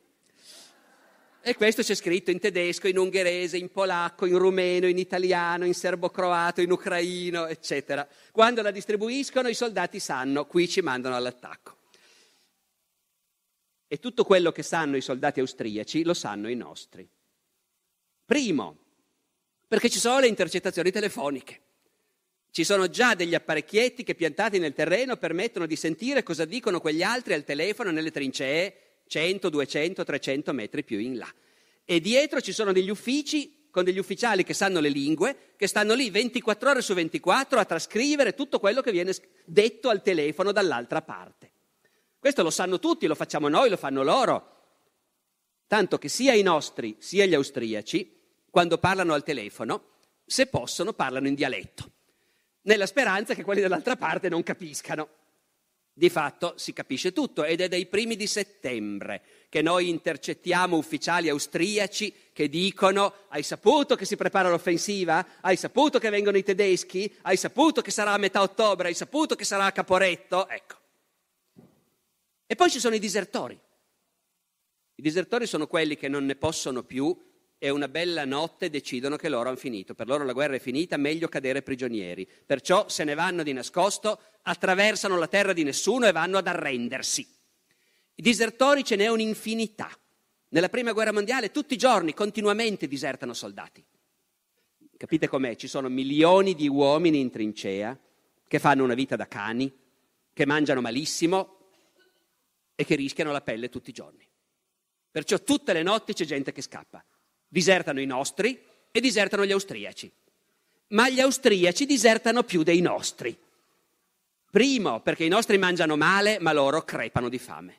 E questo c'è scritto in tedesco, in ungherese, in polacco, in rumeno, in italiano, in serbo-croato, in ucraino, eccetera. Quando la distribuiscono i soldati sanno, qui ci mandano all'attacco. E tutto quello che sanno i soldati austriaci lo sanno i nostri. Primo, perché ci sono le intercettazioni telefoniche. Ci sono già degli apparecchietti che piantati nel terreno permettono di sentire cosa dicono quegli altri al telefono nelle trincee 100, 200, 300 metri più in là. E dietro ci sono degli uffici con degli ufficiali che sanno le lingue, che stanno lì 24 ore su 24 a trascrivere tutto quello che viene detto al telefono dall'altra parte. Questo lo sanno tutti, lo facciamo noi, lo fanno loro. Tanto che sia i nostri sia gli austriaci quando parlano al telefono, se possono parlano in dialetto, nella speranza che quelli dall'altra parte non capiscano. Di fatto si capisce tutto ed è dai primi di settembre che noi intercettiamo ufficiali austriaci che dicono hai saputo che si prepara l'offensiva? Hai saputo che vengono i tedeschi? Hai saputo che sarà a metà ottobre? Hai saputo che sarà a Caporetto? Ecco. E poi ci sono i disertori. I disertori sono quelli che non ne possono più e una bella notte decidono che loro hanno finito. Per loro la guerra è finita, meglio cadere prigionieri. Perciò se ne vanno di nascosto, attraversano la terra di nessuno e vanno ad arrendersi. I disertori ce n'è un'infinità. Nella prima guerra mondiale tutti i giorni continuamente disertano soldati. Capite com'è? Ci sono milioni di uomini in trincea che fanno una vita da cani, che mangiano malissimo e che rischiano la pelle tutti i giorni. Perciò tutte le notti c'è gente che scappa. Disertano i nostri e disertano gli austriaci. Ma gli austriaci disertano più dei nostri. Primo, perché i nostri mangiano male, ma loro crepano di fame.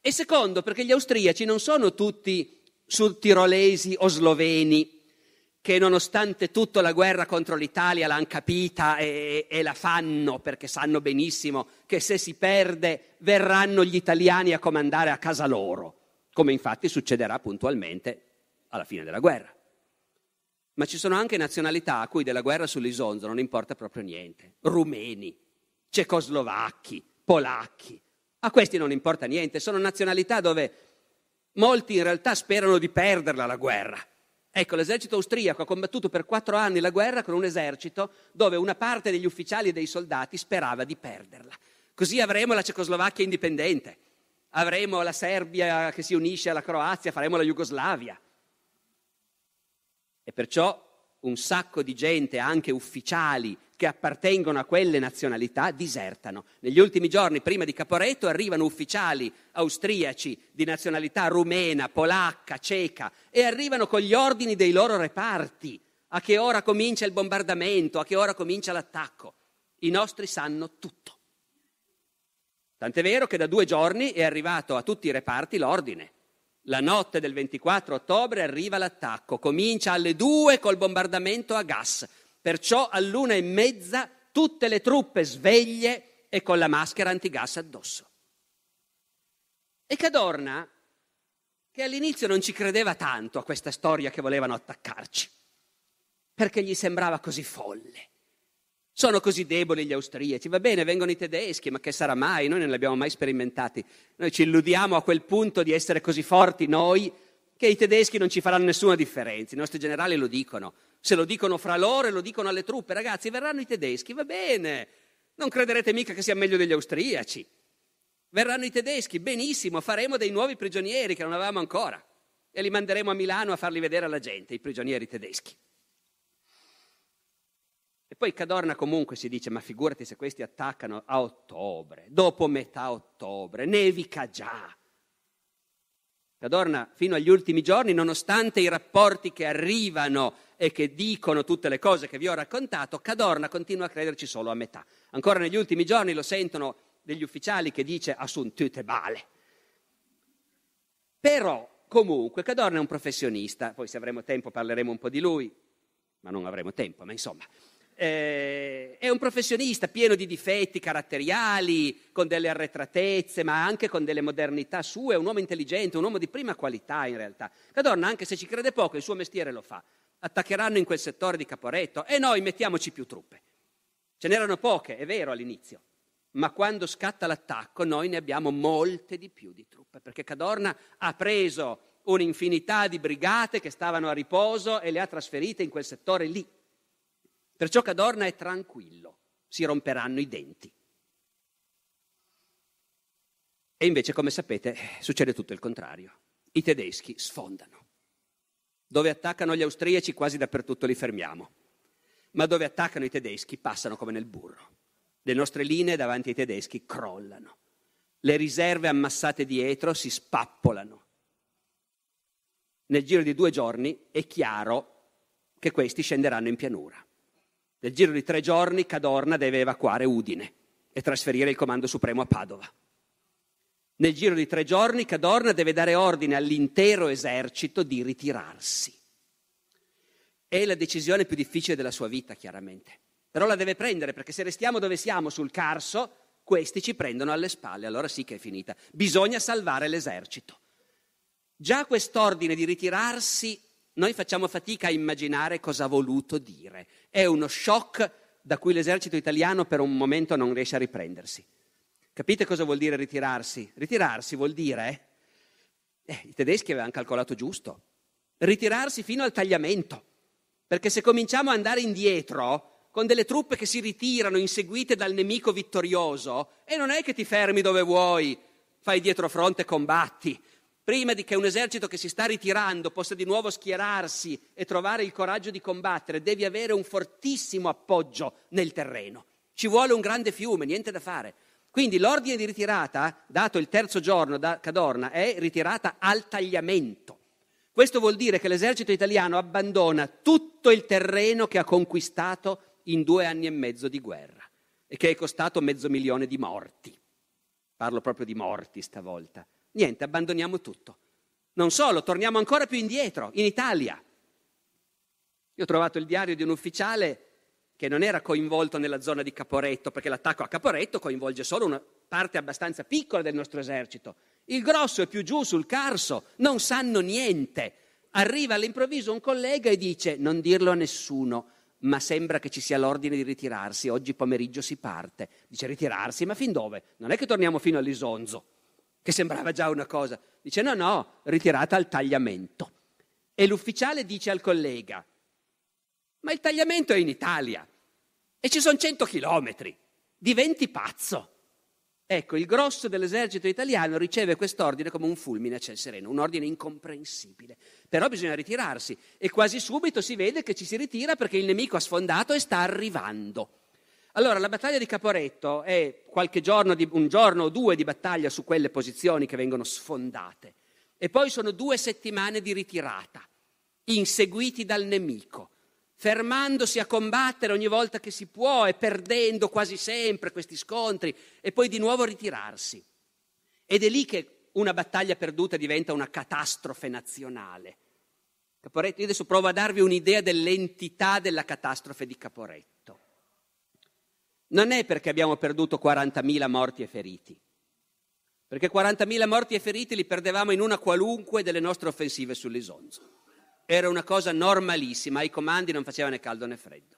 E secondo, perché gli austriaci non sono tutti sudtirolesi o sloveni che nonostante tutto la guerra contro l'Italia l'hanno capita e, e, la fanno perché sanno benissimo che se si perde verranno gli italiani a comandare a casa loro, come infatti succederà puntualmente alla fine della guerra. Ma ci sono anche nazionalità a cui della guerra sull'Isonzo non importa proprio niente. Rumeni, cecoslovacchi, polacchi. A questi non importa niente, sono nazionalità dove molti in realtà sperano di perderla la guerra. Ecco, l'esercito austriaco ha combattuto per quattro anni la guerra con un esercito dove una parte degli ufficiali e dei soldati sperava di perderla. Così avremo la Cecoslovacchia indipendente, avremo la Serbia che si unisce alla Croazia, faremo la Jugoslavia. E perciò un sacco di gente, anche ufficiali che appartengono a quelle nazionalità, disertano. Negli ultimi giorni, prima di Caporetto, arrivano ufficiali austriaci di nazionalità rumena, polacca, ceca e arrivano con gli ordini dei loro reparti. A che ora comincia il bombardamento? A che ora comincia l'attacco? I nostri sanno tutto. Tant'è vero che da due giorni è arrivato a tutti i reparti l'ordine la notte del 24 ottobre arriva l'attacco, comincia alle 2 col bombardamento a gas, perciò all'una e mezza tutte le truppe sveglie e con la maschera antigas addosso. E Cadorna, che all'inizio non ci credeva tanto a questa storia che volevano attaccarci, perché gli sembrava così folle sono così deboli gli austriaci, va bene, vengono i tedeschi, ma che sarà mai? Noi non li abbiamo mai sperimentati. Noi ci illudiamo a quel punto di essere così forti noi che i tedeschi non ci faranno nessuna differenza. I nostri generali lo dicono. Se lo dicono fra loro e lo dicono alle truppe, ragazzi, verranno i tedeschi, va bene. Non crederete mica che sia meglio degli austriaci. Verranno i tedeschi, benissimo, faremo dei nuovi prigionieri che non avevamo ancora e li manderemo a Milano a farli vedere alla gente, i prigionieri tedeschi poi Cadorna comunque si dice, ma figurati se questi attaccano a ottobre, dopo metà ottobre, nevica già. Cadorna fino agli ultimi giorni, nonostante i rapporti che arrivano e che dicono tutte le cose che vi ho raccontato, Cadorna continua a crederci solo a metà. Ancora negli ultimi giorni lo sentono degli ufficiali che dice assuntute male. Però comunque Cadorna è un professionista, poi se avremo tempo parleremo un po' di lui, ma non avremo tempo, ma insomma, eh, è un professionista pieno di difetti caratteriali, con delle arretratezze, ma anche con delle modernità sue, è un uomo intelligente, un uomo di prima qualità in realtà. Cadorna, anche se ci crede poco, il suo mestiere lo fa. Attaccheranno in quel settore di Caporetto e noi mettiamoci più truppe. Ce n'erano poche, è vero, all'inizio, ma quando scatta l'attacco noi ne abbiamo molte di più di truppe, perché Cadorna ha preso un'infinità di brigate che stavano a riposo e le ha trasferite in quel settore lì Perciò Cadorna è tranquillo, si romperanno i denti. E invece, come sapete, succede tutto il contrario. I tedeschi sfondano. Dove attaccano gli austriaci quasi dappertutto li fermiamo. Ma dove attaccano i tedeschi passano come nel burro. Le nostre linee davanti ai tedeschi crollano. Le riserve ammassate dietro si spappolano. Nel giro di due giorni è chiaro che questi scenderanno in pianura. Nel giro di tre giorni Cadorna deve evacuare Udine e trasferire il comando supremo a Padova. Nel giro di tre giorni Cadorna deve dare ordine all'intero esercito di ritirarsi. È la decisione più difficile della sua vita, chiaramente. Però la deve prendere, perché se restiamo dove siamo, sul Carso, questi ci prendono alle spalle, allora sì che è finita. Bisogna salvare l'esercito. Già quest'ordine di ritirarsi noi facciamo fatica a immaginare cosa ha voluto dire. È uno shock da cui l'esercito italiano per un momento non riesce a riprendersi. Capite cosa vuol dire ritirarsi? Ritirarsi vuol dire, eh, eh, i tedeschi avevano calcolato giusto, ritirarsi fino al tagliamento, perché se cominciamo ad andare indietro con delle truppe che si ritirano inseguite dal nemico vittorioso, e non è che ti fermi dove vuoi, fai dietro fronte e combatti, prima che un esercito che si sta ritirando possa di nuovo schierarsi e trovare il coraggio di combattere, devi avere un fortissimo appoggio nel terreno. Ci vuole un grande fiume, niente da fare. Quindi l'ordine di ritirata, dato il terzo giorno da Cadorna, è ritirata al tagliamento. Questo vuol dire che l'esercito italiano abbandona tutto il terreno che ha conquistato in due anni e mezzo di guerra e che è costato mezzo milione di morti. Parlo proprio di morti stavolta niente, abbandoniamo tutto. Non solo, torniamo ancora più indietro, in Italia. Io ho trovato il diario di un ufficiale che non era coinvolto nella zona di Caporetto, perché l'attacco a Caporetto coinvolge solo una parte abbastanza piccola del nostro esercito. Il grosso è più giù sul Carso, non sanno niente. Arriva all'improvviso un collega e dice non dirlo a nessuno, ma sembra che ci sia l'ordine di ritirarsi, oggi pomeriggio si parte. Dice ritirarsi, ma fin dove? Non è che torniamo fino all'Isonzo che sembrava già una cosa. Dice no, no, ritirata al tagliamento. E l'ufficiale dice al collega, ma il tagliamento è in Italia e ci sono 100 chilometri, diventi pazzo. Ecco, il grosso dell'esercito italiano riceve quest'ordine come un fulmine a ciel sereno, un ordine incomprensibile. Però bisogna ritirarsi e quasi subito si vede che ci si ritira perché il nemico ha sfondato e sta arrivando. Allora, la battaglia di Caporetto è qualche giorno, di, un giorno o due di battaglia su quelle posizioni che vengono sfondate e poi sono due settimane di ritirata, inseguiti dal nemico, fermandosi a combattere ogni volta che si può e perdendo quasi sempre questi scontri e poi di nuovo ritirarsi. Ed è lì che una battaglia perduta diventa una catastrofe nazionale. Caporetto, io adesso provo a darvi un'idea dell'entità della catastrofe di Caporetto non è perché abbiamo perduto 40.000 morti e feriti, perché 40.000 morti e feriti li perdevamo in una qualunque delle nostre offensive sull'Isonzo. Era una cosa normalissima, ai comandi non faceva né caldo né freddo.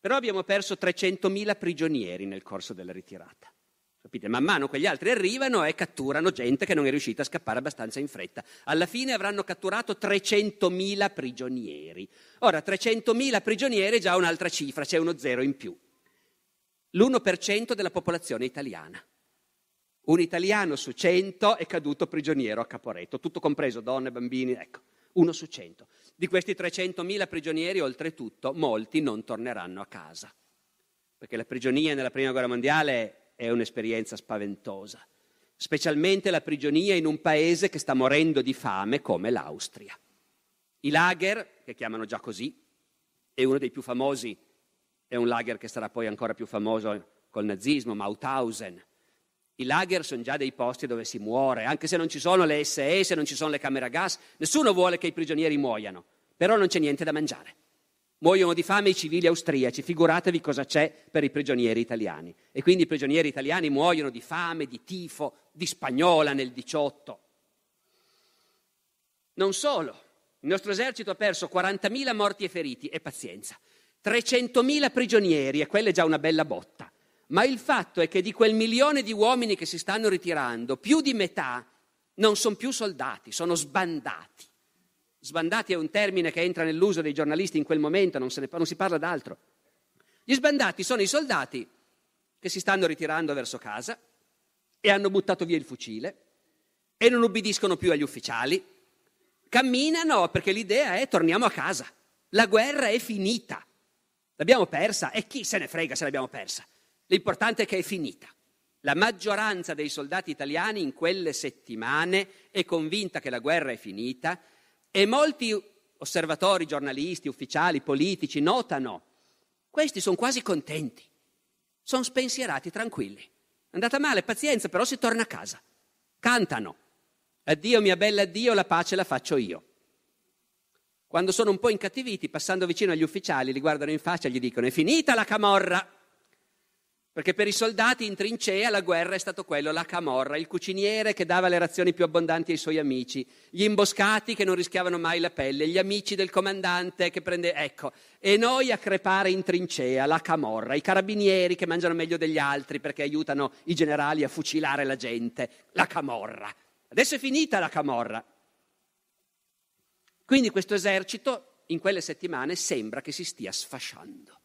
Però abbiamo perso 300.000 prigionieri nel corso della ritirata. Capite? Man mano quegli altri arrivano e catturano gente che non è riuscita a scappare abbastanza in fretta. Alla fine avranno catturato 300.000 prigionieri. Ora, 300.000 prigionieri è già un'altra cifra, c'è uno zero in più. L'1% della popolazione italiana. Un italiano su 100 è caduto prigioniero a Caporetto, tutto compreso, donne, bambini, ecco, uno su 100. Di questi 300.000 prigionieri, oltretutto, molti non torneranno a casa perché la prigionia nella prima guerra mondiale è un'esperienza spaventosa, specialmente la prigionia in un paese che sta morendo di fame come l'Austria. I lager, che chiamano già così, è uno dei più famosi, è un lager che sarà poi ancora più famoso col nazismo, Mauthausen. I lager sono già dei posti dove si muore, anche se non ci sono le SE, se non ci sono le camere a gas, nessuno vuole che i prigionieri muoiano, però non c'è niente da mangiare. Muoiono di fame i civili austriaci, figuratevi cosa c'è per i prigionieri italiani. E quindi i prigionieri italiani muoiono di fame, di tifo, di spagnola nel 18. Non solo, il nostro esercito ha perso 40.000 morti e feriti, e pazienza, 300.000 prigionieri, e quella è già una bella botta. Ma il fatto è che di quel milione di uomini che si stanno ritirando, più di metà non sono più soldati, sono sbandati. Sbandati è un termine che entra nell'uso dei giornalisti in quel momento, non, ne, non si parla d'altro. Gli sbandati sono i soldati che si stanno ritirando verso casa e hanno buttato via il fucile e non ubbidiscono più agli ufficiali. Camminano perché l'idea è torniamo a casa. La guerra è finita. L'abbiamo persa e chi se ne frega se l'abbiamo persa. L'importante è che è finita. La maggioranza dei soldati italiani in quelle settimane è convinta che la guerra è finita e molti osservatori, giornalisti, ufficiali, politici notano, questi sono quasi contenti, sono spensierati, tranquilli. È andata male, pazienza, però si torna a casa. Cantano. Addio mia bella addio, la pace la faccio io. Quando sono un po' incattiviti, passando vicino agli ufficiali, li guardano in faccia e gli dicono è finita la camorra. Perché per i soldati in trincea la guerra è stato quello, la camorra, il cuciniere che dava le razioni più abbondanti ai suoi amici, gli imboscati che non rischiavano mai la pelle, gli amici del comandante che prende... Ecco, e noi a crepare in trincea, la camorra, i carabinieri che mangiano meglio degli altri perché aiutano i generali a fucilare la gente, la camorra. Adesso è finita la camorra. Quindi questo esercito in quelle settimane sembra che si stia sfasciando.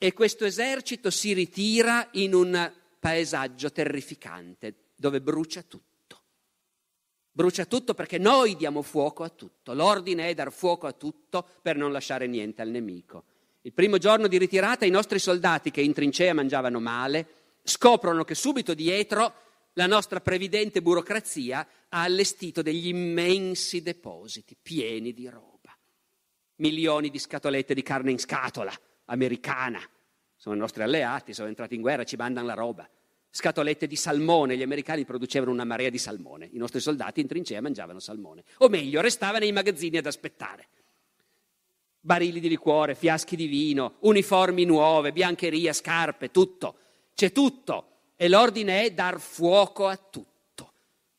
E questo esercito si ritira in un paesaggio terrificante dove brucia tutto. Brucia tutto perché noi diamo fuoco a tutto. L'ordine è dar fuoco a tutto per non lasciare niente al nemico. Il primo giorno di ritirata i nostri soldati che in trincea mangiavano male scoprono che subito dietro la nostra previdente burocrazia ha allestito degli immensi depositi pieni di roba. Milioni di scatolette di carne in scatola, americana, sono i nostri alleati, sono entrati in guerra, ci mandano la roba. Scatolette di salmone, gli americani producevano una marea di salmone, i nostri soldati in trincea mangiavano salmone, o meglio, restavano nei magazzini ad aspettare. Barili di liquore, fiaschi di vino, uniformi nuove, biancheria, scarpe, tutto. C'è tutto e l'ordine è dar fuoco a tutto.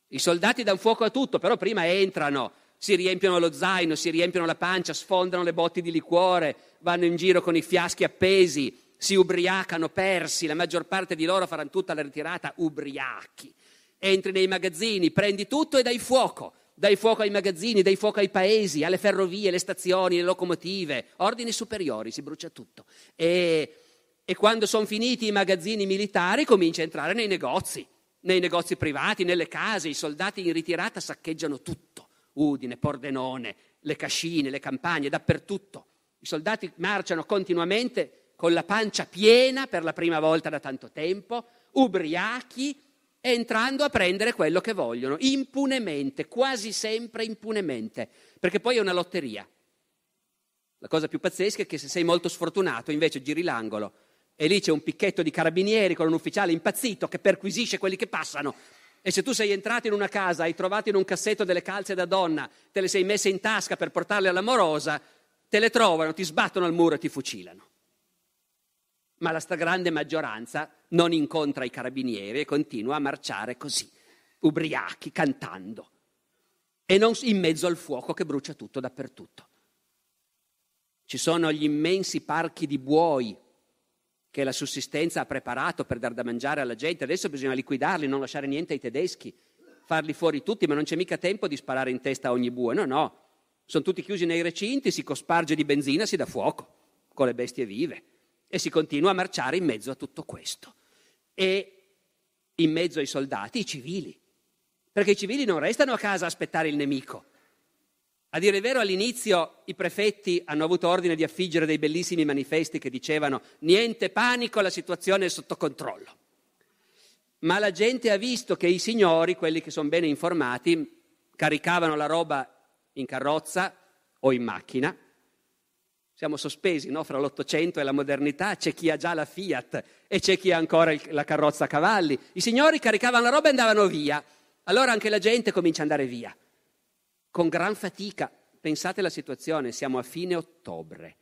I soldati danno fuoco a tutto, però prima entrano, si riempiono lo zaino, si riempiono la pancia, sfondano le botti di liquore, vanno in giro con i fiaschi appesi, si ubriacano persi, la maggior parte di loro faranno tutta la ritirata ubriachi. Entri nei magazzini, prendi tutto e dai fuoco. Dai fuoco ai magazzini, dai fuoco ai paesi, alle ferrovie, alle stazioni, alle locomotive, ordini superiori, si brucia tutto. E, e quando sono finiti i magazzini militari comincia a entrare nei negozi, nei negozi privati, nelle case, i soldati in ritirata saccheggiano tutto. Udine, Pordenone, le cascine, le campagne, dappertutto. I soldati marciano continuamente con la pancia piena per la prima volta da tanto tempo, ubriachi, entrando a prendere quello che vogliono, impunemente, quasi sempre impunemente, perché poi è una lotteria. La cosa più pazzesca è che se sei molto sfortunato invece giri l'angolo e lì c'è un picchetto di carabinieri con un ufficiale impazzito che perquisisce quelli che passano. E se tu sei entrato in una casa, hai trovato in un cassetto delle calze da donna, te le sei messe in tasca per portarle all'amorosa, te le trovano, ti sbattono al muro e ti fucilano. Ma la stragrande maggioranza non incontra i carabinieri e continua a marciare così, ubriachi, cantando, e non in mezzo al fuoco che brucia tutto dappertutto. Ci sono gli immensi parchi di buoi che la sussistenza ha preparato per dar da mangiare alla gente. Adesso bisogna liquidarli, non lasciare niente ai tedeschi, farli fuori tutti, ma non c'è mica tempo di sparare in testa a ogni bue. No, no, sono tutti chiusi nei recinti, si cosparge di benzina, si dà fuoco con le bestie vive e si continua a marciare in mezzo a tutto questo. E in mezzo ai soldati i civili, perché i civili non restano a casa a aspettare il nemico. A dire il vero, all'inizio i prefetti hanno avuto ordine di affiggere dei bellissimi manifesti che dicevano niente panico, la situazione è sotto controllo. Ma la gente ha visto che i signori, quelli che sono bene informati, caricavano la roba in carrozza o in macchina. Siamo sospesi no? fra l'Ottocento e la modernità, c'è chi ha già la Fiat e c'è chi ha ancora il, la carrozza a cavalli. I signori caricavano la roba e andavano via. Allora anche la gente comincia ad andare via, con gran fatica. Pensate alla situazione, siamo a fine ottobre.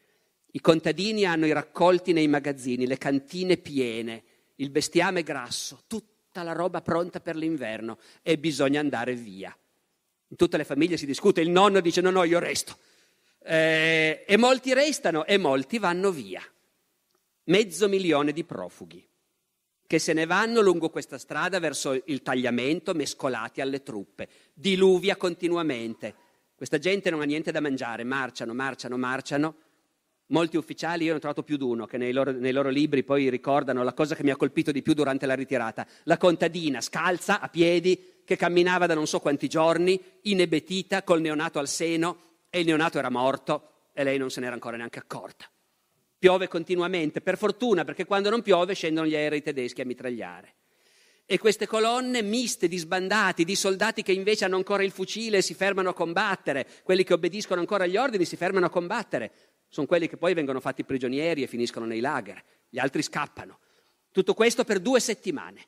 I contadini hanno i raccolti nei magazzini, le cantine piene, il bestiame grasso, tutta la roba pronta per l'inverno e bisogna andare via. In tutte le famiglie si discute, il nonno dice no, no, io resto. Eh, e molti restano e molti vanno via. Mezzo milione di profughi che se ne vanno lungo questa strada verso il tagliamento mescolati alle truppe. Diluvia continuamente. Questa gente non ha niente da mangiare, marciano, marciano, marciano Molti ufficiali, io ne ho trovato più di uno, che nei loro, nei loro, libri poi ricordano la cosa che mi ha colpito di più durante la ritirata, la contadina scalza, a piedi, che camminava da non so quanti giorni, inebetita, col neonato al seno, e il neonato era morto e lei non se n'era ancora neanche accorta. Piove continuamente, per fortuna, perché quando non piove scendono gli aerei tedeschi a mitragliare. E queste colonne miste di sbandati, di soldati che invece hanno ancora il fucile e si fermano a combattere, quelli che obbediscono ancora agli ordini si fermano a combattere, sono quelli che poi vengono fatti prigionieri e finiscono nei lager, gli altri scappano. Tutto questo per due settimane,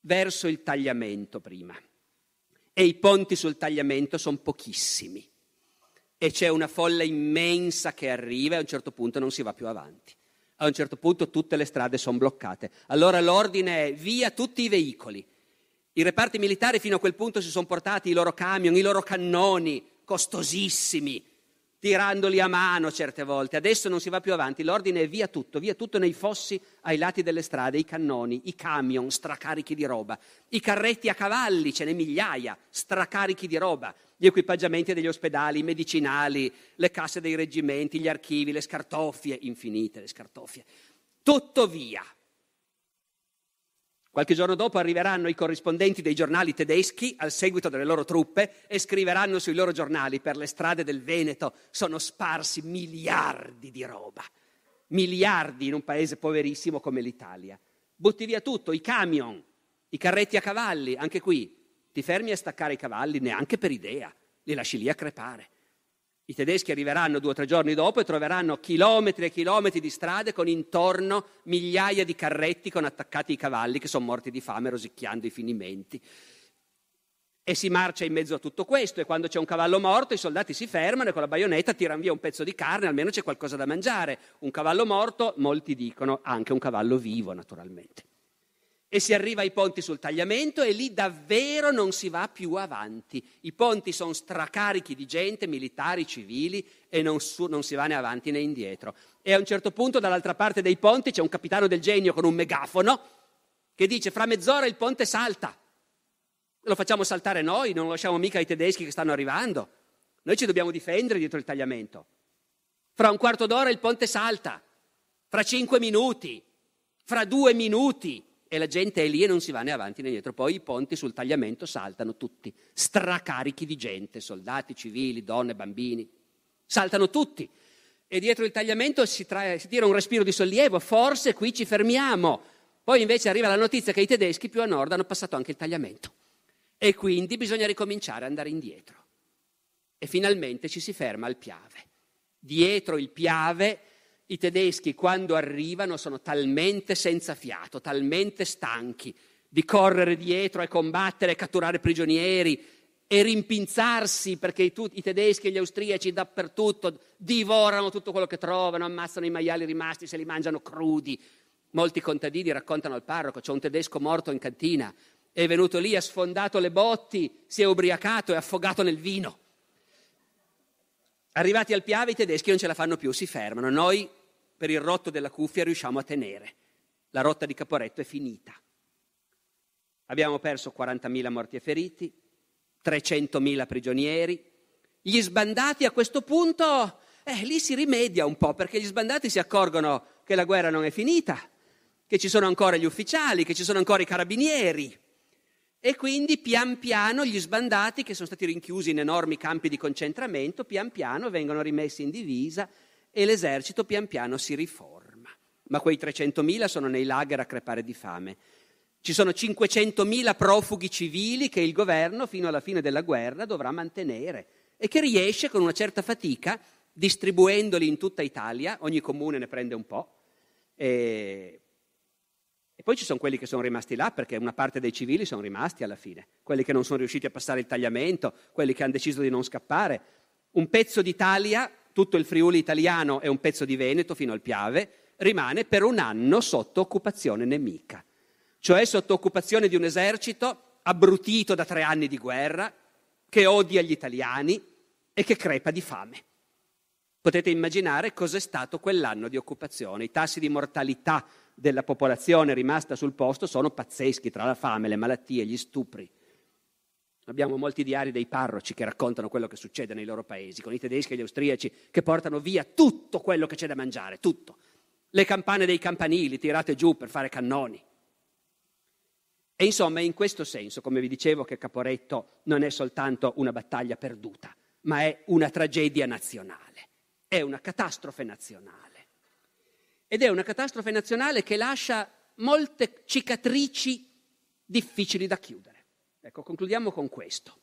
verso il tagliamento prima. E i ponti sul tagliamento sono pochissimi. E c'è una folla immensa che arriva e a un certo punto non si va più avanti. A un certo punto tutte le strade sono bloccate. Allora l'ordine è via tutti i veicoli. I reparti militari fino a quel punto si sono portati i loro camion, i loro cannoni, costosissimi, tirandoli a mano certe volte. Adesso non si va più avanti, l'ordine è via tutto, via tutto nei fossi ai lati delle strade, i cannoni, i camion stracarichi di roba, i carretti a cavalli, ce ne migliaia, stracarichi di roba, gli equipaggiamenti degli ospedali, i medicinali, le casse dei reggimenti, gli archivi, le scartoffie, infinite le scartoffie. Tutto via, Qualche giorno dopo arriveranno i corrispondenti dei giornali tedeschi al seguito delle loro truppe e scriveranno sui loro giornali per le strade del Veneto sono sparsi miliardi di roba, miliardi in un paese poverissimo come l'Italia. Butti via tutto, i camion, i carretti a cavalli, anche qui, ti fermi a staccare i cavalli neanche per idea, li lasci lì a crepare. I tedeschi arriveranno due o tre giorni dopo e troveranno chilometri e chilometri di strade con intorno migliaia di carretti con attaccati i cavalli che sono morti di fame rosicchiando i finimenti. E si marcia in mezzo a tutto questo e quando c'è un cavallo morto i soldati si fermano e con la baionetta tirano via un pezzo di carne, almeno c'è qualcosa da mangiare. Un cavallo morto, molti dicono, anche un cavallo vivo naturalmente e si arriva ai ponti sul tagliamento e lì davvero non si va più avanti. I ponti sono stracarichi di gente, militari, civili e non, su, non, si va né avanti né indietro. E a un certo punto dall'altra parte dei ponti c'è un capitano del genio con un megafono che dice fra mezz'ora il ponte salta. Lo facciamo saltare noi, non lo lasciamo mica ai tedeschi che stanno arrivando. Noi ci dobbiamo difendere dietro il tagliamento. Fra un quarto d'ora il ponte salta, fra cinque minuti, fra due minuti e la gente è lì e non si va né avanti né indietro. Poi i ponti sul tagliamento saltano tutti, stracarichi di gente, soldati, civili, donne, bambini. Saltano tutti. E dietro il tagliamento si, tra... si tira un respiro di sollievo, forse qui ci fermiamo. Poi invece arriva la notizia che i tedeschi più a nord hanno passato anche il tagliamento. E quindi bisogna ricominciare ad andare indietro. E finalmente ci si ferma al Piave. Dietro il Piave i tedeschi quando arrivano sono talmente senza fiato, talmente stanchi di correre dietro e combattere, catturare prigionieri e rimpinzarsi perché i, i tedeschi e gli austriaci dappertutto divorano tutto quello che trovano, ammazzano i maiali rimasti, se li mangiano crudi. Molti contadini raccontano al parroco, c'è un tedesco morto in cantina, è venuto lì, ha sfondato le botti, si è ubriacato e affogato nel vino. Arrivati al Piave i tedeschi non ce la fanno più, si fermano. Noi per il rotto della cuffia riusciamo a tenere. La rotta di Caporetto è finita. Abbiamo perso 40.000 morti e feriti, 300.000 prigionieri. Gli sbandati a questo punto, eh, lì si rimedia un po', perché gli sbandati si accorgono che la guerra non è finita, che ci sono ancora gli ufficiali, che ci sono ancora i carabinieri. E quindi pian piano gli sbandati che sono stati rinchiusi in enormi campi di concentramento, pian piano vengono rimessi in divisa e l'esercito pian piano si riforma. Ma quei 300.000 sono nei lager a crepare di fame. Ci sono 500.000 profughi civili che il governo fino alla fine della guerra dovrà mantenere e che riesce con una certa fatica, distribuendoli in tutta Italia, ogni comune ne prende un po'. E, e poi ci sono quelli che sono rimasti là perché una parte dei civili sono rimasti alla fine, quelli che non sono riusciti a passare il tagliamento, quelli che hanno deciso di non scappare. Un pezzo d'Italia tutto il Friuli italiano e un pezzo di Veneto fino al Piave, rimane per un anno sotto occupazione nemica, cioè sotto occupazione di un esercito abbrutito da tre anni di guerra, che odia gli italiani e che crepa di fame. Potete immaginare cos'è stato quell'anno di occupazione. I tassi di mortalità della popolazione rimasta sul posto sono pazzeschi tra la fame, le malattie, gli stupri. Abbiamo molti diari dei parroci che raccontano quello che succede nei loro paesi, con i tedeschi e gli austriaci che portano via tutto quello che c'è da mangiare, tutto. Le campane dei campanili tirate giù per fare cannoni. E insomma, è in questo senso, come vi dicevo, che Caporetto non è soltanto una battaglia perduta, ma è una tragedia nazionale, è una catastrofe nazionale. Ed è una catastrofe nazionale che lascia molte cicatrici difficili da chiudere. Ecco, concludiamo con questo.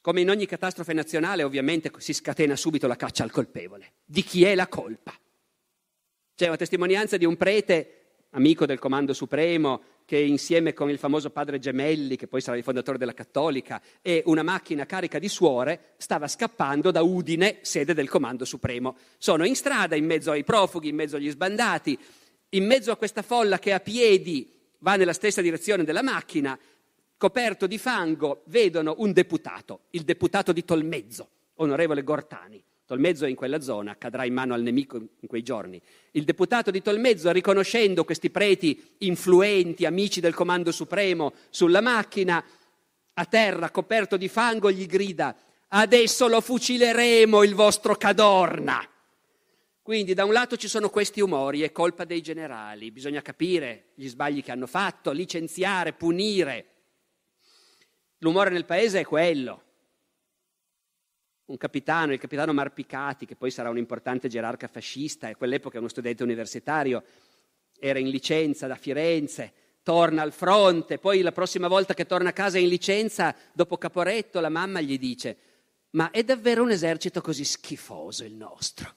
Come in ogni catastrofe nazionale, ovviamente si scatena subito la caccia al colpevole. Di chi è la colpa? C'è una testimonianza di un prete, amico del Comando Supremo, che insieme con il famoso padre Gemelli, che poi sarà il fondatore della Cattolica, e una macchina carica di suore, stava scappando da Udine, sede del Comando Supremo. Sono in strada, in mezzo ai profughi, in mezzo agli sbandati, in mezzo a questa folla che a piedi va nella stessa direzione della macchina, coperto di fango, vedono un deputato, il deputato di Tolmezzo, onorevole Gortani. Tolmezzo è in quella zona, cadrà in mano al nemico in quei giorni. Il deputato di Tolmezzo, riconoscendo questi preti influenti, amici del Comando Supremo, sulla macchina, a terra, coperto di fango, gli grida Adesso lo fucileremo il vostro Cadorna. Quindi da un lato ci sono questi umori, è colpa dei generali, bisogna capire gli sbagli che hanno fatto, licenziare, punire. L'umore nel paese è quello. Un capitano, il capitano Marpicati, che poi sarà un importante gerarca fascista, a quell'epoca è uno studente universitario, era in licenza da Firenze, torna al fronte, poi la prossima volta che torna a casa in licenza, dopo Caporetto, la mamma gli dice, ma è davvero un esercito così schifoso il nostro?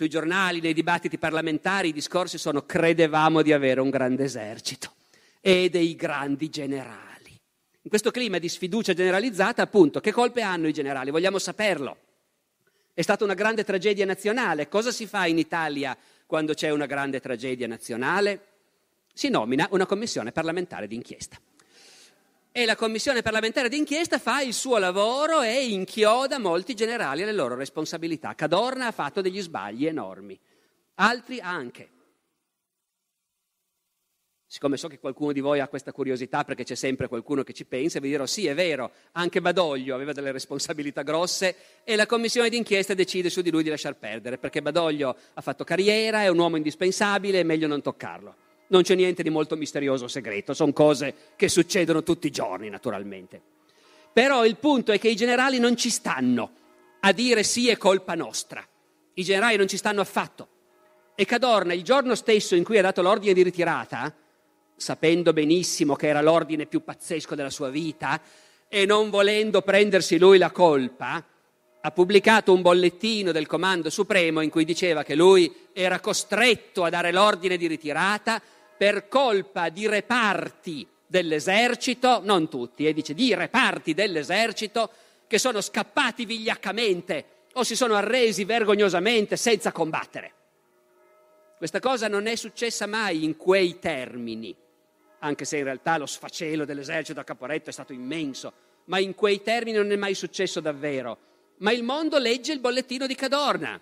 sui giornali, nei dibattiti parlamentari, i discorsi sono credevamo di avere un grande esercito e dei grandi generali. In questo clima di sfiducia generalizzata, appunto, che colpe hanno i generali? Vogliamo saperlo. È stata una grande tragedia nazionale. Cosa si fa in Italia quando c'è una grande tragedia nazionale? Si nomina una commissione parlamentare d'inchiesta e la commissione parlamentare d'inchiesta fa il suo lavoro e inchioda molti generali alle loro responsabilità. Cadorna ha fatto degli sbagli enormi, altri anche. Siccome so che qualcuno di voi ha questa curiosità, perché c'è sempre qualcuno che ci pensa, vi dirò sì, è vero, anche Badoglio aveva delle responsabilità grosse e la commissione d'inchiesta decide su di lui di lasciar perdere, perché Badoglio ha fatto carriera, è un uomo indispensabile, è meglio non toccarlo non c'è niente di molto misterioso o segreto, sono cose che succedono tutti i giorni naturalmente. Però il punto è che i generali non ci stanno a dire sì è colpa nostra, i generali non ci stanno affatto. E Cadorna il giorno stesso in cui ha dato l'ordine di ritirata, sapendo benissimo che era l'ordine più pazzesco della sua vita e non volendo prendersi lui la colpa, ha pubblicato un bollettino del Comando Supremo in cui diceva che lui era costretto a dare l'ordine di ritirata per colpa di reparti dell'esercito, non tutti, e eh, dice di reparti dell'esercito che sono scappati vigliaccamente o si sono arresi vergognosamente senza combattere. Questa cosa non è successa mai in quei termini, anche se in realtà lo sfacelo dell'esercito a Caporetto è stato immenso, ma in quei termini non è mai successo davvero. Ma il mondo legge il bollettino di Cadorna.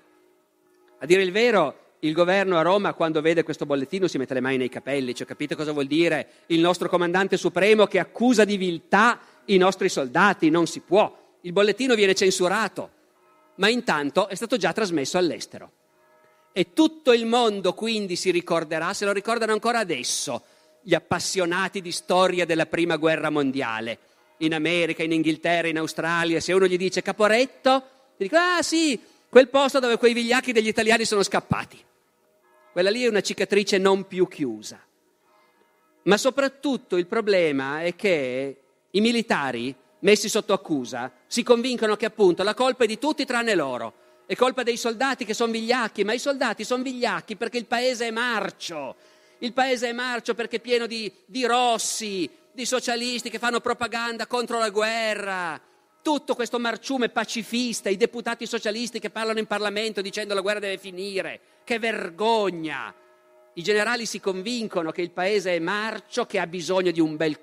A dire il vero, il governo a Roma quando vede questo bollettino si mette le mani nei capelli, cioè capite cosa vuol dire il nostro comandante supremo che accusa di viltà i nostri soldati, non si può, il bollettino viene censurato, ma intanto è stato già trasmesso all'estero. E tutto il mondo quindi si ricorderà, se lo ricordano ancora adesso, gli appassionati di storia della Prima Guerra Mondiale, in America, in Inghilterra, in Australia, se uno gli dice Caporetto, gli dico ah sì, Quel posto dove quei vigliacchi degli italiani sono scappati. Quella lì è una cicatrice non più chiusa. Ma soprattutto il problema è che i militari messi sotto accusa si convincono che appunto la colpa è di tutti tranne loro. È colpa dei soldati che sono vigliacchi, ma i soldati sono vigliacchi perché il paese è marcio. Il paese è marcio perché è pieno di, di rossi, di socialisti che fanno propaganda contro la guerra, tutto questo marciume pacifista, i deputati socialisti che parlano in Parlamento dicendo la guerra deve finire, che vergogna! I generali si convincono che il paese è marcio, che ha bisogno di, un bel,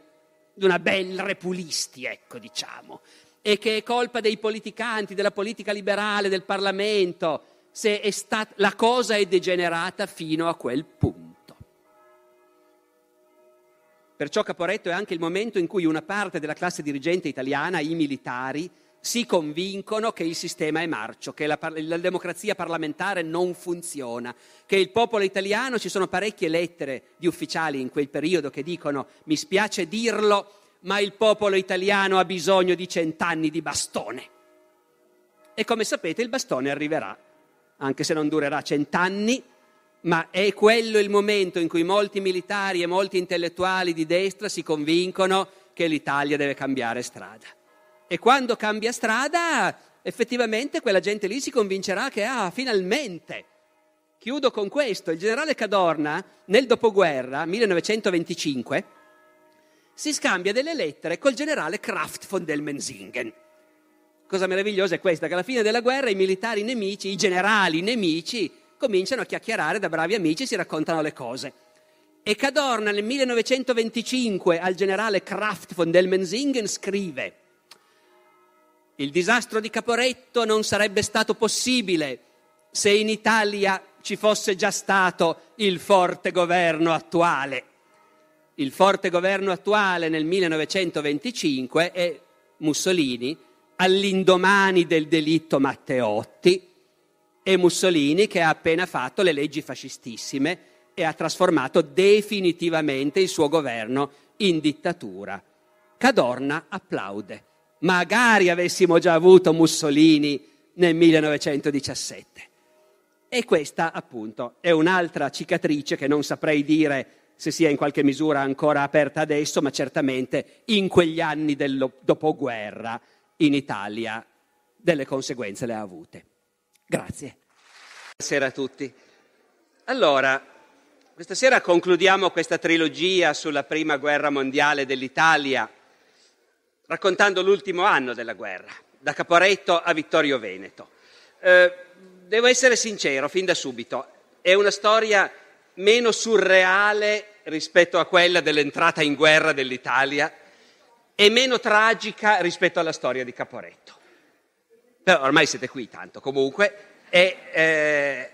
di una bella repulisti, ecco diciamo, e che è colpa dei politicanti, della politica liberale, del Parlamento, se è stat- la cosa è degenerata fino a quel punto. Perciò Caporetto è anche il momento in cui una parte della classe dirigente italiana, i militari, si convincono che il sistema è marcio, che la, la democrazia parlamentare non funziona, che il popolo italiano, ci sono parecchie lettere di ufficiali in quel periodo che dicono mi spiace dirlo, ma il popolo italiano ha bisogno di cent'anni di bastone. E come sapete il bastone arriverà, anche se non durerà cent'anni, ma è quello il momento in cui molti militari e molti intellettuali di destra si convincono che l'Italia deve cambiare strada. E quando cambia strada, effettivamente quella gente lì si convincerà che, ah, finalmente. Chiudo con questo. Il generale Cadorna, nel dopoguerra, 1925, si scambia delle lettere col generale Kraft von del Cosa meravigliosa è questa, che alla fine della guerra i militari nemici, i generali nemici, cominciano a chiacchierare da bravi amici, e si raccontano le cose. E Cadorna nel 1925 al generale Kraft von Delmensingen scrive il disastro di Caporetto non sarebbe stato possibile se in Italia ci fosse già stato il forte governo attuale. Il forte governo attuale nel 1925 è Mussolini all'indomani del delitto Matteotti e Mussolini che ha appena fatto le leggi fascistissime e ha trasformato definitivamente il suo governo in dittatura. Cadorna applaude. Magari avessimo già avuto Mussolini nel 1917. E questa, appunto, è un'altra cicatrice che non saprei dire se sia in qualche misura ancora aperta adesso, ma certamente in quegli anni del dopoguerra in Italia delle conseguenze le ha avute. Grazie. Buonasera a tutti. Allora, questa sera concludiamo questa trilogia sulla prima guerra mondiale dell'Italia, raccontando l'ultimo anno della guerra, da Caporetto a Vittorio Veneto. Eh, devo essere sincero fin da subito, è una storia meno surreale rispetto a quella dell'entrata in guerra dell'Italia e meno tragica rispetto alla storia di Caporetto. Però ormai siete qui tanto, comunque. E, eh,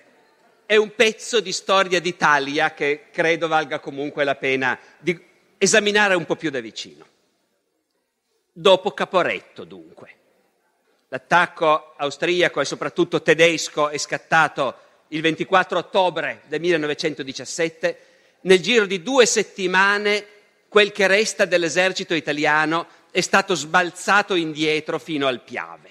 è un pezzo di storia d'Italia che credo valga comunque la pena di esaminare un po' più da vicino. Dopo Caporetto, dunque. L'attacco austriaco e soprattutto tedesco è scattato il 24 ottobre del 1917. Nel giro di due settimane quel che resta dell'esercito italiano è stato sbalzato indietro fino al Piave.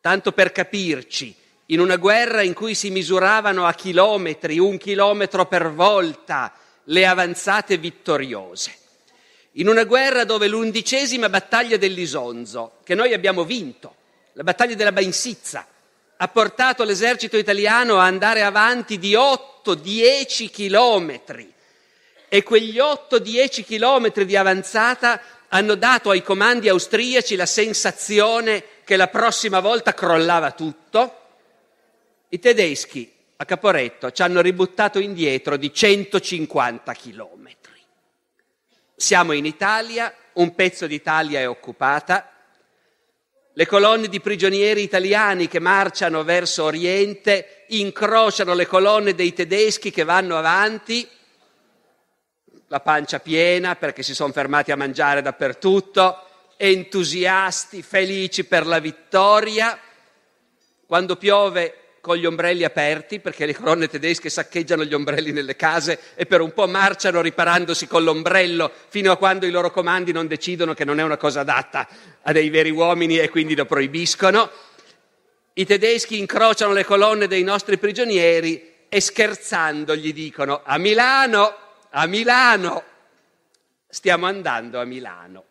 Tanto per capirci, in una guerra in cui si misuravano a chilometri, un chilometro per volta, le avanzate vittoriose. In una guerra dove l'undicesima battaglia dell'Isonzo, che noi abbiamo vinto, la battaglia della Bainsizza, ha portato l'esercito italiano a andare avanti di 8-10 chilometri e quegli 8-10 chilometri di avanzata hanno dato ai comandi austriaci la sensazione di che la prossima volta crollava tutto, i tedeschi a Caporetto ci hanno ributtato indietro di 150 chilometri. Siamo in Italia, un pezzo d'Italia è occupata, le colonne di prigionieri italiani che marciano verso Oriente incrociano le colonne dei tedeschi che vanno avanti, la pancia piena perché si sono fermati a mangiare dappertutto, entusiasti, felici per la vittoria. Quando piove con gli ombrelli aperti, perché le colonne tedesche saccheggiano gli ombrelli nelle case e per un po' marciano riparandosi con l'ombrello fino a quando i loro comandi non decidono che non è una cosa adatta a dei veri uomini e quindi lo proibiscono. I tedeschi incrociano le colonne dei nostri prigionieri e scherzando gli dicono a Milano, a Milano, stiamo andando a Milano.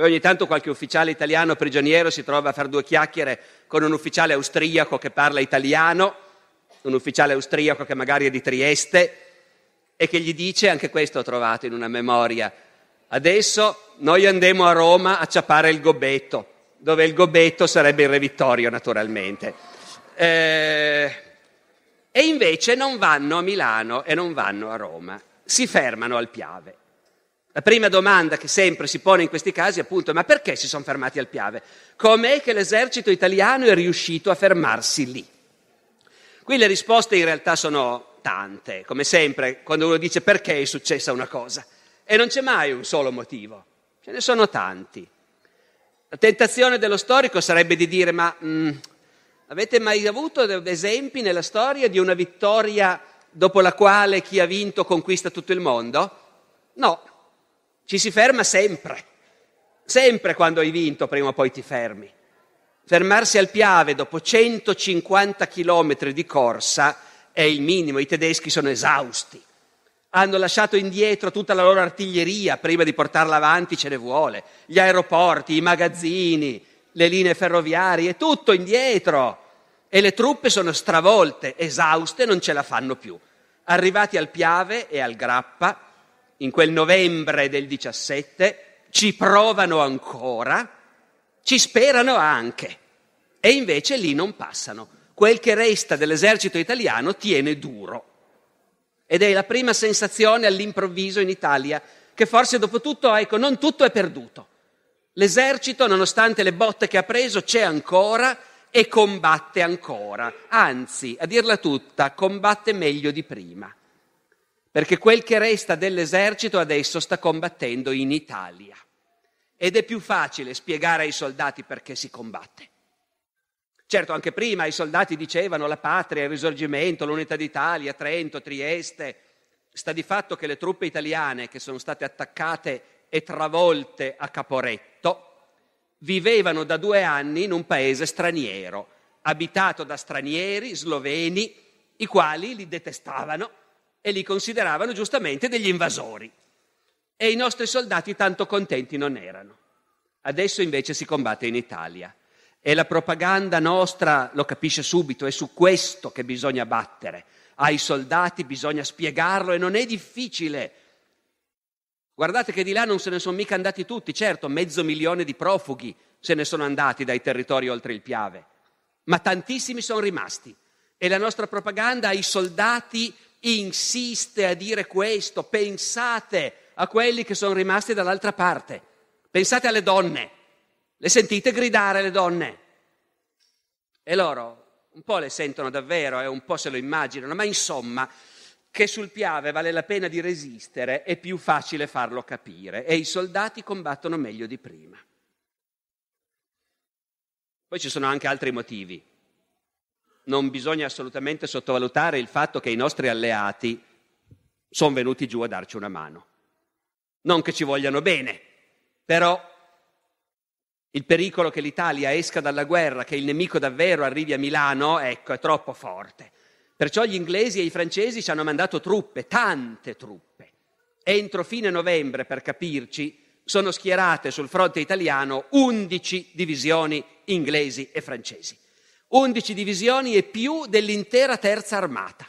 Poi ogni tanto qualche ufficiale italiano prigioniero si trova a fare due chiacchiere con un ufficiale austriaco che parla italiano, un ufficiale austriaco che magari è di Trieste e che gli dice, anche questo ho trovato in una memoria, adesso noi andiamo a Roma a ciappare il gobetto, dove il gobetto sarebbe il re Vittorio naturalmente. Eh, e invece non vanno a Milano e non vanno a Roma, si fermano al Piave. La prima domanda che sempre si pone in questi casi è appunto ma perché si sono fermati al Piave? Com'è che l'esercito italiano è riuscito a fermarsi lì? Qui le risposte in realtà sono tante, come sempre quando uno dice perché è successa una cosa e non c'è mai un solo motivo, ce ne sono tanti. La tentazione dello storico sarebbe di dire ma mh, mm, avete mai avuto esempi nella storia di una vittoria dopo la quale chi ha vinto conquista tutto il mondo? No, ci si ferma sempre, sempre quando hai vinto prima o poi ti fermi. Fermarsi al Piave dopo 150 chilometri di corsa è il minimo, i tedeschi sono esausti. Hanno lasciato indietro tutta la loro artiglieria, prima di portarla avanti ce ne vuole, gli aeroporti, i magazzini, le linee ferroviarie, tutto indietro. E le truppe sono stravolte, esauste, non ce la fanno più. Arrivati al Piave e al Grappa, in quel novembre del 17, ci provano ancora, ci sperano anche e invece lì non passano. Quel che resta dell'esercito italiano tiene duro. Ed è la prima sensazione all'improvviso in Italia che forse dopo tutto, ecco, non tutto è perduto. L'esercito, nonostante le botte che ha preso, c'è ancora e combatte ancora. Anzi, a dirla tutta, combatte meglio di prima perché quel che resta dell'esercito adesso sta combattendo in Italia ed è più facile spiegare ai soldati perché si combatte. Certo, anche prima i soldati dicevano la patria, il risorgimento, l'unità d'Italia, Trento, Trieste. Sta di fatto che le truppe italiane che sono state attaccate e travolte a Caporetto vivevano da due anni in un paese straniero, abitato da stranieri, sloveni, i quali li detestavano e li consideravano giustamente degli invasori. E i nostri soldati tanto contenti non erano. Adesso invece si combatte in Italia e la propaganda nostra lo capisce subito, è su questo che bisogna battere. Ai soldati bisogna spiegarlo e non è difficile. Guardate che di là non se ne sono mica andati tutti, certo, mezzo milione di profughi se ne sono andati dai territori oltre il Piave, ma tantissimi sono rimasti e la nostra propaganda ai soldati insiste a dire questo, pensate a quelli che sono rimasti dall'altra parte, pensate alle donne, le sentite gridare le donne e loro un po' le sentono davvero e eh, un po' se lo immaginano, ma insomma che sul Piave vale la pena di resistere è più facile farlo capire e i soldati combattono meglio di prima. Poi ci sono anche altri motivi non bisogna assolutamente sottovalutare il fatto che i nostri alleati sono venuti giù a darci una mano. Non che ci vogliano bene, però il pericolo che l'Italia esca dalla guerra, che il nemico davvero arrivi a Milano, ecco, è troppo forte. Perciò gli inglesi e i francesi ci hanno mandato truppe, tante truppe. Entro fine novembre, per capirci, sono schierate sul fronte italiano 11 divisioni inglesi e francesi. 11 divisioni e più dell'intera terza armata.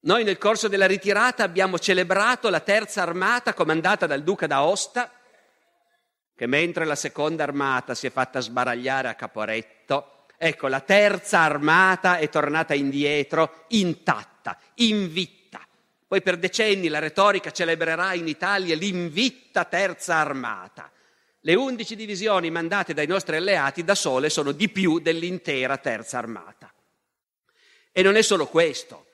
Noi nel corso della ritirata abbiamo celebrato la terza armata comandata dal duca d'Aosta, che mentre la seconda armata si è fatta sbaragliare a Caporetto, ecco, la terza armata è tornata indietro intatta, invitta. Poi per decenni la retorica celebrerà in Italia l'invitta terza armata. Le 11 divisioni mandate dai nostri alleati da sole sono di più dell'intera terza armata. E non è solo questo,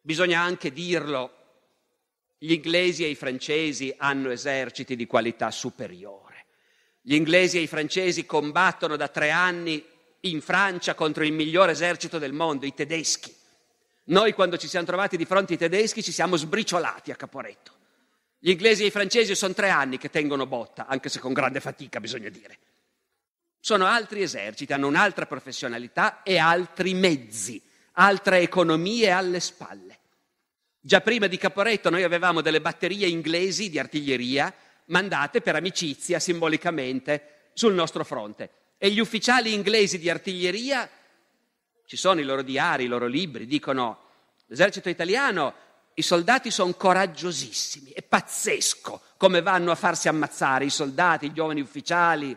bisogna anche dirlo, gli inglesi e i francesi hanno eserciti di qualità superiore. Gli inglesi e i francesi combattono da tre anni in Francia contro il miglior esercito del mondo, i tedeschi. Noi quando ci siamo trovati di fronte ai tedeschi ci siamo sbriciolati a Caporetto. Gli inglesi e i francesi sono tre anni che tengono botta, anche se con grande fatica bisogna dire. Sono altri eserciti, hanno un'altra professionalità e altri mezzi, altre economie alle spalle. Già prima di Caporetto noi avevamo delle batterie inglesi di artiglieria mandate per amicizia simbolicamente sul nostro fronte e gli ufficiali inglesi di artiglieria, ci sono i loro diari, i loro libri, dicono l'esercito italiano i soldati sono coraggiosissimi, è pazzesco come vanno a farsi ammazzare i soldati, i giovani ufficiali,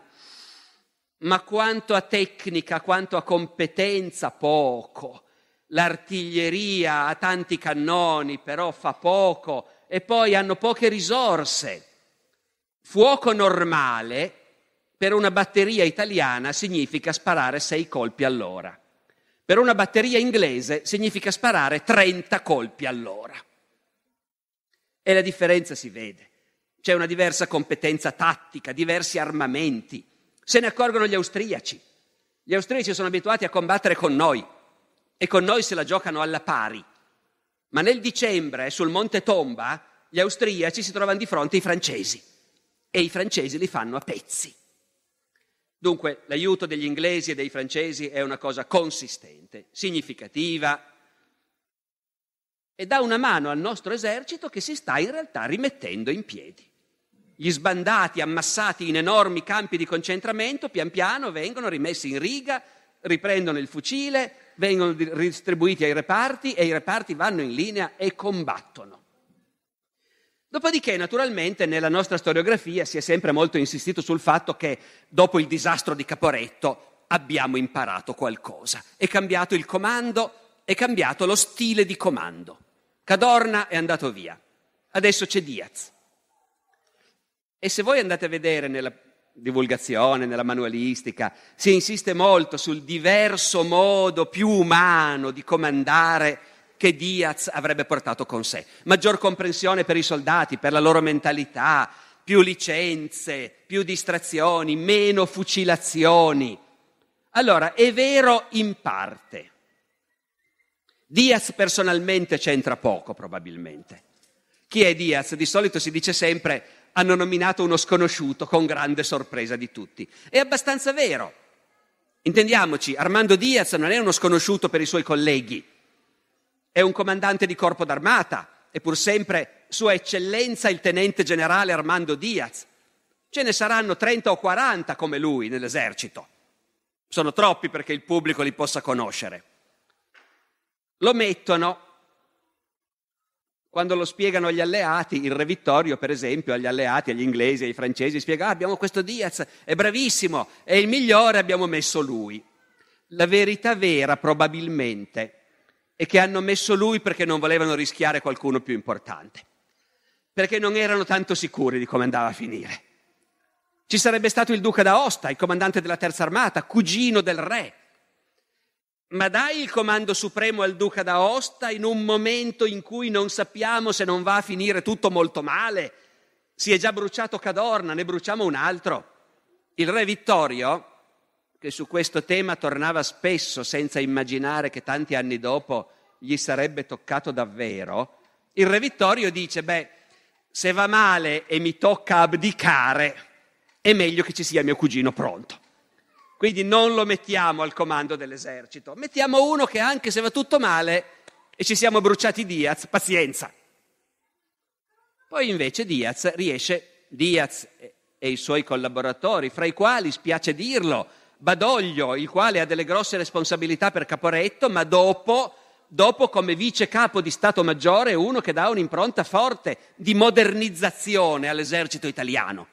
ma quanto a tecnica, quanto a competenza poco. L'artiglieria ha tanti cannoni, però fa poco e poi hanno poche risorse. Fuoco normale per una batteria italiana significa sparare sei colpi all'ora. Per una batteria inglese significa sparare 30 colpi all'ora. E la differenza si vede. C'è una diversa competenza tattica, diversi armamenti. Se ne accorgono gli austriaci. Gli austriaci sono abituati a combattere con noi e con noi se la giocano alla pari. Ma nel dicembre, sul Monte Tomba, gli austriaci si trovano di fronte ai francesi e i francesi li fanno a pezzi. Dunque l'aiuto degli inglesi e dei francesi è una cosa consistente, significativa, e dà una mano al nostro esercito che si sta in realtà rimettendo in piedi. Gli sbandati ammassati in enormi campi di concentramento pian piano vengono rimessi in riga, riprendono il fucile, vengono distribuiti ai reparti e i reparti vanno in linea e combattono. Dopodiché, naturalmente, nella nostra storiografia si è sempre molto insistito sul fatto che dopo il disastro di Caporetto abbiamo imparato qualcosa. È cambiato il comando, è cambiato lo stile di comando. Cadorna è andato via, adesso c'è Diaz. E se voi andate a vedere nella divulgazione, nella manualistica, si insiste molto sul diverso modo più umano di comandare che Diaz avrebbe portato con sé. Maggior comprensione per i soldati, per la loro mentalità, più licenze, più distrazioni, meno fucilazioni. Allora, è vero in parte. Diaz personalmente c'entra poco probabilmente. Chi è Diaz? Di solito si dice sempre hanno nominato uno sconosciuto con grande sorpresa di tutti. È abbastanza vero. Intendiamoci, Armando Diaz non è uno sconosciuto per i suoi colleghi, è un comandante di corpo d'armata, e pur sempre Sua Eccellenza il tenente generale Armando Diaz. Ce ne saranno 30 o 40 come lui nell'esercito. Sono troppi perché il pubblico li possa conoscere. Lo mettono. Quando lo spiegano agli alleati, il re Vittorio, per esempio, agli alleati, agli inglesi, ai francesi, spiega: ah, abbiamo questo Diaz, è bravissimo, è il migliore, abbiamo messo lui. La verità vera, probabilmente, è che hanno messo lui perché non volevano rischiare qualcuno più importante, perché non erano tanto sicuri di come andava a finire. Ci sarebbe stato il duca d'Aosta, il comandante della terza armata, cugino del re, ma dai il comando supremo al duca d'Aosta in un momento in cui non sappiamo se non va a finire tutto molto male. Si è già bruciato Cadorna, ne bruciamo un altro. Il re Vittorio, che su questo tema tornava spesso senza immaginare che tanti anni dopo gli sarebbe toccato davvero, il re Vittorio dice, beh, se va male e mi tocca abdicare, è meglio che ci sia mio cugino pronto. Quindi non lo mettiamo al comando dell'esercito, mettiamo uno che anche se va tutto male e ci siamo bruciati Diaz, pazienza. Poi invece Diaz riesce, Diaz e i suoi collaboratori, fra i quali, spiace dirlo, Badoglio, il quale ha delle grosse responsabilità per Caporetto, ma dopo, dopo come vice capo di Stato Maggiore uno che dà un'impronta forte di modernizzazione all'esercito italiano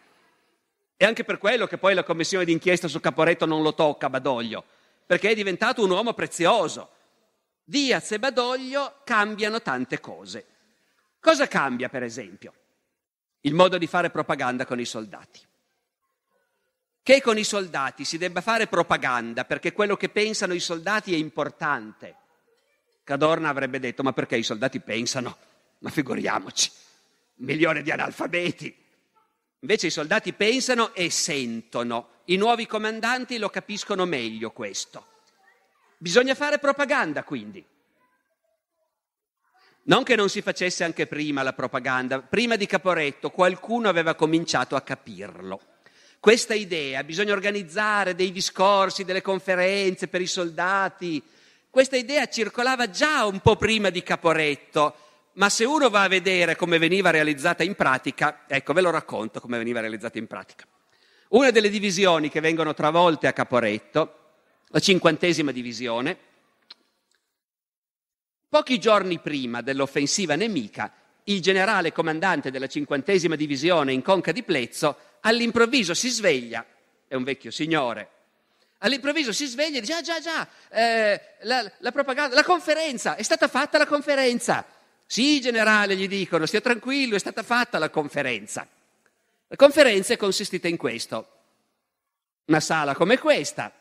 è anche per quello che poi la commissione d'inchiesta su Caporetto non lo tocca, Badoglio, perché è diventato un uomo prezioso. Diaz e Badoglio cambiano tante cose. Cosa cambia, per esempio? Il modo di fare propaganda con i soldati. Che con i soldati si debba fare propaganda perché quello che pensano i soldati è importante. Cadorna avrebbe detto, ma perché i soldati pensano? Ma figuriamoci, milione di analfabeti, Invece i soldati pensano e sentono. I nuovi comandanti lo capiscono meglio questo. Bisogna fare propaganda quindi. Non che non si facesse anche prima la propaganda, prima di Caporetto qualcuno aveva cominciato a capirlo. Questa idea, bisogna organizzare dei discorsi, delle conferenze per i soldati, questa idea circolava già un po' prima di Caporetto ma se uno va a vedere come veniva realizzata in pratica, ecco ve lo racconto come veniva realizzata in pratica. Una delle divisioni che vengono travolte a Caporetto, la cinquantesima divisione, pochi giorni prima dell'offensiva nemica, il generale comandante della cinquantesima divisione in Conca di Plezzo all'improvviso si sveglia, è un vecchio signore, all'improvviso si sveglia e dice, ah già già, eh, la, la, la conferenza, è stata fatta la conferenza, sì, generale, gli dicono, stia tranquillo, è stata fatta la conferenza. La conferenza è consistita in questo. Una sala come questa,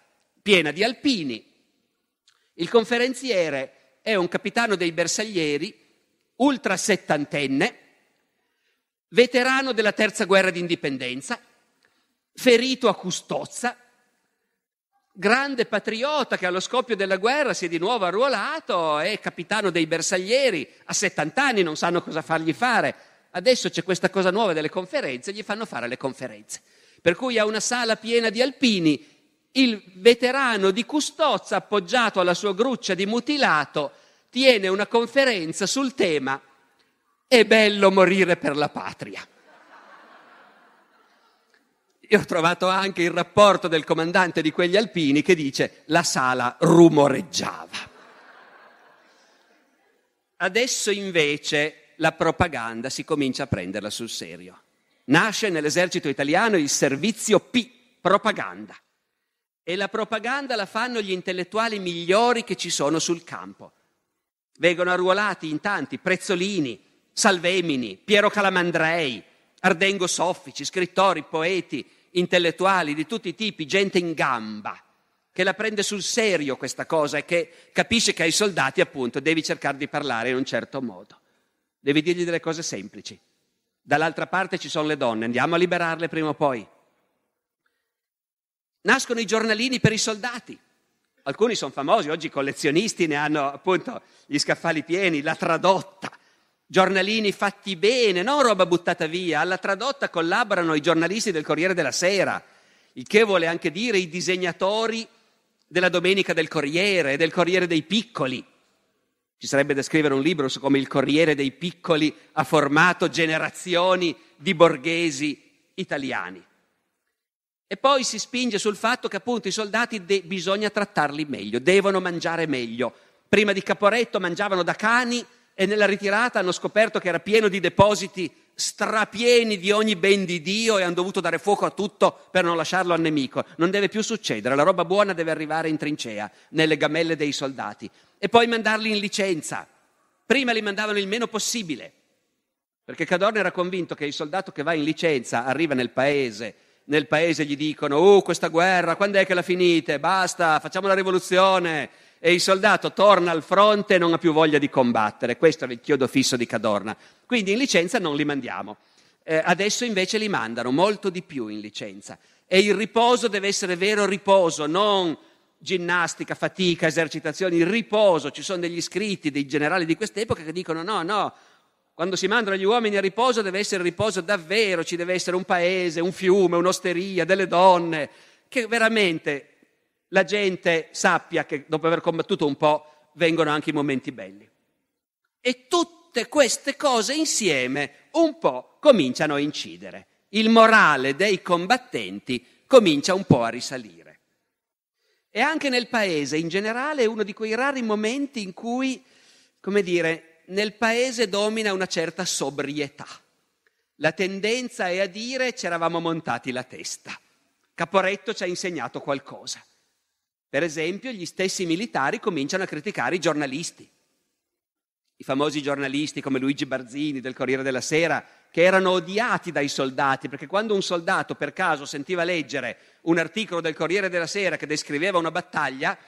piena di alpini. Il conferenziere è un capitano dei bersaglieri, ultra settantenne, veterano della terza guerra d'indipendenza, ferito a Custozza, grande patriota che allo scoppio della guerra si è di nuovo arruolato, è capitano dei bersaglieri, a 70 anni non sanno cosa fargli fare. Adesso c'è questa cosa nuova delle conferenze, gli fanno fare le conferenze. Per cui ha una sala piena di alpini, il veterano di Custozza appoggiato alla sua gruccia di mutilato tiene una conferenza sul tema È bello morire per la patria. E ho trovato anche il rapporto del comandante di quegli alpini che dice la sala rumoreggiava. Adesso invece la propaganda si comincia a prenderla sul serio. Nasce nell'esercito italiano il servizio P, propaganda. E la propaganda la fanno gli intellettuali migliori che ci sono sul campo. Vengono arruolati in tanti Prezzolini, Salvemini, Piero Calamandrei, Ardengo soffici, scrittori, poeti, intellettuali di tutti i tipi, gente in gamba, che la prende sul serio questa cosa e che capisce che ai soldati appunto devi cercare di parlare in un certo modo. Devi dirgli delle cose semplici. Dall'altra parte ci sono le donne, andiamo a liberarle prima o poi. Nascono i giornalini per i soldati. Alcuni sono famosi, oggi i collezionisti ne hanno appunto gli scaffali pieni, la tradotta giornalini fatti bene, non roba buttata via. Alla tradotta collaborano i giornalisti del Corriere della Sera, il che vuole anche dire i disegnatori della Domenica del Corriere, e del Corriere dei Piccoli. Ci sarebbe da scrivere un libro su come il Corriere dei Piccoli ha formato generazioni di borghesi italiani. E poi si spinge sul fatto che appunto i soldati de- bisogna trattarli meglio, devono mangiare meglio. Prima di Caporetto mangiavano da cani, e nella ritirata hanno scoperto che era pieno di depositi strapieni di ogni ben di Dio e hanno dovuto dare fuoco a tutto per non lasciarlo al nemico. Non deve più succedere, la roba buona deve arrivare in trincea, nelle gamelle dei soldati, e poi mandarli in licenza. Prima li mandavano il meno possibile, perché Cadorna era convinto che il soldato che va in licenza arriva nel paese, nel paese gli dicono, oh questa guerra, quando è che la finite? Basta, facciamo la rivoluzione, e il soldato torna al fronte e non ha più voglia di combattere. Questo era il chiodo fisso di Cadorna. Quindi in licenza non li mandiamo. Eh, adesso invece li mandano molto di più in licenza. E il riposo deve essere vero riposo, non ginnastica, fatica, esercitazioni, il riposo. Ci sono degli scritti, dei generali di quest'epoca che dicono no, no, quando si mandano gli uomini a riposo deve essere riposo davvero, ci deve essere un paese, un fiume, un'osteria, delle donne, che veramente la gente sappia che dopo aver combattuto un po' vengono anche i momenti belli. E tutte queste cose insieme un po' cominciano a incidere. Il morale dei combattenti comincia un po' a risalire. E anche nel paese in generale è uno di quei rari momenti in cui, come dire, nel paese domina una certa sobrietà. La tendenza è a dire c'eravamo montati la testa. Caporetto ci ha insegnato qualcosa. Per esempio, gli stessi militari cominciano a criticare i giornalisti. I famosi giornalisti come Luigi Barzini del Corriere della Sera, che erano odiati dai soldati, perché quando un soldato per caso sentiva leggere un articolo del Corriere della Sera che descriveva una battaglia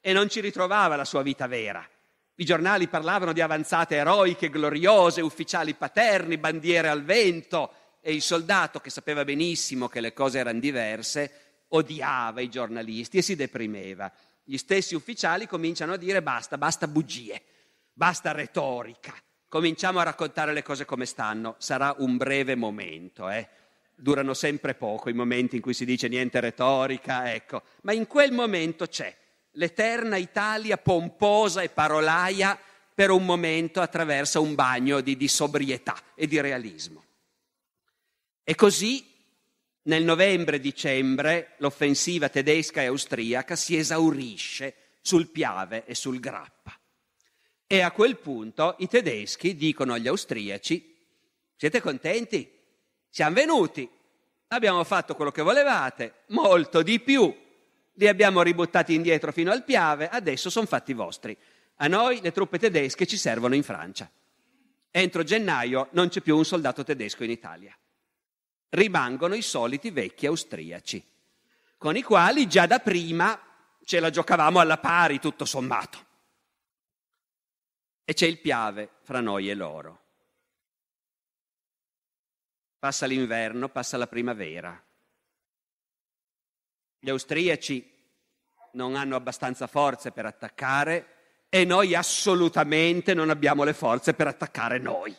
e non ci ritrovava la sua vita vera. I giornali parlavano di avanzate eroiche, gloriose, ufficiali paterni, bandiere al vento e il soldato che sapeva benissimo che le cose erano diverse odiava i giornalisti e si deprimeva. Gli stessi ufficiali cominciano a dire basta, basta bugie, basta retorica, cominciamo a raccontare le cose come stanno. Sarà un breve momento, eh? durano sempre poco i momenti in cui si dice niente retorica, ecco, ma in quel momento c'è l'eterna Italia pomposa e parolaia per un momento attraversa un bagno di, di sobrietà e di realismo. E così nel novembre-dicembre l'offensiva tedesca e austriaca si esaurisce sul Piave e sul Grappa. E a quel punto i tedeschi dicono agli austriaci, siete contenti? Siamo venuti, abbiamo fatto quello che volevate, molto di più, li abbiamo ributtati indietro fino al Piave, adesso sono fatti vostri. A noi le truppe tedesche ci servono in Francia. Entro gennaio non c'è più un soldato tedesco in Italia rimangono i soliti vecchi austriaci, con i quali già da prima ce la giocavamo alla pari, tutto sommato. E c'è il piave fra noi e loro. Passa l'inverno, passa la primavera. Gli austriaci non hanno abbastanza forze per attaccare e noi assolutamente non abbiamo le forze per attaccare noi.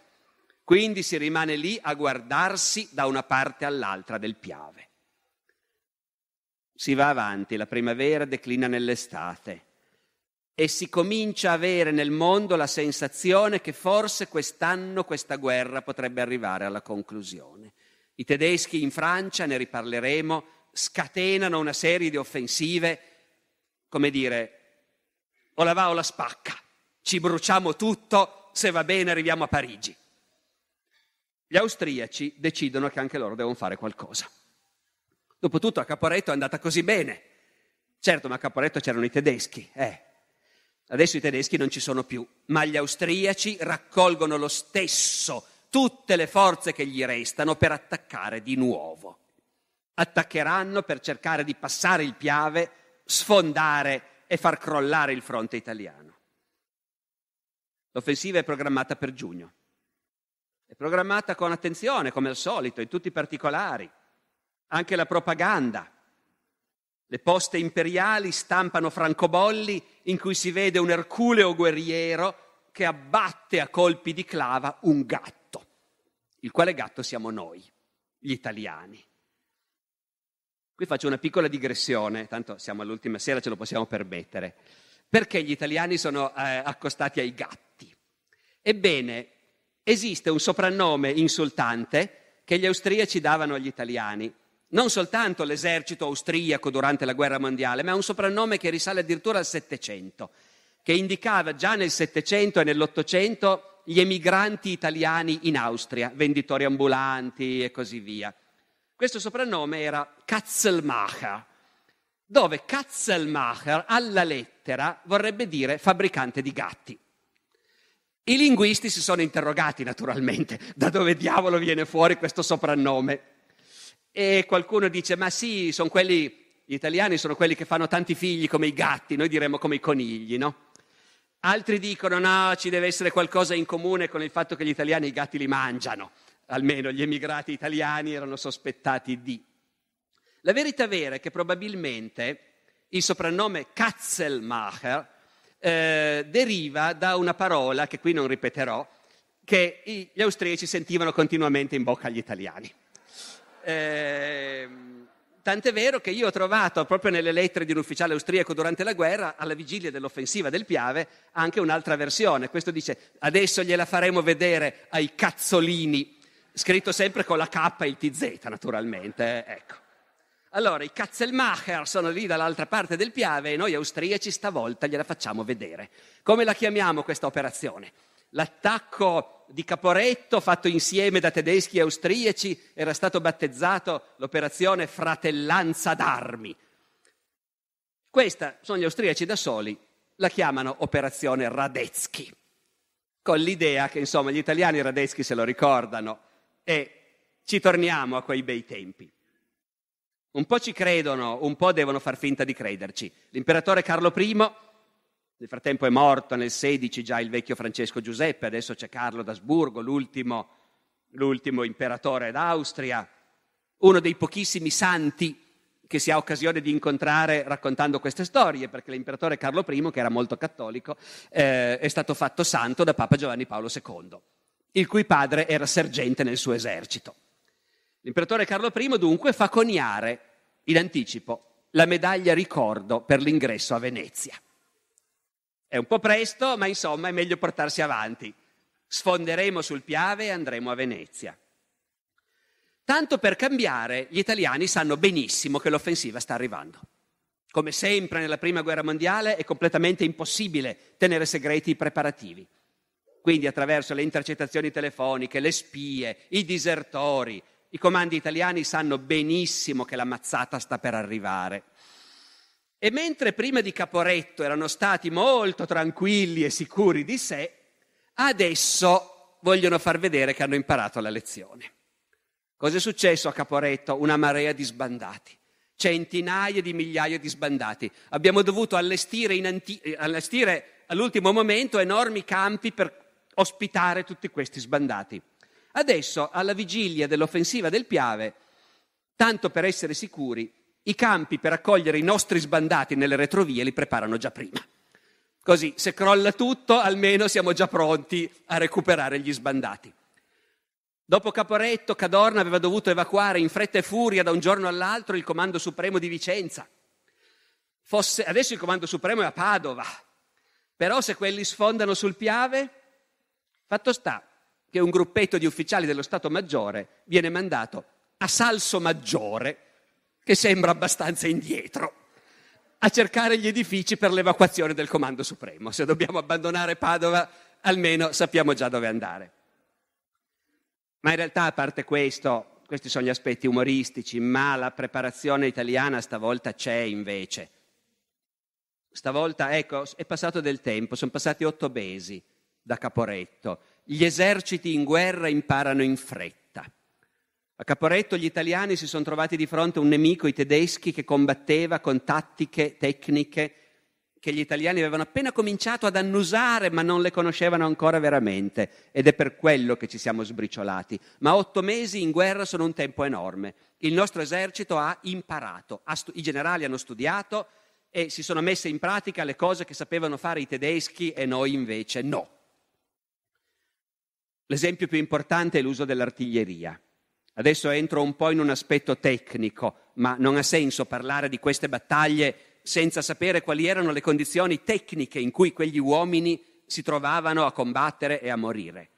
Quindi si rimane lì a guardarsi da una parte all'altra del Piave. Si va avanti, la primavera declina nell'estate e si comincia a avere nel mondo la sensazione che forse quest'anno questa guerra potrebbe arrivare alla conclusione. I tedeschi in Francia, ne riparleremo, scatenano una serie di offensive, come dire, o la va o la spacca, ci bruciamo tutto, se va bene arriviamo a Parigi. Gli austriaci decidono che anche loro devono fare qualcosa. Dopotutto a Caporetto è andata così bene. Certo, ma a Caporetto c'erano i tedeschi, eh. Adesso i tedeschi non ci sono più, ma gli austriaci raccolgono lo stesso tutte le forze che gli restano per attaccare di nuovo. Attaccheranno per cercare di passare il Piave, sfondare e far crollare il fronte italiano. L'offensiva è programmata per giugno. È programmata con attenzione, come al solito, in tutti i particolari. Anche la propaganda. Le poste imperiali stampano francobolli in cui si vede un Erculeo guerriero che abbatte a colpi di clava un gatto, il quale gatto siamo noi, gli italiani. Qui faccio una piccola digressione, tanto siamo all'ultima sera, ce lo possiamo permettere. Perché gli italiani sono eh, accostati ai gatti? Ebbene, esiste un soprannome insultante che gli austriaci davano agli italiani. Non soltanto l'esercito austriaco durante la guerra mondiale, ma è un soprannome che risale addirittura al Settecento, che indicava già nel Settecento e nell'Ottocento gli emigranti italiani in Austria, venditori ambulanti e così via. Questo soprannome era Katzelmacher, dove Katzelmacher alla lettera vorrebbe dire fabbricante di gatti. I linguisti si sono interrogati naturalmente da dove diavolo viene fuori questo soprannome. E qualcuno dice, ma sì, sono quelli gli italiani sono quelli che fanno tanti figli come i gatti, noi diremmo come i conigli, no? Altri dicono no, ci deve essere qualcosa in comune con il fatto che gli italiani i gatti li mangiano, almeno gli emigrati italiani erano sospettati di. La verità vera è che probabilmente il soprannome Katzelmacher eh, deriva da una parola che qui non ripeterò, che gli austriaci sentivano continuamente in bocca agli italiani. Eh, tant'è vero che io ho trovato proprio nelle lettere di un ufficiale austriaco durante la guerra, alla vigilia dell'offensiva del Piave, anche un'altra versione. Questo dice: Adesso gliela faremo vedere ai cazzolini, scritto sempre con la K e il TZ, naturalmente. Eh, ecco. Allora, i Katzelmacher sono lì dall'altra parte del Piave e noi austriaci stavolta gliela facciamo vedere. Come la chiamiamo questa operazione? L'attacco di Caporetto fatto insieme da tedeschi e austriaci era stato battezzato l'operazione Fratellanza d'armi. Questa sono gli austriaci da soli, la chiamano operazione Radetzky, con l'idea che insomma gli italiani Radetzky se lo ricordano e ci torniamo a quei bei tempi. Un po' ci credono, un po' devono far finta di crederci. L'imperatore Carlo I, nel frattempo è morto nel 16 già il vecchio Francesco Giuseppe, adesso c'è Carlo d'Asburgo, l'ultimo, l'ultimo imperatore d'Austria, uno dei pochissimi santi che si ha occasione di incontrare raccontando queste storie, perché l'imperatore Carlo I, che era molto cattolico, eh, è stato fatto santo da Papa Giovanni Paolo II, il cui padre era sergente nel suo esercito. L'imperatore Carlo I dunque fa coniare in anticipo la medaglia ricordo per l'ingresso a Venezia. È un po' presto, ma insomma è meglio portarsi avanti. Sfonderemo sul Piave e andremo a Venezia. Tanto per cambiare, gli italiani sanno benissimo che l'offensiva sta arrivando. Come sempre nella Prima Guerra Mondiale è completamente impossibile tenere segreti i preparativi. Quindi attraverso le intercettazioni telefoniche, le spie, i disertori, i comandi italiani sanno benissimo che la mazzata sta per arrivare. E mentre prima di Caporetto erano stati molto tranquilli e sicuri di sé, adesso vogliono far vedere che hanno imparato la lezione. Cos'è successo a Caporetto? Una marea di sbandati centinaia di migliaia di sbandati. Abbiamo dovuto allestire, anti- allestire, all'ultimo momento enormi campi per ospitare tutti questi sbandati. Adesso, alla vigilia dell'offensiva del Piave, tanto per essere sicuri, i campi per accogliere i nostri sbandati nelle retrovie li preparano già prima. Così, se crolla tutto, almeno siamo già pronti a recuperare gli sbandati. Dopo Caporetto, Cadorna aveva dovuto evacuare in fretta e furia da un giorno all'altro il Comando Supremo di Vicenza. Fosse, adesso il Comando Supremo è a Padova, però se quelli sfondano sul Piave, fatto sta che un gruppetto di ufficiali dello Stato Maggiore viene mandato a Salso Maggiore, che sembra abbastanza indietro, a cercare gli edifici per l'evacuazione del Comando Supremo. Se dobbiamo abbandonare Padova, almeno sappiamo già dove andare. Ma in realtà, a parte questo, questi sono gli aspetti umoristici, ma la preparazione italiana stavolta c'è invece. Stavolta, ecco, è passato del tempo, sono passati otto mesi da Caporetto gli eserciti in guerra imparano in fretta. A Caporetto gli italiani si sono trovati di fronte a un nemico, i tedeschi, che combatteva con tattiche, tecniche che gli italiani avevano appena cominciato ad annusare ma non le conoscevano ancora veramente ed è per quello che ci siamo sbriciolati. Ma otto mesi in guerra sono un tempo enorme. Il nostro esercito ha imparato, ha stu- i generali hanno studiato e si sono messe in pratica le cose che sapevano fare i tedeschi e noi invece no. L'esempio più importante è l'uso dell'artiglieria. Adesso entro un po' in un aspetto tecnico, ma non ha senso parlare di queste battaglie senza sapere quali erano le condizioni tecniche in cui quegli uomini si trovavano a combattere e a morire.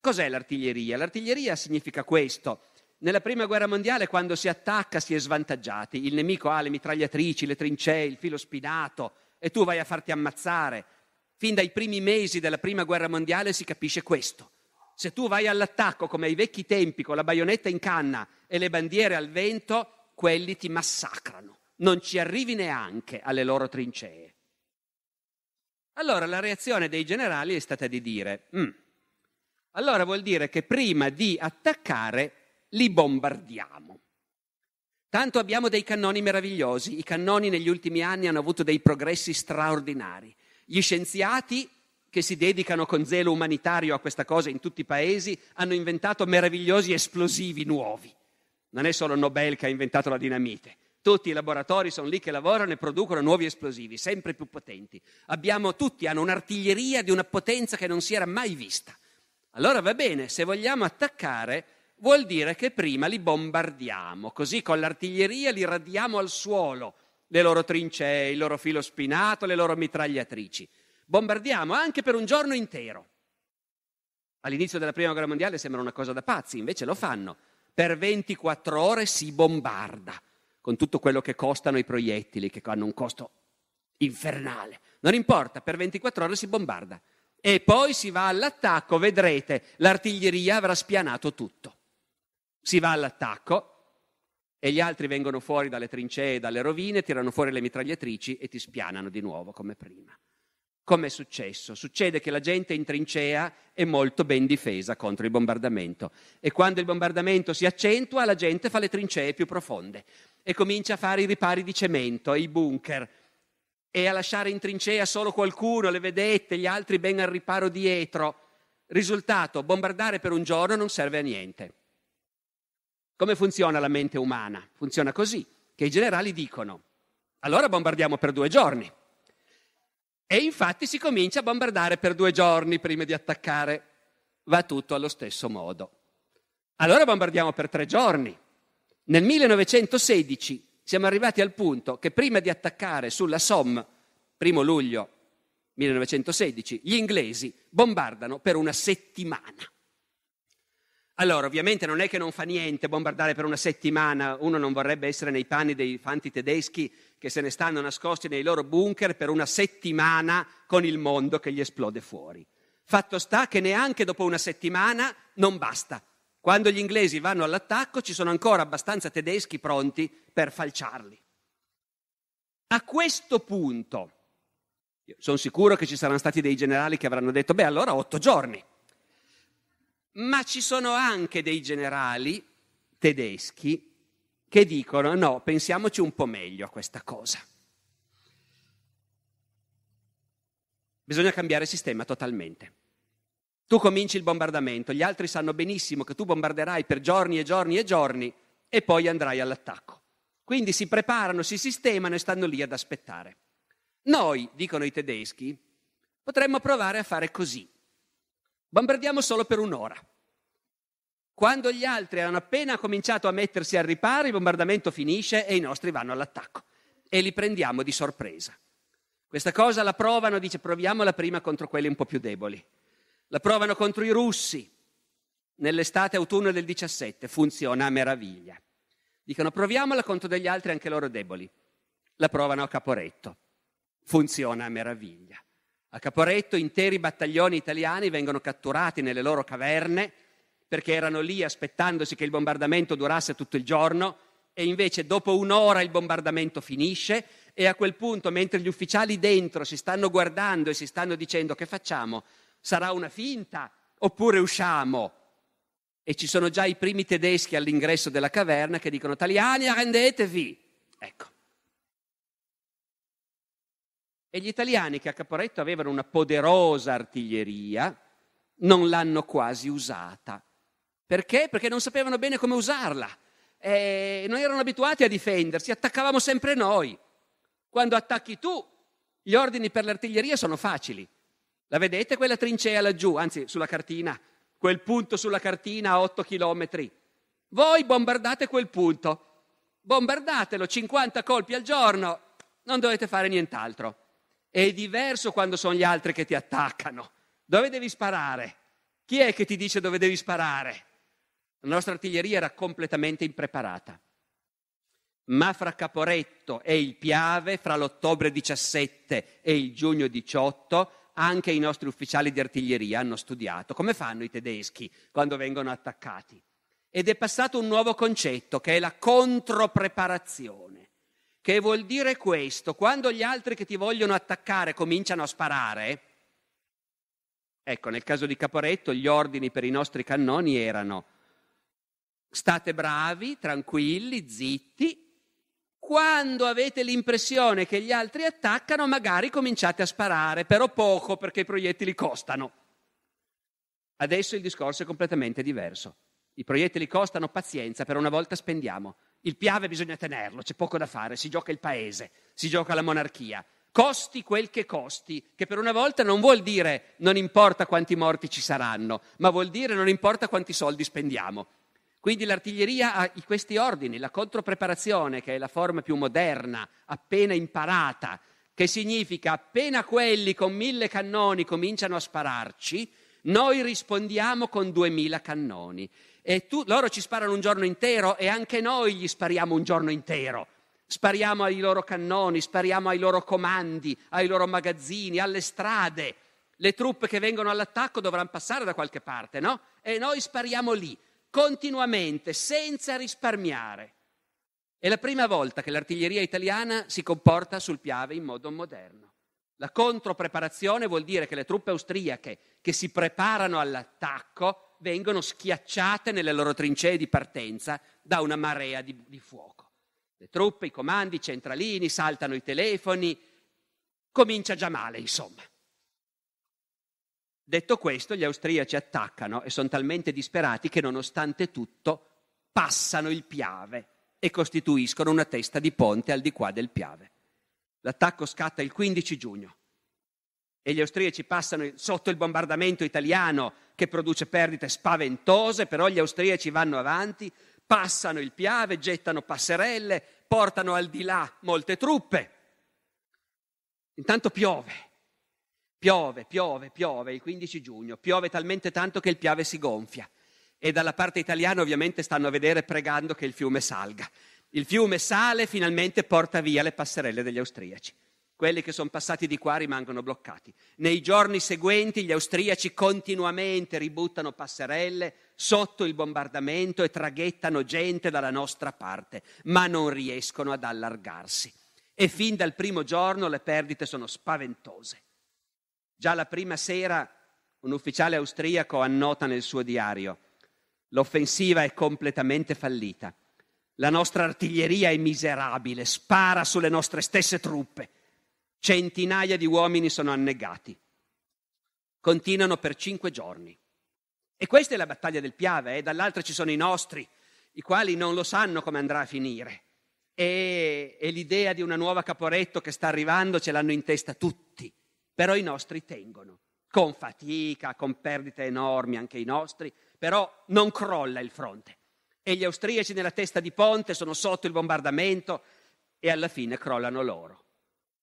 Cos'è l'artiglieria? L'artiglieria significa questo. Nella prima guerra mondiale, quando si attacca, si è svantaggiati. Il nemico ha le mitragliatrici, le trincee, il filo spinato e tu vai a farti ammazzare fin dai primi mesi della Prima Guerra Mondiale si capisce questo. Se tu vai all'attacco come ai vecchi tempi con la baionetta in canna e le bandiere al vento, quelli ti massacrano, non ci arrivi neanche alle loro trincee. Allora la reazione dei generali è stata di dire, mm, allora vuol dire che prima di attaccare li bombardiamo. Tanto abbiamo dei cannoni meravigliosi, i cannoni negli ultimi anni hanno avuto dei progressi straordinari. Gli scienziati che si dedicano con zelo umanitario a questa cosa in tutti i paesi hanno inventato meravigliosi esplosivi nuovi. Non è solo Nobel che ha inventato la dinamite. Tutti i laboratori sono lì che lavorano e producono nuovi esplosivi, sempre più potenti. Abbiamo tutti, hanno un'artiglieria di una potenza che non si era mai vista. Allora va bene, se vogliamo attaccare vuol dire che prima li bombardiamo, così con l'artiglieria li radiamo al suolo le loro trincee, il loro filo spinato, le loro mitragliatrici. Bombardiamo anche per un giorno intero. All'inizio della Prima Guerra Mondiale sembra una cosa da pazzi, invece lo fanno. Per 24 ore si bombarda, con tutto quello che costano i proiettili, che hanno un costo infernale. Non importa, per 24 ore si bombarda. E poi si va all'attacco, vedrete, l'artiglieria avrà spianato tutto. Si va all'attacco, e gli altri vengono fuori dalle trincee, dalle rovine, tirano fuori le mitragliatrici e ti spianano di nuovo come prima. Com'è successo? Succede che la gente in trincea è molto ben difesa contro il bombardamento e quando il bombardamento si accentua la gente fa le trincee più profonde e comincia a fare i ripari di cemento e i bunker e a lasciare in trincea solo qualcuno, le vedette, gli altri ben al riparo dietro. Risultato, bombardare per un giorno non serve a niente. Come funziona la mente umana? Funziona così, che i generali dicono, allora bombardiamo per due giorni. E infatti si comincia a bombardare per due giorni prima di attaccare. Va tutto allo stesso modo. Allora bombardiamo per tre giorni. Nel 1916 siamo arrivati al punto che prima di attaccare sulla Somme, primo luglio 1916, gli inglesi bombardano per una settimana. Allora, ovviamente non è che non fa niente bombardare per una settimana, uno non vorrebbe essere nei panni dei fanti tedeschi che se ne stanno nascosti nei loro bunker per una settimana con il mondo che gli esplode fuori. Fatto sta che neanche dopo una settimana non basta. Quando gli inglesi vanno all'attacco ci sono ancora abbastanza tedeschi pronti per falciarli. A questo punto, sono sicuro che ci saranno stati dei generali che avranno detto, beh allora otto giorni. Ma ci sono anche dei generali tedeschi che dicono no, pensiamoci un po' meglio a questa cosa. Bisogna cambiare sistema totalmente. Tu cominci il bombardamento, gli altri sanno benissimo che tu bombarderai per giorni e giorni e giorni e poi andrai all'attacco. Quindi si preparano, si sistemano e stanno lì ad aspettare. Noi, dicono i tedeschi, potremmo provare a fare così. Bombardiamo solo per un'ora. Quando gli altri hanno appena cominciato a mettersi al riparo, il bombardamento finisce e i nostri vanno all'attacco e li prendiamo di sorpresa. Questa cosa la provano, dice proviamola prima contro quelli un po' più deboli. La provano contro i russi nell'estate-autunno del 17, funziona a meraviglia. Dicono proviamola contro degli altri anche loro deboli. La provano a Caporetto, funziona a meraviglia. A Caporetto interi battaglioni italiani vengono catturati nelle loro caverne perché erano lì aspettandosi che il bombardamento durasse tutto il giorno e invece dopo un'ora il bombardamento finisce e a quel punto mentre gli ufficiali dentro si stanno guardando e si stanno dicendo che facciamo, sarà una finta oppure usciamo? E ci sono già i primi tedeschi all'ingresso della caverna che dicono italiani arrendetevi. Ecco. E gli italiani che a Caporetto avevano una poderosa artiglieria non l'hanno quasi usata. Perché? Perché non sapevano bene come usarla. Eh, non erano abituati a difendersi, attaccavamo sempre noi. Quando attacchi tu, gli ordini per l'artiglieria sono facili. La vedete quella trincea laggiù, anzi sulla cartina, quel punto sulla cartina a 8 chilometri. Voi bombardate quel punto, bombardatelo 50 colpi al giorno, non dovete fare nient'altro. È diverso quando sono gli altri che ti attaccano. Dove devi sparare? Chi è che ti dice dove devi sparare? La nostra artiglieria era completamente impreparata. Ma fra Caporetto e il Piave, fra l'ottobre 17 e il giugno 18, anche i nostri ufficiali di artiglieria hanno studiato come fanno i tedeschi quando vengono attaccati. Ed è passato un nuovo concetto che è la contropreparazione. Che vuol dire questo, quando gli altri che ti vogliono attaccare cominciano a sparare, ecco, nel caso di Caporetto gli ordini per i nostri cannoni erano state bravi, tranquilli, zitti, quando avete l'impressione che gli altri attaccano, magari cominciate a sparare, però poco perché i proiettili costano. Adesso il discorso è completamente diverso. I proiettili costano pazienza, per una volta spendiamo il Piave bisogna tenerlo, c'è poco da fare, si gioca il paese, si gioca la monarchia. Costi quel che costi, che per una volta non vuol dire non importa quanti morti ci saranno, ma vuol dire non importa quanti soldi spendiamo. Quindi l'artiglieria ha questi ordini, la contropreparazione, che è la forma più moderna, appena imparata, che significa appena quelli con mille cannoni cominciano a spararci, noi rispondiamo con duemila cannoni e tu, loro ci sparano un giorno intero e anche noi gli spariamo un giorno intero. Spariamo ai loro cannoni, spariamo ai loro comandi, ai loro magazzini, alle strade. Le truppe che vengono all'attacco dovranno passare da qualche parte, no? E noi spariamo lì, continuamente, senza risparmiare. È la prima volta che l'artiglieria italiana si comporta sul Piave in modo moderno. La contropreparazione vuol dire che le truppe austriache che si preparano all'attacco vengono schiacciate nelle loro trincee di partenza da una marea di, di fuoco. Le truppe, i comandi, i centralini, saltano i telefoni, comincia già male, insomma. Detto questo, gli austriaci attaccano e sono talmente disperati che nonostante tutto passano il Piave e costituiscono una testa di ponte al di qua del Piave. L'attacco scatta il 15 giugno e gli austriaci passano sotto il bombardamento italiano che produce perdite spaventose, però gli austriaci vanno avanti, passano il Piave, gettano passerelle, portano al di là molte truppe. Intanto piove. Piove, piove, piove il 15 giugno, piove talmente tanto che il Piave si gonfia e dalla parte italiana ovviamente stanno a vedere pregando che il fiume salga. Il fiume sale, e finalmente porta via le passerelle degli austriaci. Quelli che sono passati di qua rimangono bloccati. Nei giorni seguenti gli austriaci continuamente ributtano passerelle sotto il bombardamento e traghettano gente dalla nostra parte, ma non riescono ad allargarsi. E fin dal primo giorno le perdite sono spaventose. Già la prima sera un ufficiale austriaco annota nel suo diario, l'offensiva è completamente fallita. La nostra artiglieria è miserabile, spara sulle nostre stesse truppe. Centinaia di uomini sono annegati. Continuano per cinque giorni. E questa è la battaglia del Piave, e eh? dall'altra ci sono i nostri, i quali non lo sanno come andrà a finire. E, e l'idea di una nuova Caporetto che sta arrivando ce l'hanno in testa tutti, però i nostri tengono, con fatica, con perdite enormi anche i nostri, però non crolla il fronte. E gli austriaci nella testa di Ponte sono sotto il bombardamento e alla fine crollano loro.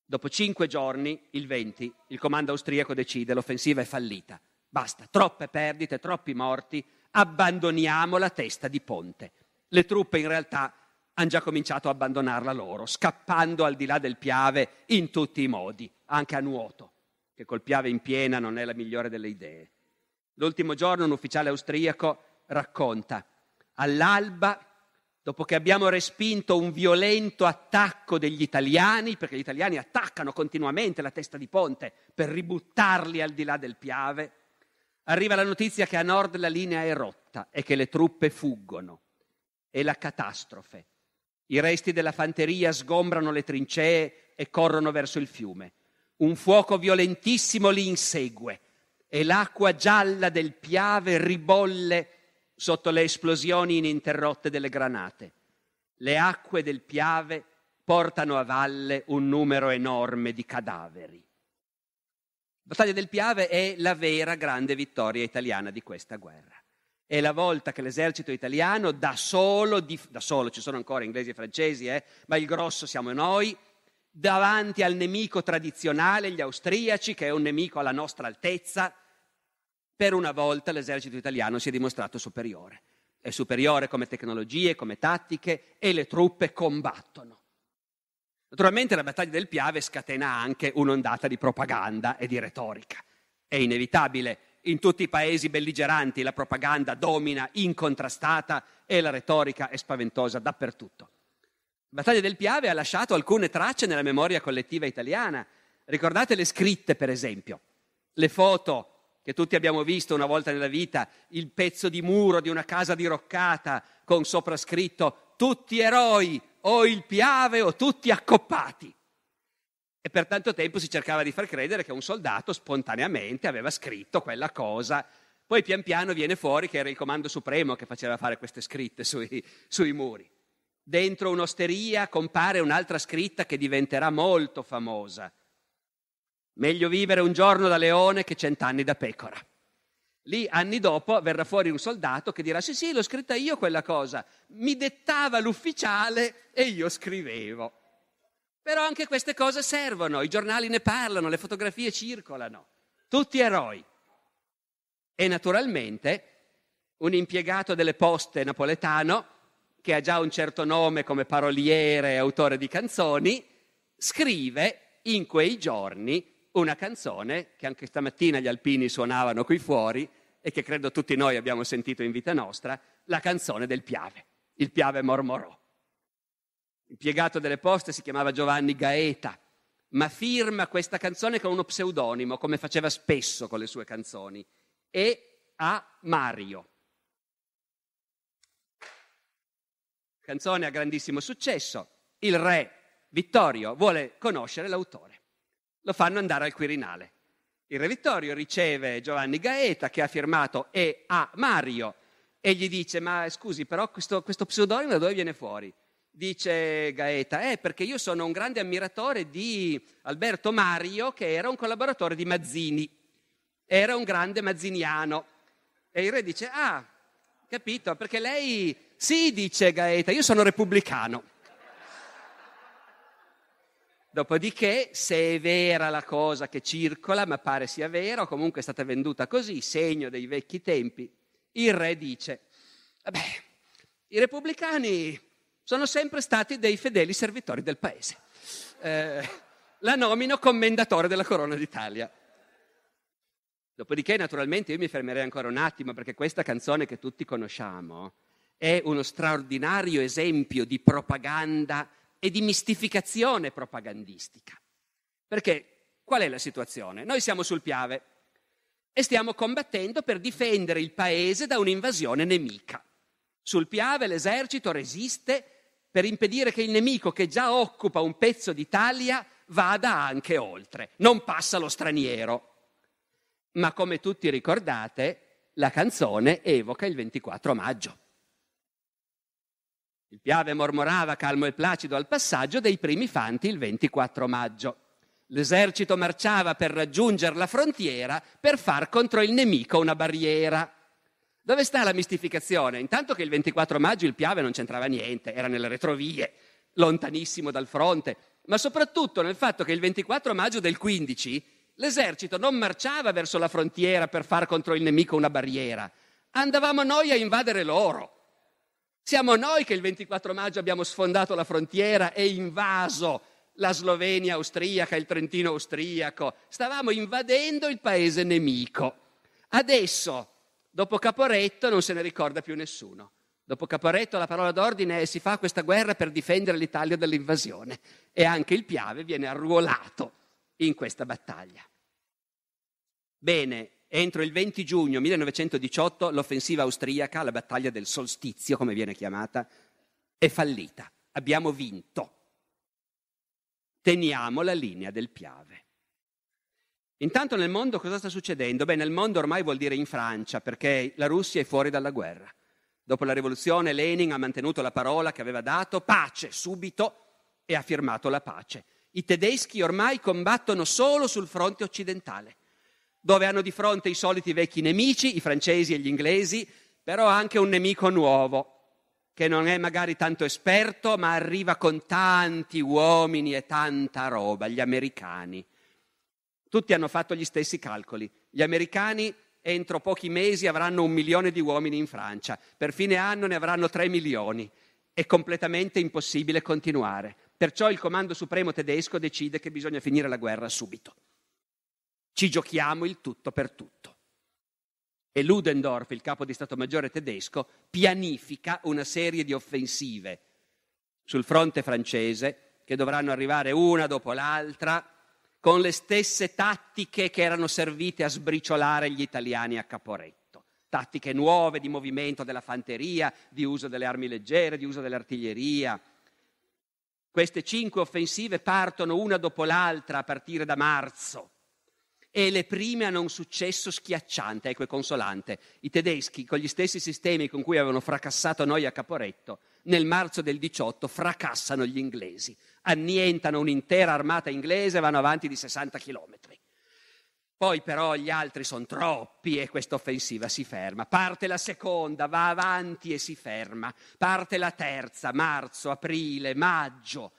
Dopo cinque giorni, il 20, il comando austriaco decide l'offensiva è fallita. Basta, troppe perdite, troppi morti, abbandoniamo la testa di ponte. Le truppe in realtà hanno già cominciato a abbandonarla loro, scappando al di là del Piave in tutti i modi, anche a nuoto, che col Piave in piena non è la migliore delle idee. L'ultimo giorno un ufficiale austriaco racconta, all'alba dopo che abbiamo respinto un violento attacco degli italiani, perché gli italiani attaccano continuamente la testa di ponte per ributtarli al di là del Piave, arriva la notizia che a nord la linea è rotta e che le truppe fuggono. È la catastrofe. I resti della fanteria sgombrano le trincee e corrono verso il fiume. Un fuoco violentissimo li insegue e l'acqua gialla del Piave ribolle sotto le esplosioni ininterrotte delle granate. Le acque del Piave portano a valle un numero enorme di cadaveri. La battaglia del Piave è la vera grande vittoria italiana di questa guerra. È la volta che l'esercito italiano da solo, dif- da solo ci sono ancora inglesi e francesi, eh, ma il grosso siamo noi, davanti al nemico tradizionale, gli austriaci, che è un nemico alla nostra altezza, per una volta l'esercito italiano si è dimostrato superiore. È superiore come tecnologie, come tattiche e le truppe combattono. Naturalmente la battaglia del Piave scatena anche un'ondata di propaganda e di retorica. È inevitabile, in tutti i paesi belligeranti la propaganda domina incontrastata e la retorica è spaventosa dappertutto. La battaglia del Piave ha lasciato alcune tracce nella memoria collettiva italiana. Ricordate le scritte, per esempio, le foto che tutti abbiamo visto una volta nella vita, il pezzo di muro di una casa diroccata con sopra scritto tutti eroi o il piave o tutti accoppati. E per tanto tempo si cercava di far credere che un soldato spontaneamente aveva scritto quella cosa. Poi pian piano viene fuori che era il comando supremo che faceva fare queste scritte sui, sui muri. Dentro un'osteria compare un'altra scritta che diventerà molto famosa, Meglio vivere un giorno da leone che cent'anni da pecora. Lì, anni dopo, verrà fuori un soldato che dirà: Sì, sì, l'ho scritta io quella cosa. Mi dettava l'ufficiale e io scrivevo. Però anche queste cose servono, i giornali ne parlano, le fotografie circolano. Tutti eroi. E naturalmente un impiegato delle poste napoletano, che ha già un certo nome come paroliere e autore di canzoni, scrive in quei giorni una canzone che anche stamattina gli alpini suonavano qui fuori e che credo tutti noi abbiamo sentito in vita nostra, la canzone del Piave, il Piave mormorò. Impiegato delle poste si chiamava Giovanni Gaeta, ma firma questa canzone con uno pseudonimo, come faceva spesso con le sue canzoni, e a Mario. Canzone a grandissimo successo, il re Vittorio vuole conoscere l'autore lo fanno andare al Quirinale. Il re Vittorio riceve Giovanni Gaeta che ha firmato E a Mario e gli dice ma scusi però questo, questo pseudonimo da dove viene fuori? Dice Gaeta, eh perché io sono un grande ammiratore di Alberto Mario che era un collaboratore di Mazzini, era un grande mazziniano. E il re dice, ah capito, perché lei sì dice Gaeta, io sono repubblicano. Dopodiché, se è vera la cosa che circola, ma pare sia vera, o comunque è stata venduta così, segno dei vecchi tempi, il re dice, vabbè, i repubblicani sono sempre stati dei fedeli servitori del paese. Eh, la nomino commendatore della Corona d'Italia. Dopodiché, naturalmente, io mi fermerei ancora un attimo perché questa canzone che tutti conosciamo è uno straordinario esempio di propaganda e di mistificazione propagandistica. Perché qual è la situazione? Noi siamo sul Piave e stiamo combattendo per difendere il paese da un'invasione nemica. Sul Piave l'esercito resiste per impedire che il nemico che già occupa un pezzo d'Italia vada anche oltre, non passa lo straniero. Ma come tutti ricordate, la canzone evoca il 24 maggio. Il Piave mormorava calmo e placido al passaggio dei primi fanti il 24 maggio. L'esercito marciava per raggiungere la frontiera per far contro il nemico una barriera. Dove sta la mistificazione? Intanto che il 24 maggio il Piave non c'entrava niente, era nelle retrovie, lontanissimo dal fronte, ma soprattutto nel fatto che il 24 maggio del 15 l'esercito non marciava verso la frontiera per far contro il nemico una barriera, andavamo noi a invadere loro. Siamo noi che il 24 maggio abbiamo sfondato la frontiera e invaso la Slovenia austriaca, il Trentino austriaco. Stavamo invadendo il paese nemico. Adesso, dopo Caporetto, non se ne ricorda più nessuno. Dopo Caporetto la parola d'ordine è si fa questa guerra per difendere l'Italia dall'invasione e anche il Piave viene arruolato in questa battaglia. Bene, entro il 20 giugno 1918 l'offensiva austriaca, la battaglia del solstizio, come viene chiamata, è fallita. Abbiamo vinto. Teniamo la linea del Piave. Intanto nel mondo cosa sta succedendo? Beh, nel mondo ormai vuol dire in Francia, perché la Russia è fuori dalla guerra. Dopo la rivoluzione Lenin ha mantenuto la parola che aveva dato, pace, subito, e ha firmato la pace. I tedeschi ormai combattono solo sul fronte occidentale dove hanno di fronte i soliti vecchi nemici, i francesi e gli inglesi, però anche un nemico nuovo, che non è magari tanto esperto, ma arriva con tanti uomini e tanta roba, gli americani. Tutti hanno fatto gli stessi calcoli. Gli americani entro pochi mesi avranno un milione di uomini in Francia, per fine anno ne avranno tre milioni. È completamente impossibile continuare. Perciò il Comando Supremo tedesco decide che bisogna finire la guerra subito. Ci giochiamo il tutto per tutto. E Ludendorff, il capo di Stato Maggiore tedesco, pianifica una serie di offensive sul fronte francese che dovranno arrivare una dopo l'altra con le stesse tattiche che erano servite a sbriciolare gli italiani a Caporetto. Tattiche nuove di movimento della fanteria, di uso delle armi leggere, di uso dell'artiglieria. Queste cinque offensive partono una dopo l'altra a partire da marzo e le prime hanno un successo schiacciante, ecco e consolante. I tedeschi, con gli stessi sistemi con cui avevano fracassato noi a Caporetto, nel marzo del 18 fracassano gli inglesi, annientano un'intera armata inglese e vanno avanti di 60 chilometri. Poi però gli altri sono troppi e questa offensiva si ferma. Parte la seconda, va avanti e si ferma. Parte la terza, marzo, aprile, maggio.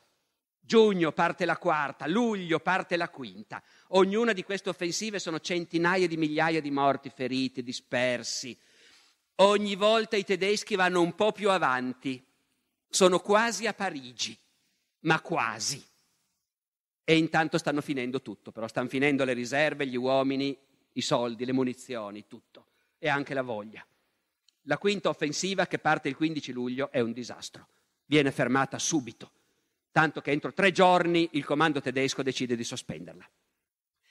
Giugno parte la quarta, luglio parte la quinta. Ognuna di queste offensive sono centinaia di migliaia di morti, feriti, dispersi. Ogni volta i tedeschi vanno un po' più avanti, sono quasi a Parigi, ma quasi. E intanto stanno finendo tutto, però stanno finendo le riserve, gli uomini, i soldi, le munizioni, tutto, e anche la voglia. La quinta offensiva che parte il 15 luglio è un disastro, viene fermata subito, tanto che entro tre giorni il comando tedesco decide di sospenderla.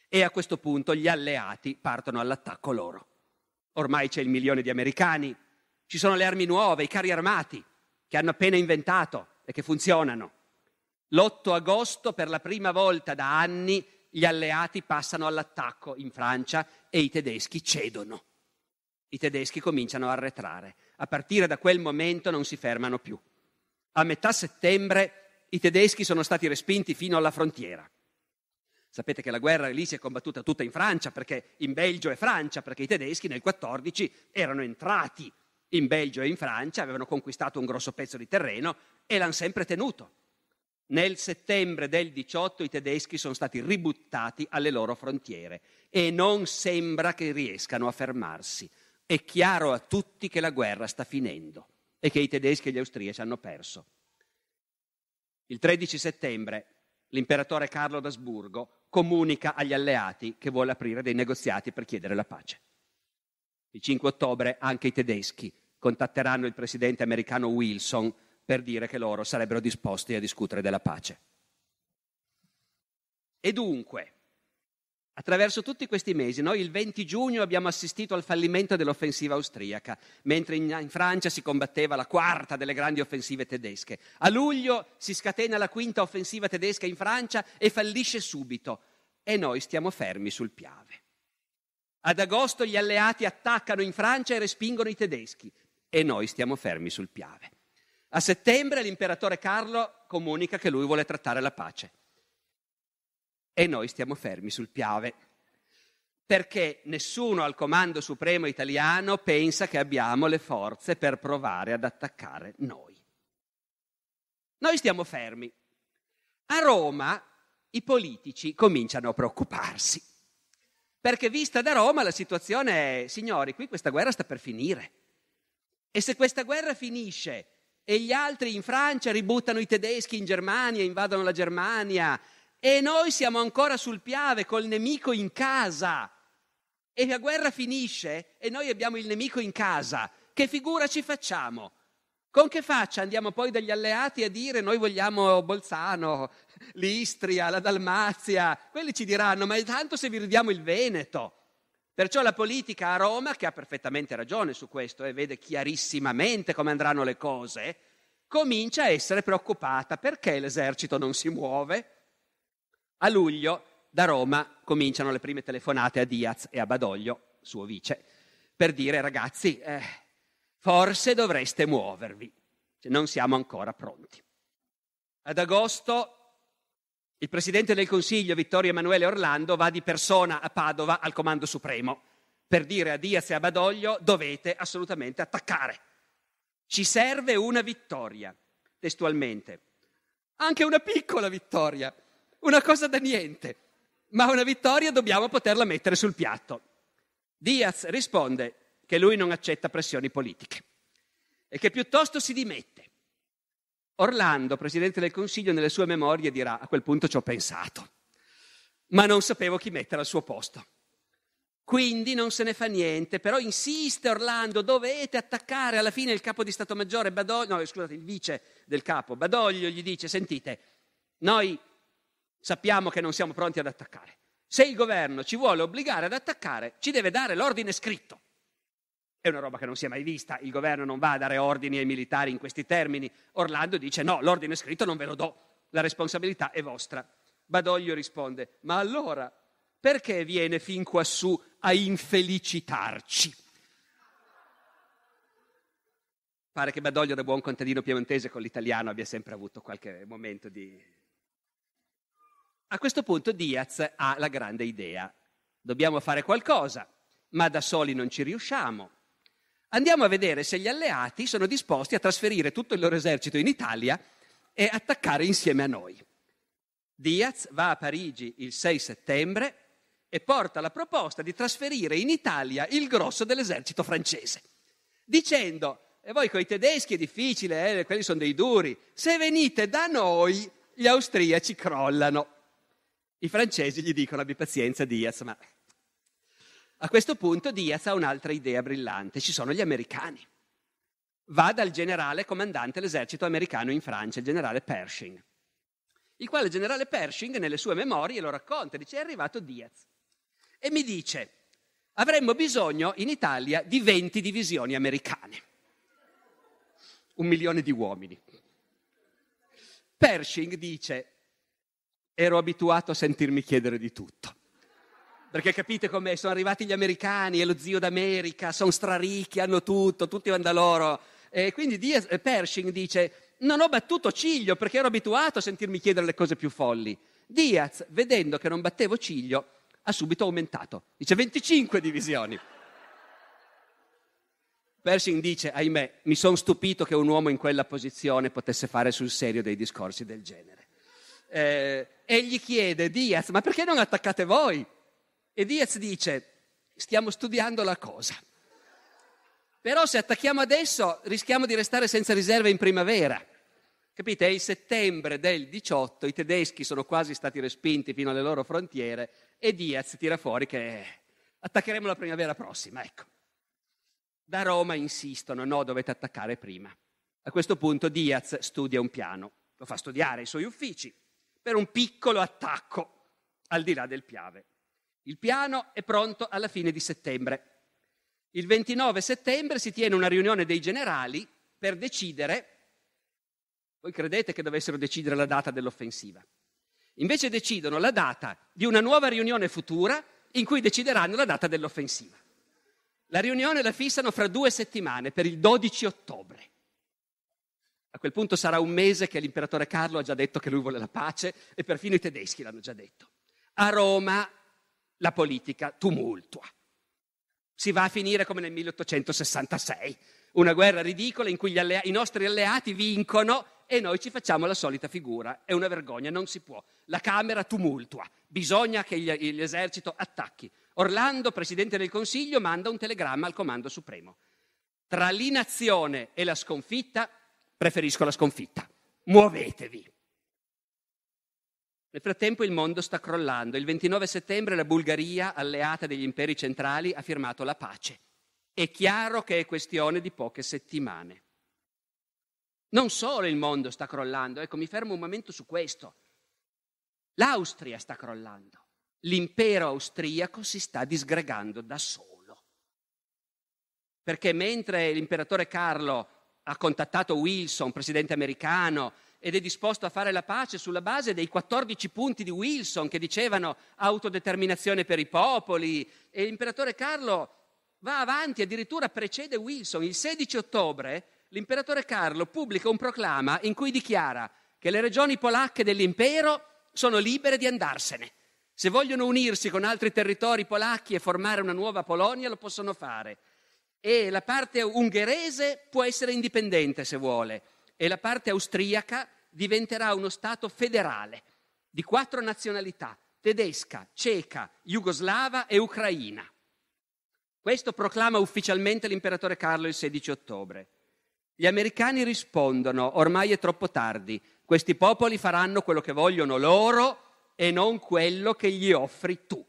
E a questo punto gli alleati partono all'attacco loro. Ormai c'è il milione di americani, ci sono le armi nuove, i carri armati che hanno appena inventato e che funzionano. L'8 agosto, per la prima volta da anni, gli alleati passano all'attacco in Francia e i tedeschi cedono. I tedeschi cominciano a arretrare. A partire da quel momento non si fermano più. A metà settembre i tedeschi sono stati respinti fino alla frontiera. Sapete che la guerra lì si è combattuta tutta in Francia, perché in Belgio e Francia, perché i tedeschi nel 14 erano entrati in Belgio e in Francia, avevano conquistato un grosso pezzo di terreno e l'hanno sempre tenuto. Nel settembre del 18 i tedeschi sono stati ributtati alle loro frontiere e non sembra che riescano a fermarsi. È chiaro a tutti che la guerra sta finendo e che i tedeschi e gli austriaci hanno perso. Il 13 settembre l'imperatore Carlo d'Asburgo comunica agli alleati che vuole aprire dei negoziati per chiedere la pace. Il 5 ottobre anche i tedeschi contatteranno il presidente americano Wilson per dire che loro sarebbero disposti a discutere della pace. E dunque, Attraverso tutti questi mesi, noi il 20 giugno abbiamo assistito al fallimento dell'offensiva austriaca, mentre in, in, Francia si combatteva la quarta delle grandi offensive tedesche. A luglio si scatena la quinta offensiva tedesca in Francia e fallisce subito. E noi stiamo fermi sul Piave. Ad agosto gli alleati attaccano in Francia e respingono i tedeschi. E noi stiamo fermi sul Piave. A settembre l'imperatore Carlo comunica che lui vuole trattare la pace e noi stiamo fermi sul piave. Perché nessuno al Comando Supremo italiano pensa che abbiamo le forze per provare ad attaccare noi. Noi stiamo fermi. A Roma i politici cominciano a preoccuparsi. Perché vista da Roma la situazione è, signori, qui questa guerra sta per finire. E se questa guerra finisce e gli altri in Francia ributtano i tedeschi in Germania, invadono la Germania e noi siamo ancora sul piave col nemico in casa. E la guerra finisce e noi abbiamo il nemico in casa. Che figura ci facciamo? Con che faccia andiamo poi dagli alleati a dire noi vogliamo Bolzano, l'Istria, la Dalmazia? Quelli ci diranno ma è tanto se vi ridiamo il Veneto. Perciò la politica a Roma, che ha perfettamente ragione su questo e vede chiarissimamente come andranno le cose, comincia a essere preoccupata perché l'esercito non si muove, a luglio da Roma cominciano le prime telefonate a Diaz e a Badoglio, suo vice, per dire ragazzi, eh, forse dovreste muovervi, non siamo ancora pronti. Ad agosto il Presidente del Consiglio, Vittorio Emanuele Orlando, va di persona a Padova al Comando Supremo per dire a Diaz e a Badoglio dovete assolutamente attaccare. Ci serve una vittoria, testualmente. Anche una piccola vittoria, una cosa da niente, ma una vittoria dobbiamo poterla mettere sul piatto. Diaz risponde che lui non accetta pressioni politiche e che piuttosto si dimette. Orlando, presidente del Consiglio, nelle sue memorie dirà a quel punto ci ho pensato, ma non sapevo chi mettere al suo posto. Quindi non se ne fa niente, però insiste Orlando, dovete attaccare alla fine il capo di Stato Maggiore, Badoglio, no, scusate, il vice del capo, Badoglio gli dice, sentite, noi sappiamo che non siamo pronti ad attaccare. Se il governo ci vuole obbligare ad attaccare, ci deve dare l'ordine scritto. È una roba che non si è mai vista, il governo non va a dare ordini ai militari in questi termini. Orlando dice no, l'ordine scritto non ve lo do, la responsabilità è vostra. Badoglio risponde, ma allora perché viene fin quassù a infelicitarci? Pare che Badoglio da buon contadino piemontese con l'italiano abbia sempre avuto qualche momento di a questo punto Diaz ha la grande idea. Dobbiamo fare qualcosa, ma da soli non ci riusciamo. Andiamo a vedere se gli alleati sono disposti a trasferire tutto il loro esercito in Italia e attaccare insieme a noi. Diaz va a Parigi il 6 settembre e porta la proposta di trasferire in Italia il grosso dell'esercito francese, dicendo, e voi con i tedeschi è difficile, eh, quelli sono dei duri, se venite da noi gli austriaci crollano. I francesi gli dicono abbi pazienza Diaz, ma a questo punto Diaz ha un'altra idea brillante, ci sono gli americani. Va dal generale comandante l'esercito americano in Francia, il generale Pershing, il quale il generale Pershing nelle sue memorie lo racconta, dice è arrivato Diaz e mi dice avremmo bisogno in Italia di 20 divisioni americane, un milione di uomini. Pershing dice ero abituato a sentirmi chiedere di tutto. Perché capite com'è? Sono arrivati gli americani e lo zio d'America, sono straricchi, hanno tutto, tutti vanno da loro. E quindi Diaz, eh, Pershing dice, non ho battuto ciglio perché ero abituato a sentirmi chiedere le cose più folli. Diaz, vedendo che non battevo ciglio, ha subito aumentato. Dice 25 divisioni. Pershing dice, ahimè, mi sono stupito che un uomo in quella posizione potesse fare sul serio dei discorsi del genere. Eh, e gli chiede, Diaz, ma perché non attaccate voi? E Diaz dice, stiamo studiando la cosa. Però se attacchiamo adesso rischiamo di restare senza riserve in primavera. Capite? È il settembre del 18, i tedeschi sono quasi stati respinti fino alle loro frontiere e Diaz tira fuori che attaccheremo la primavera prossima, ecco. Da Roma insistono, no, dovete attaccare prima. A questo punto Diaz studia un piano, lo fa studiare ai suoi uffici, per un piccolo attacco al di là del Piave. Il piano è pronto alla fine di settembre. Il 29 settembre si tiene una riunione dei generali per decidere, voi credete che dovessero decidere la data dell'offensiva, invece decidono la data di una nuova riunione futura in cui decideranno la data dell'offensiva. La riunione la fissano fra due settimane, per il 12 ottobre. A quel punto sarà un mese che l'imperatore Carlo ha già detto che lui vuole la pace e perfino i tedeschi l'hanno già detto. A Roma la politica tumultua. Si va a finire come nel 1866, una guerra ridicola in cui allea- i nostri alleati vincono e noi ci facciamo la solita figura. È una vergogna, non si può. La Camera tumultua, bisogna che gli, l'esercito attacchi. Orlando, presidente del Consiglio, manda un telegramma al Comando Supremo. Tra l'inazione e la sconfitta preferisco la sconfitta. Muovetevi. Nel frattempo il mondo sta crollando. Il 29 settembre la Bulgaria, alleata degli imperi centrali, ha firmato la pace. È chiaro che è questione di poche settimane. Non solo il mondo sta crollando, ecco mi fermo un momento su questo. L'Austria sta crollando, l'impero austriaco si sta disgregando da solo. Perché mentre l'imperatore Carlo ha contattato Wilson, presidente americano, ed è disposto a fare la pace sulla base dei 14 punti di Wilson che dicevano autodeterminazione per i popoli. E l'imperatore Carlo va avanti, addirittura precede Wilson. Il 16 ottobre l'imperatore Carlo pubblica un proclama in cui dichiara che le regioni polacche dell'impero sono libere di andarsene. Se vogliono unirsi con altri territori polacchi e formare una nuova Polonia lo possono fare e la parte ungherese può essere indipendente se vuole e la parte austriaca diventerà uno Stato federale di quattro nazionalità, tedesca, ceca, jugoslava e ucraina. Questo proclama ufficialmente l'imperatore Carlo il 16 ottobre. Gli americani rispondono, ormai è troppo tardi, questi popoli faranno quello che vogliono loro e non quello che gli offri tu.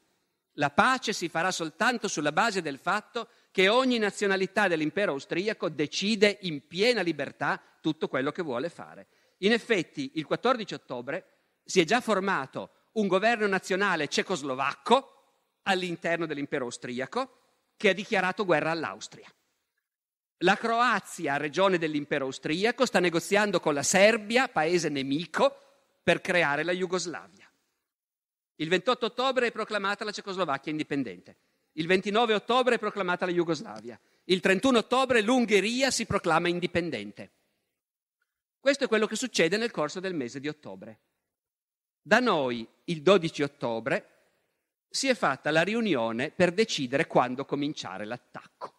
La pace si farà soltanto sulla base del fatto che ogni nazionalità dell'impero austriaco decide in piena libertà tutto quello che vuole fare. In effetti, il 14 ottobre si è già formato un governo nazionale cecoslovacco all'interno dell'impero austriaco che ha dichiarato guerra all'Austria. La Croazia, regione dell'impero austriaco, sta negoziando con la Serbia, paese nemico, per creare la Jugoslavia. Il 28 ottobre è proclamata la Cecoslovacchia indipendente. Il 29 ottobre è proclamata la Jugoslavia. Il 31 ottobre l'Ungheria si proclama indipendente. Questo è quello che succede nel corso del mese di ottobre. Da noi, il 12 ottobre, si è fatta la riunione per decidere quando cominciare l'attacco.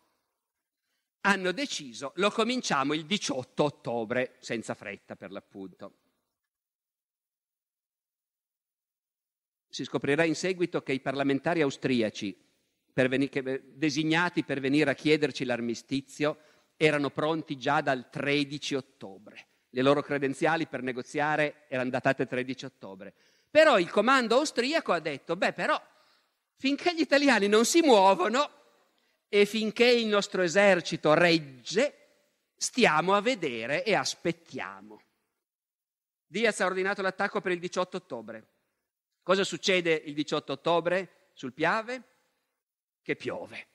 Hanno deciso, lo cominciamo il 18 ottobre, senza fretta per l'appunto. Si scoprirà in seguito che i parlamentari austriaci per venire, eh, designati per venire a chiederci l'armistizio erano pronti già dal 13 ottobre. Le loro credenziali per negoziare erano datate 13 ottobre. Però il comando austriaco ha detto, beh però finché gli italiani non si muovono e finché il nostro esercito regge, stiamo a vedere e aspettiamo. Diaz ha ordinato l'attacco per il 18 ottobre. Cosa succede il 18 ottobre sul Piave? che piove.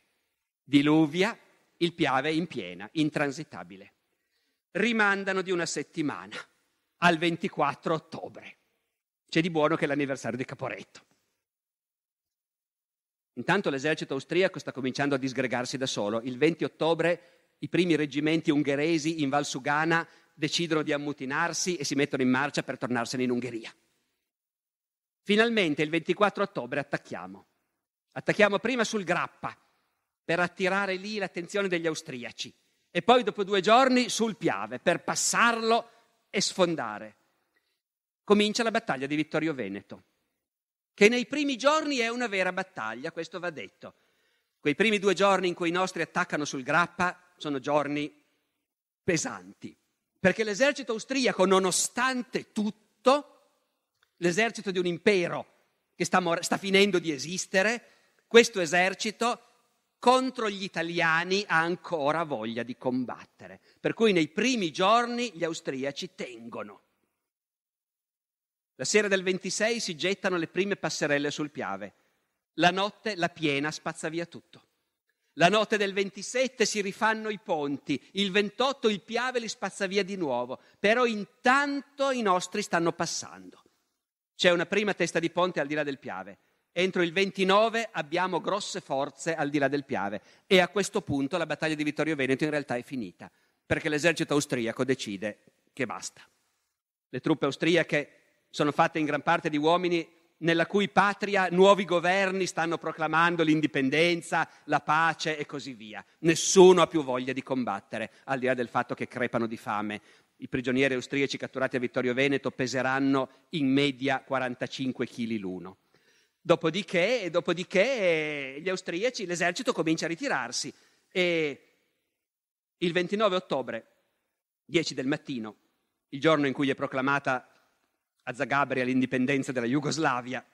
Diluvia, il piave in piena, intransitabile. Rimandano di una settimana al 24 ottobre. C'è di buono che è l'anniversario di Caporetto. Intanto l'esercito austriaco sta cominciando a disgregarsi da solo. Il 20 ottobre i primi reggimenti ungheresi in Valsugana decidono di ammutinarsi e si mettono in marcia per tornarsene in Ungheria. Finalmente il 24 ottobre attacchiamo. Attacchiamo prima sul Grappa per attirare lì l'attenzione degli austriaci e poi dopo due giorni sul Piave per passarlo e sfondare. Comincia la battaglia di Vittorio Veneto, che nei primi giorni è una vera battaglia, questo va detto. Quei primi due giorni in cui i nostri attaccano sul Grappa sono giorni pesanti, perché l'esercito austriaco, nonostante tutto, l'esercito di un impero che sta, mor- sta finendo di esistere, questo esercito contro gli italiani ha ancora voglia di combattere. Per cui nei primi giorni gli austriaci tengono. La sera del 26 si gettano le prime passerelle sul Piave. La notte la piena spazza via tutto. La notte del 27 si rifanno i ponti, il 28 il Piave li spazza via di nuovo, però intanto i nostri stanno passando. C'è una prima testa di ponte al di là del Piave, Entro il 29 abbiamo grosse forze al di là del Piave e a questo punto la battaglia di Vittorio Veneto in realtà è finita, perché l'esercito austriaco decide che basta. Le truppe austriache sono fatte in gran parte di uomini nella cui patria nuovi governi stanno proclamando l'indipendenza, la pace e così via. Nessuno ha più voglia di combattere, al di là del fatto che crepano di fame. I prigionieri austriaci catturati a Vittorio Veneto peseranno in media 45 kg l'uno. Dopodiché, dopodiché gli austriaci, l'esercito comincia a ritirarsi e il 29 ottobre, 10 del mattino, il giorno in cui è proclamata a Zagabria l'indipendenza della Jugoslavia,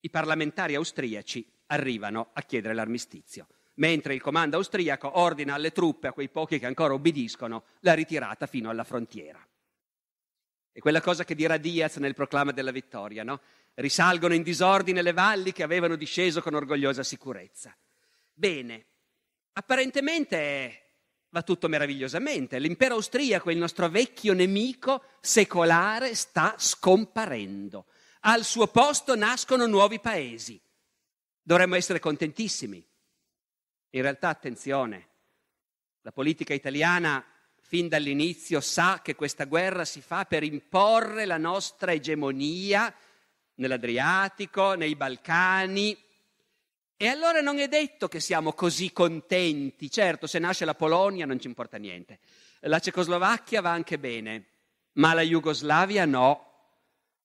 i parlamentari austriaci arrivano a chiedere l'armistizio, mentre il comando austriaco ordina alle truppe, a quei pochi che ancora obbediscono, la ritirata fino alla frontiera. È quella cosa che dirà Diaz nel proclama della vittoria, no? risalgono in disordine le valli che avevano disceso con orgogliosa sicurezza. Bene, apparentemente va tutto meravigliosamente. L'impero austriaco, il nostro vecchio nemico secolare, sta scomparendo. Al suo posto nascono nuovi paesi. Dovremmo essere contentissimi. In realtà, attenzione, la politica italiana fin dall'inizio sa che questa guerra si fa per imporre la nostra egemonia nell'Adriatico, nei Balcani. E allora non è detto che siamo così contenti. Certo, se nasce la Polonia non ci importa niente. La Cecoslovacchia va anche bene, ma la Jugoslavia no.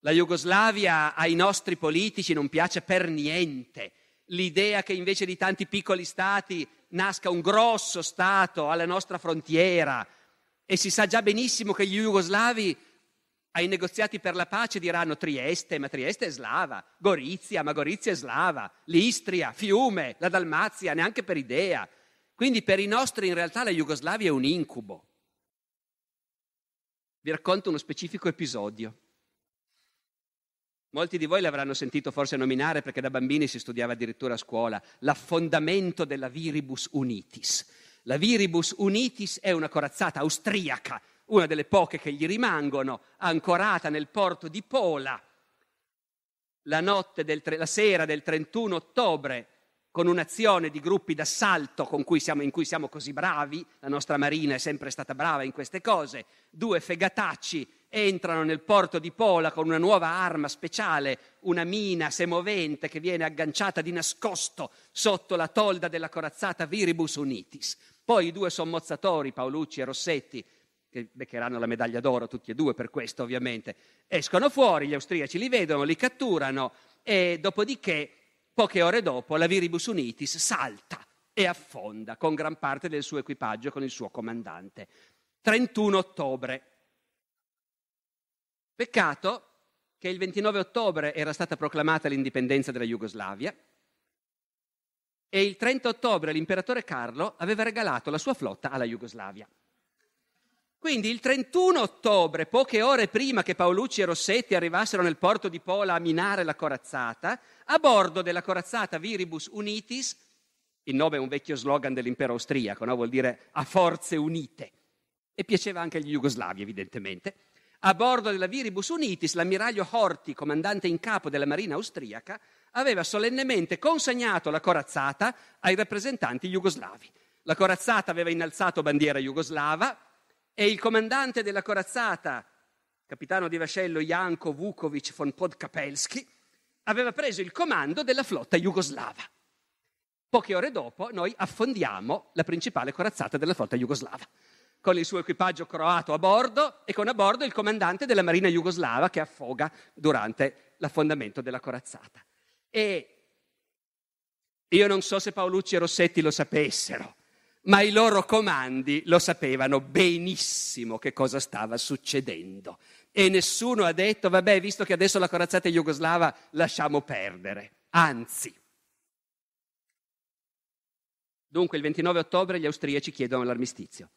La Jugoslavia ai nostri politici non piace per niente. L'idea che invece di tanti piccoli stati nasca un grosso stato alla nostra frontiera e si sa già benissimo che gli jugoslavi ai negoziati per la pace diranno Trieste, ma Trieste è slava, Gorizia, ma Gorizia è slava, l'Istria, Fiume, la Dalmazia, neanche per idea. Quindi per i nostri in realtà la Jugoslavia è un incubo. Vi racconto uno specifico episodio. Molti di voi l'avranno sentito forse nominare perché da bambini si studiava addirittura a scuola, l'affondamento della Viribus Unitis. La Viribus Unitis è una corazzata austriaca una delle poche che gli rimangono, ancorata nel porto di Pola, la, del, la sera del 31 ottobre, con un'azione di gruppi d'assalto cui siamo, in cui siamo così bravi, la nostra marina è sempre stata brava in queste cose, due fegatacci entrano nel porto di Pola con una nuova arma speciale, una mina semovente che viene agganciata di nascosto sotto la tolda della corazzata Viribus Unitis. Poi i due sommozzatori, Paolucci e Rossetti, che beccheranno la medaglia d'oro tutti e due per questo ovviamente, escono fuori, gli austriaci li vedono, li catturano e dopodiché, poche ore dopo, la Viribus Unitis salta e affonda con gran parte del suo equipaggio, con il suo comandante. 31 ottobre. Peccato che il 29 ottobre era stata proclamata l'indipendenza della Jugoslavia e il 30 ottobre l'imperatore Carlo aveva regalato la sua flotta alla Jugoslavia. Quindi il 31 ottobre, poche ore prima che Paolucci e Rossetti arrivassero nel porto di Pola a minare la corazzata, a bordo della corazzata Viribus Unitis, il nome è un vecchio slogan dell'impero austriaco, no? vuol dire a forze unite, e piaceva anche agli jugoslavi evidentemente, a bordo della Viribus Unitis l'ammiraglio Horti, comandante in capo della marina austriaca, aveva solennemente consegnato la corazzata ai rappresentanti jugoslavi. La corazzata aveva innalzato bandiera jugoslava, e il comandante della corazzata, capitano di vascello Janko Vukovic von Podkapelski, aveva preso il comando della flotta jugoslava. Poche ore dopo noi affondiamo la principale corazzata della flotta jugoslava, con il suo equipaggio croato a bordo e con a bordo il comandante della marina jugoslava che affoga durante l'affondamento della corazzata. E io non so se Paolucci e Rossetti lo sapessero, ma i loro comandi lo sapevano benissimo che cosa stava succedendo. E nessuno ha detto, vabbè, visto che adesso la corazzata è jugoslava, lasciamo perdere. Anzi. Dunque, il 29 ottobre gli austriaci chiedono l'armistizio.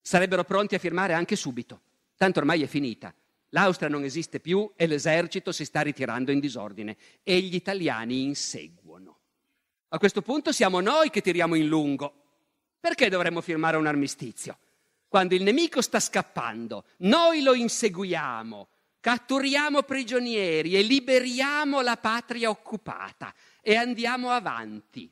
Sarebbero pronti a firmare anche subito. Tanto ormai è finita. L'Austria non esiste più e l'esercito si sta ritirando in disordine. E gli italiani inseguono. A questo punto siamo noi che tiriamo in lungo perché dovremmo firmare un armistizio? Quando il nemico sta scappando, noi lo inseguiamo, catturiamo prigionieri e liberiamo la patria occupata e andiamo avanti.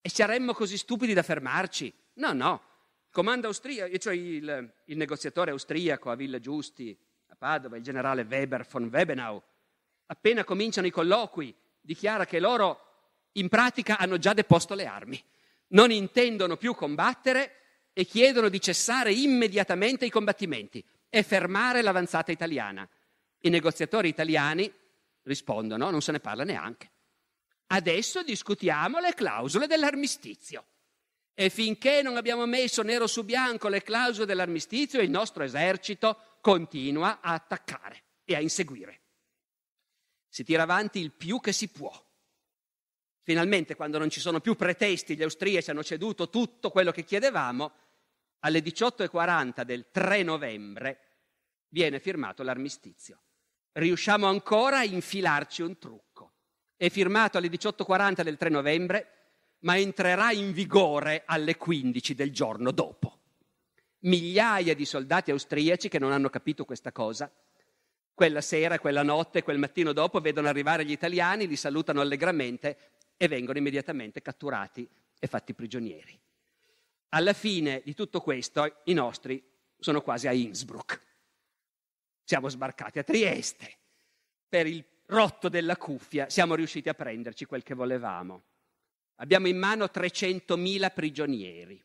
E saremmo così stupidi da fermarci? No, no. Il comando austriaco, eh, cioè il, il negoziatore austriaco a Villa Giusti, a Padova, il generale Weber von Webenau, appena cominciano i colloqui, dichiara che loro in pratica hanno già deposto le armi non intendono più combattere e chiedono di cessare immediatamente i combattimenti e fermare l'avanzata italiana. I negoziatori italiani rispondono, non se ne parla neanche. Adesso discutiamo le clausole dell'armistizio. E finché non abbiamo messo nero su bianco le clausole dell'armistizio, il nostro esercito continua a attaccare e a inseguire. Si tira avanti il più che si può Finalmente, quando non ci sono più pretesti, gli austriaci hanno ceduto tutto quello che chiedevamo, alle 18.40 del 3 novembre viene firmato l'armistizio. Riusciamo ancora a infilarci un trucco. È firmato alle 18.40 del 3 novembre, ma entrerà in vigore alle 15 del giorno dopo. Migliaia di soldati austriaci che non hanno capito questa cosa, quella sera, quella notte, quel mattino dopo vedono arrivare gli italiani, li salutano allegramente, e vengono immediatamente catturati e fatti prigionieri. Alla fine di tutto questo i nostri sono quasi a Innsbruck. Siamo sbarcati a Trieste. Per il rotto della cuffia siamo riusciti a prenderci quel che volevamo. Abbiamo in mano 300.000 prigionieri,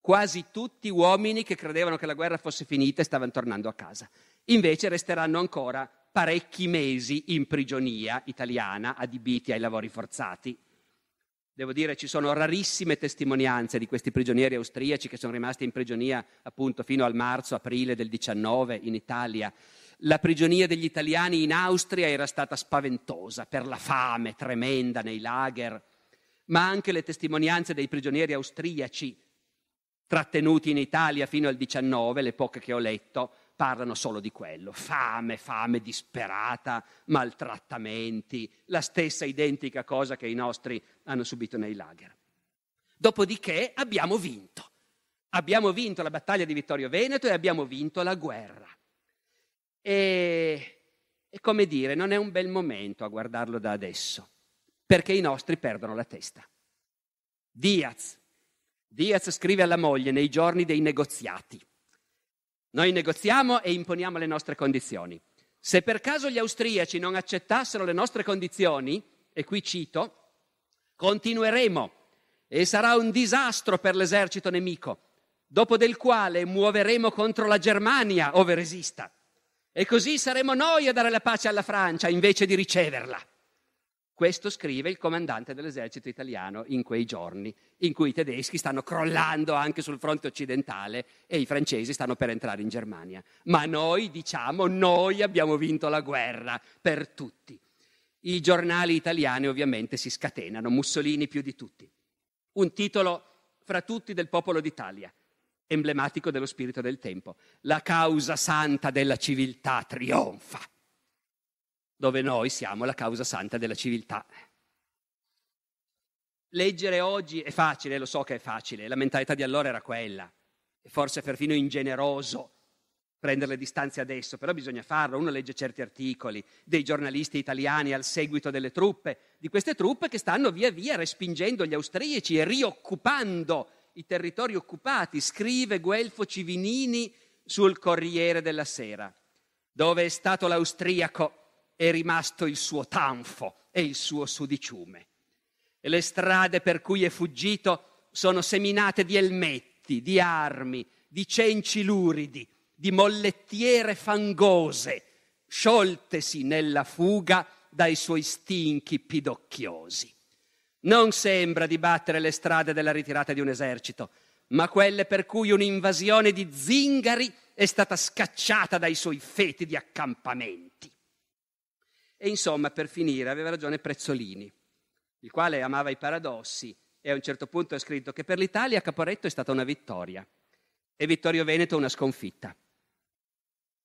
quasi tutti uomini che credevano che la guerra fosse finita e stavano tornando a casa. Invece resteranno ancora parecchi mesi in prigionia italiana adibiti ai lavori forzati. Devo dire ci sono rarissime testimonianze di questi prigionieri austriaci che sono rimasti in prigionia appunto fino al marzo-aprile del 19 in Italia. La prigionia degli italiani in Austria era stata spaventosa per la fame tremenda nei lager, ma anche le testimonianze dei prigionieri austriaci trattenuti in Italia fino al 19, le poche che ho letto, parlano solo di quello, fame, fame disperata, maltrattamenti, la stessa identica cosa che i nostri hanno subito nei lager. Dopodiché abbiamo vinto. Abbiamo vinto la battaglia di Vittorio Veneto e abbiamo vinto la guerra. E, e come dire, non è un bel momento a guardarlo da adesso, perché i nostri perdono la testa. Diaz, Diaz scrive alla moglie nei giorni dei negoziati. Noi negoziamo e imponiamo le nostre condizioni. Se per caso gli austriaci non accettassero le nostre condizioni, e qui cito, continueremo e sarà un disastro per l'esercito nemico, dopo del quale muoveremo contro la Germania, ove resista. E così saremo noi a dare la pace alla Francia invece di riceverla. Questo scrive il comandante dell'esercito italiano in quei giorni, in cui i tedeschi stanno crollando anche sul fronte occidentale e i francesi stanno per entrare in Germania. Ma noi diciamo, noi abbiamo vinto la guerra per tutti. I giornali italiani ovviamente si scatenano, Mussolini più di tutti. Un titolo fra tutti del popolo d'Italia, emblematico dello spirito del tempo. La causa santa della civiltà trionfa dove noi siamo la causa santa della civiltà. Leggere oggi è facile, lo so che è facile, la mentalità di allora era quella, e forse perfino ingeneroso prendere le distanze adesso, però bisogna farlo, uno legge certi articoli dei giornalisti italiani al seguito delle truppe, di queste truppe che stanno via via respingendo gli austriaci e rioccupando i territori occupati, scrive Guelfo Civinini sul Corriere della Sera, dove è stato l'austriaco è rimasto il suo tanfo e il suo sudiciume. E le strade per cui è fuggito sono seminate di elmetti, di armi, di cenci luridi, di mollettiere fangose, scioltesi nella fuga dai suoi stinchi pidocchiosi. Non sembra di battere le strade della ritirata di un esercito, ma quelle per cui un'invasione di zingari è stata scacciata dai suoi feti di accampamenti. E insomma, per finire, aveva ragione Prezzolini, il quale amava i paradossi e a un certo punto ha scritto che per l'Italia Caporetto è stata una vittoria e Vittorio Veneto una sconfitta.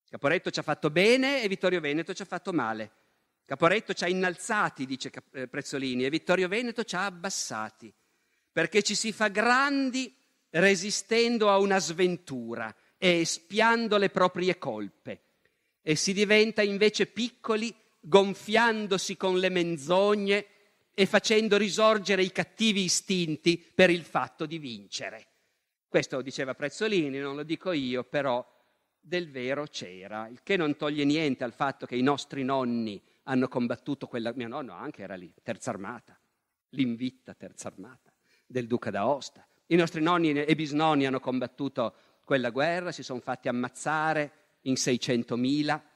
Caporetto ci ha fatto bene e Vittorio Veneto ci ha fatto male. Caporetto ci ha innalzati, dice eh, Prezzolini, e Vittorio Veneto ci ha abbassati, perché ci si fa grandi resistendo a una sventura e espiando le proprie colpe, e si diventa invece piccoli gonfiandosi con le menzogne e facendo risorgere i cattivi istinti per il fatto di vincere. Questo lo diceva Prezzolini, non lo dico io, però del vero c'era, il che non toglie niente al fatto che i nostri nonni hanno combattuto quella... Mio nonno anche era lì, terza armata, l'invitta terza armata del duca d'Aosta. I nostri nonni e bisnonni hanno combattuto quella guerra, si sono fatti ammazzare in 600.000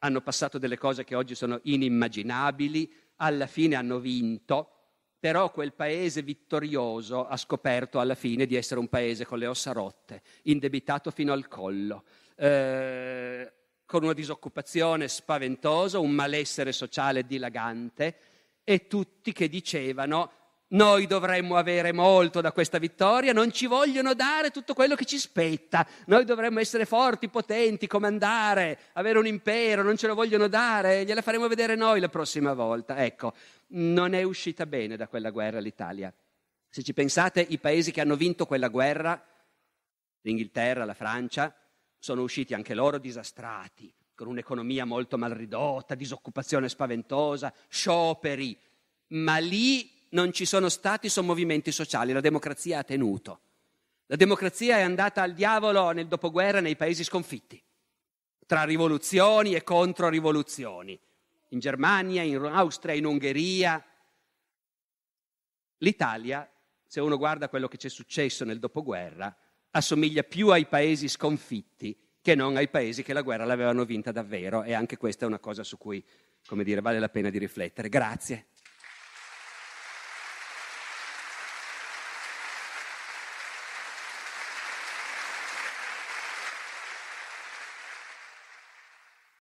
hanno passato delle cose che oggi sono inimmaginabili, alla fine hanno vinto, però quel paese vittorioso ha scoperto alla fine di essere un paese con le ossa rotte, indebitato fino al collo, eh, con una disoccupazione spaventosa, un malessere sociale dilagante e tutti che dicevano noi dovremmo avere molto da questa vittoria, non ci vogliono dare tutto quello che ci spetta. Noi dovremmo essere forti, potenti, comandare, avere un impero, non ce lo vogliono dare, gliela faremo vedere noi la prossima volta. Ecco, non è uscita bene da quella guerra l'Italia. Se ci pensate, i paesi che hanno vinto quella guerra, l'Inghilterra, la Francia, sono usciti anche loro disastrati, con un'economia molto mal ridotta, disoccupazione spaventosa, scioperi, ma lì non ci sono stati sommovimenti sociali, la democrazia ha tenuto. La democrazia è andata al diavolo nel dopoguerra nei paesi sconfitti, tra rivoluzioni e controrivoluzioni, in Germania, in Austria, in Ungheria. L'Italia, se uno guarda quello che c'è successo nel dopoguerra, assomiglia più ai paesi sconfitti che non ai paesi che la guerra l'avevano vinta davvero e anche questa è una cosa su cui, come dire, vale la pena di riflettere. Grazie.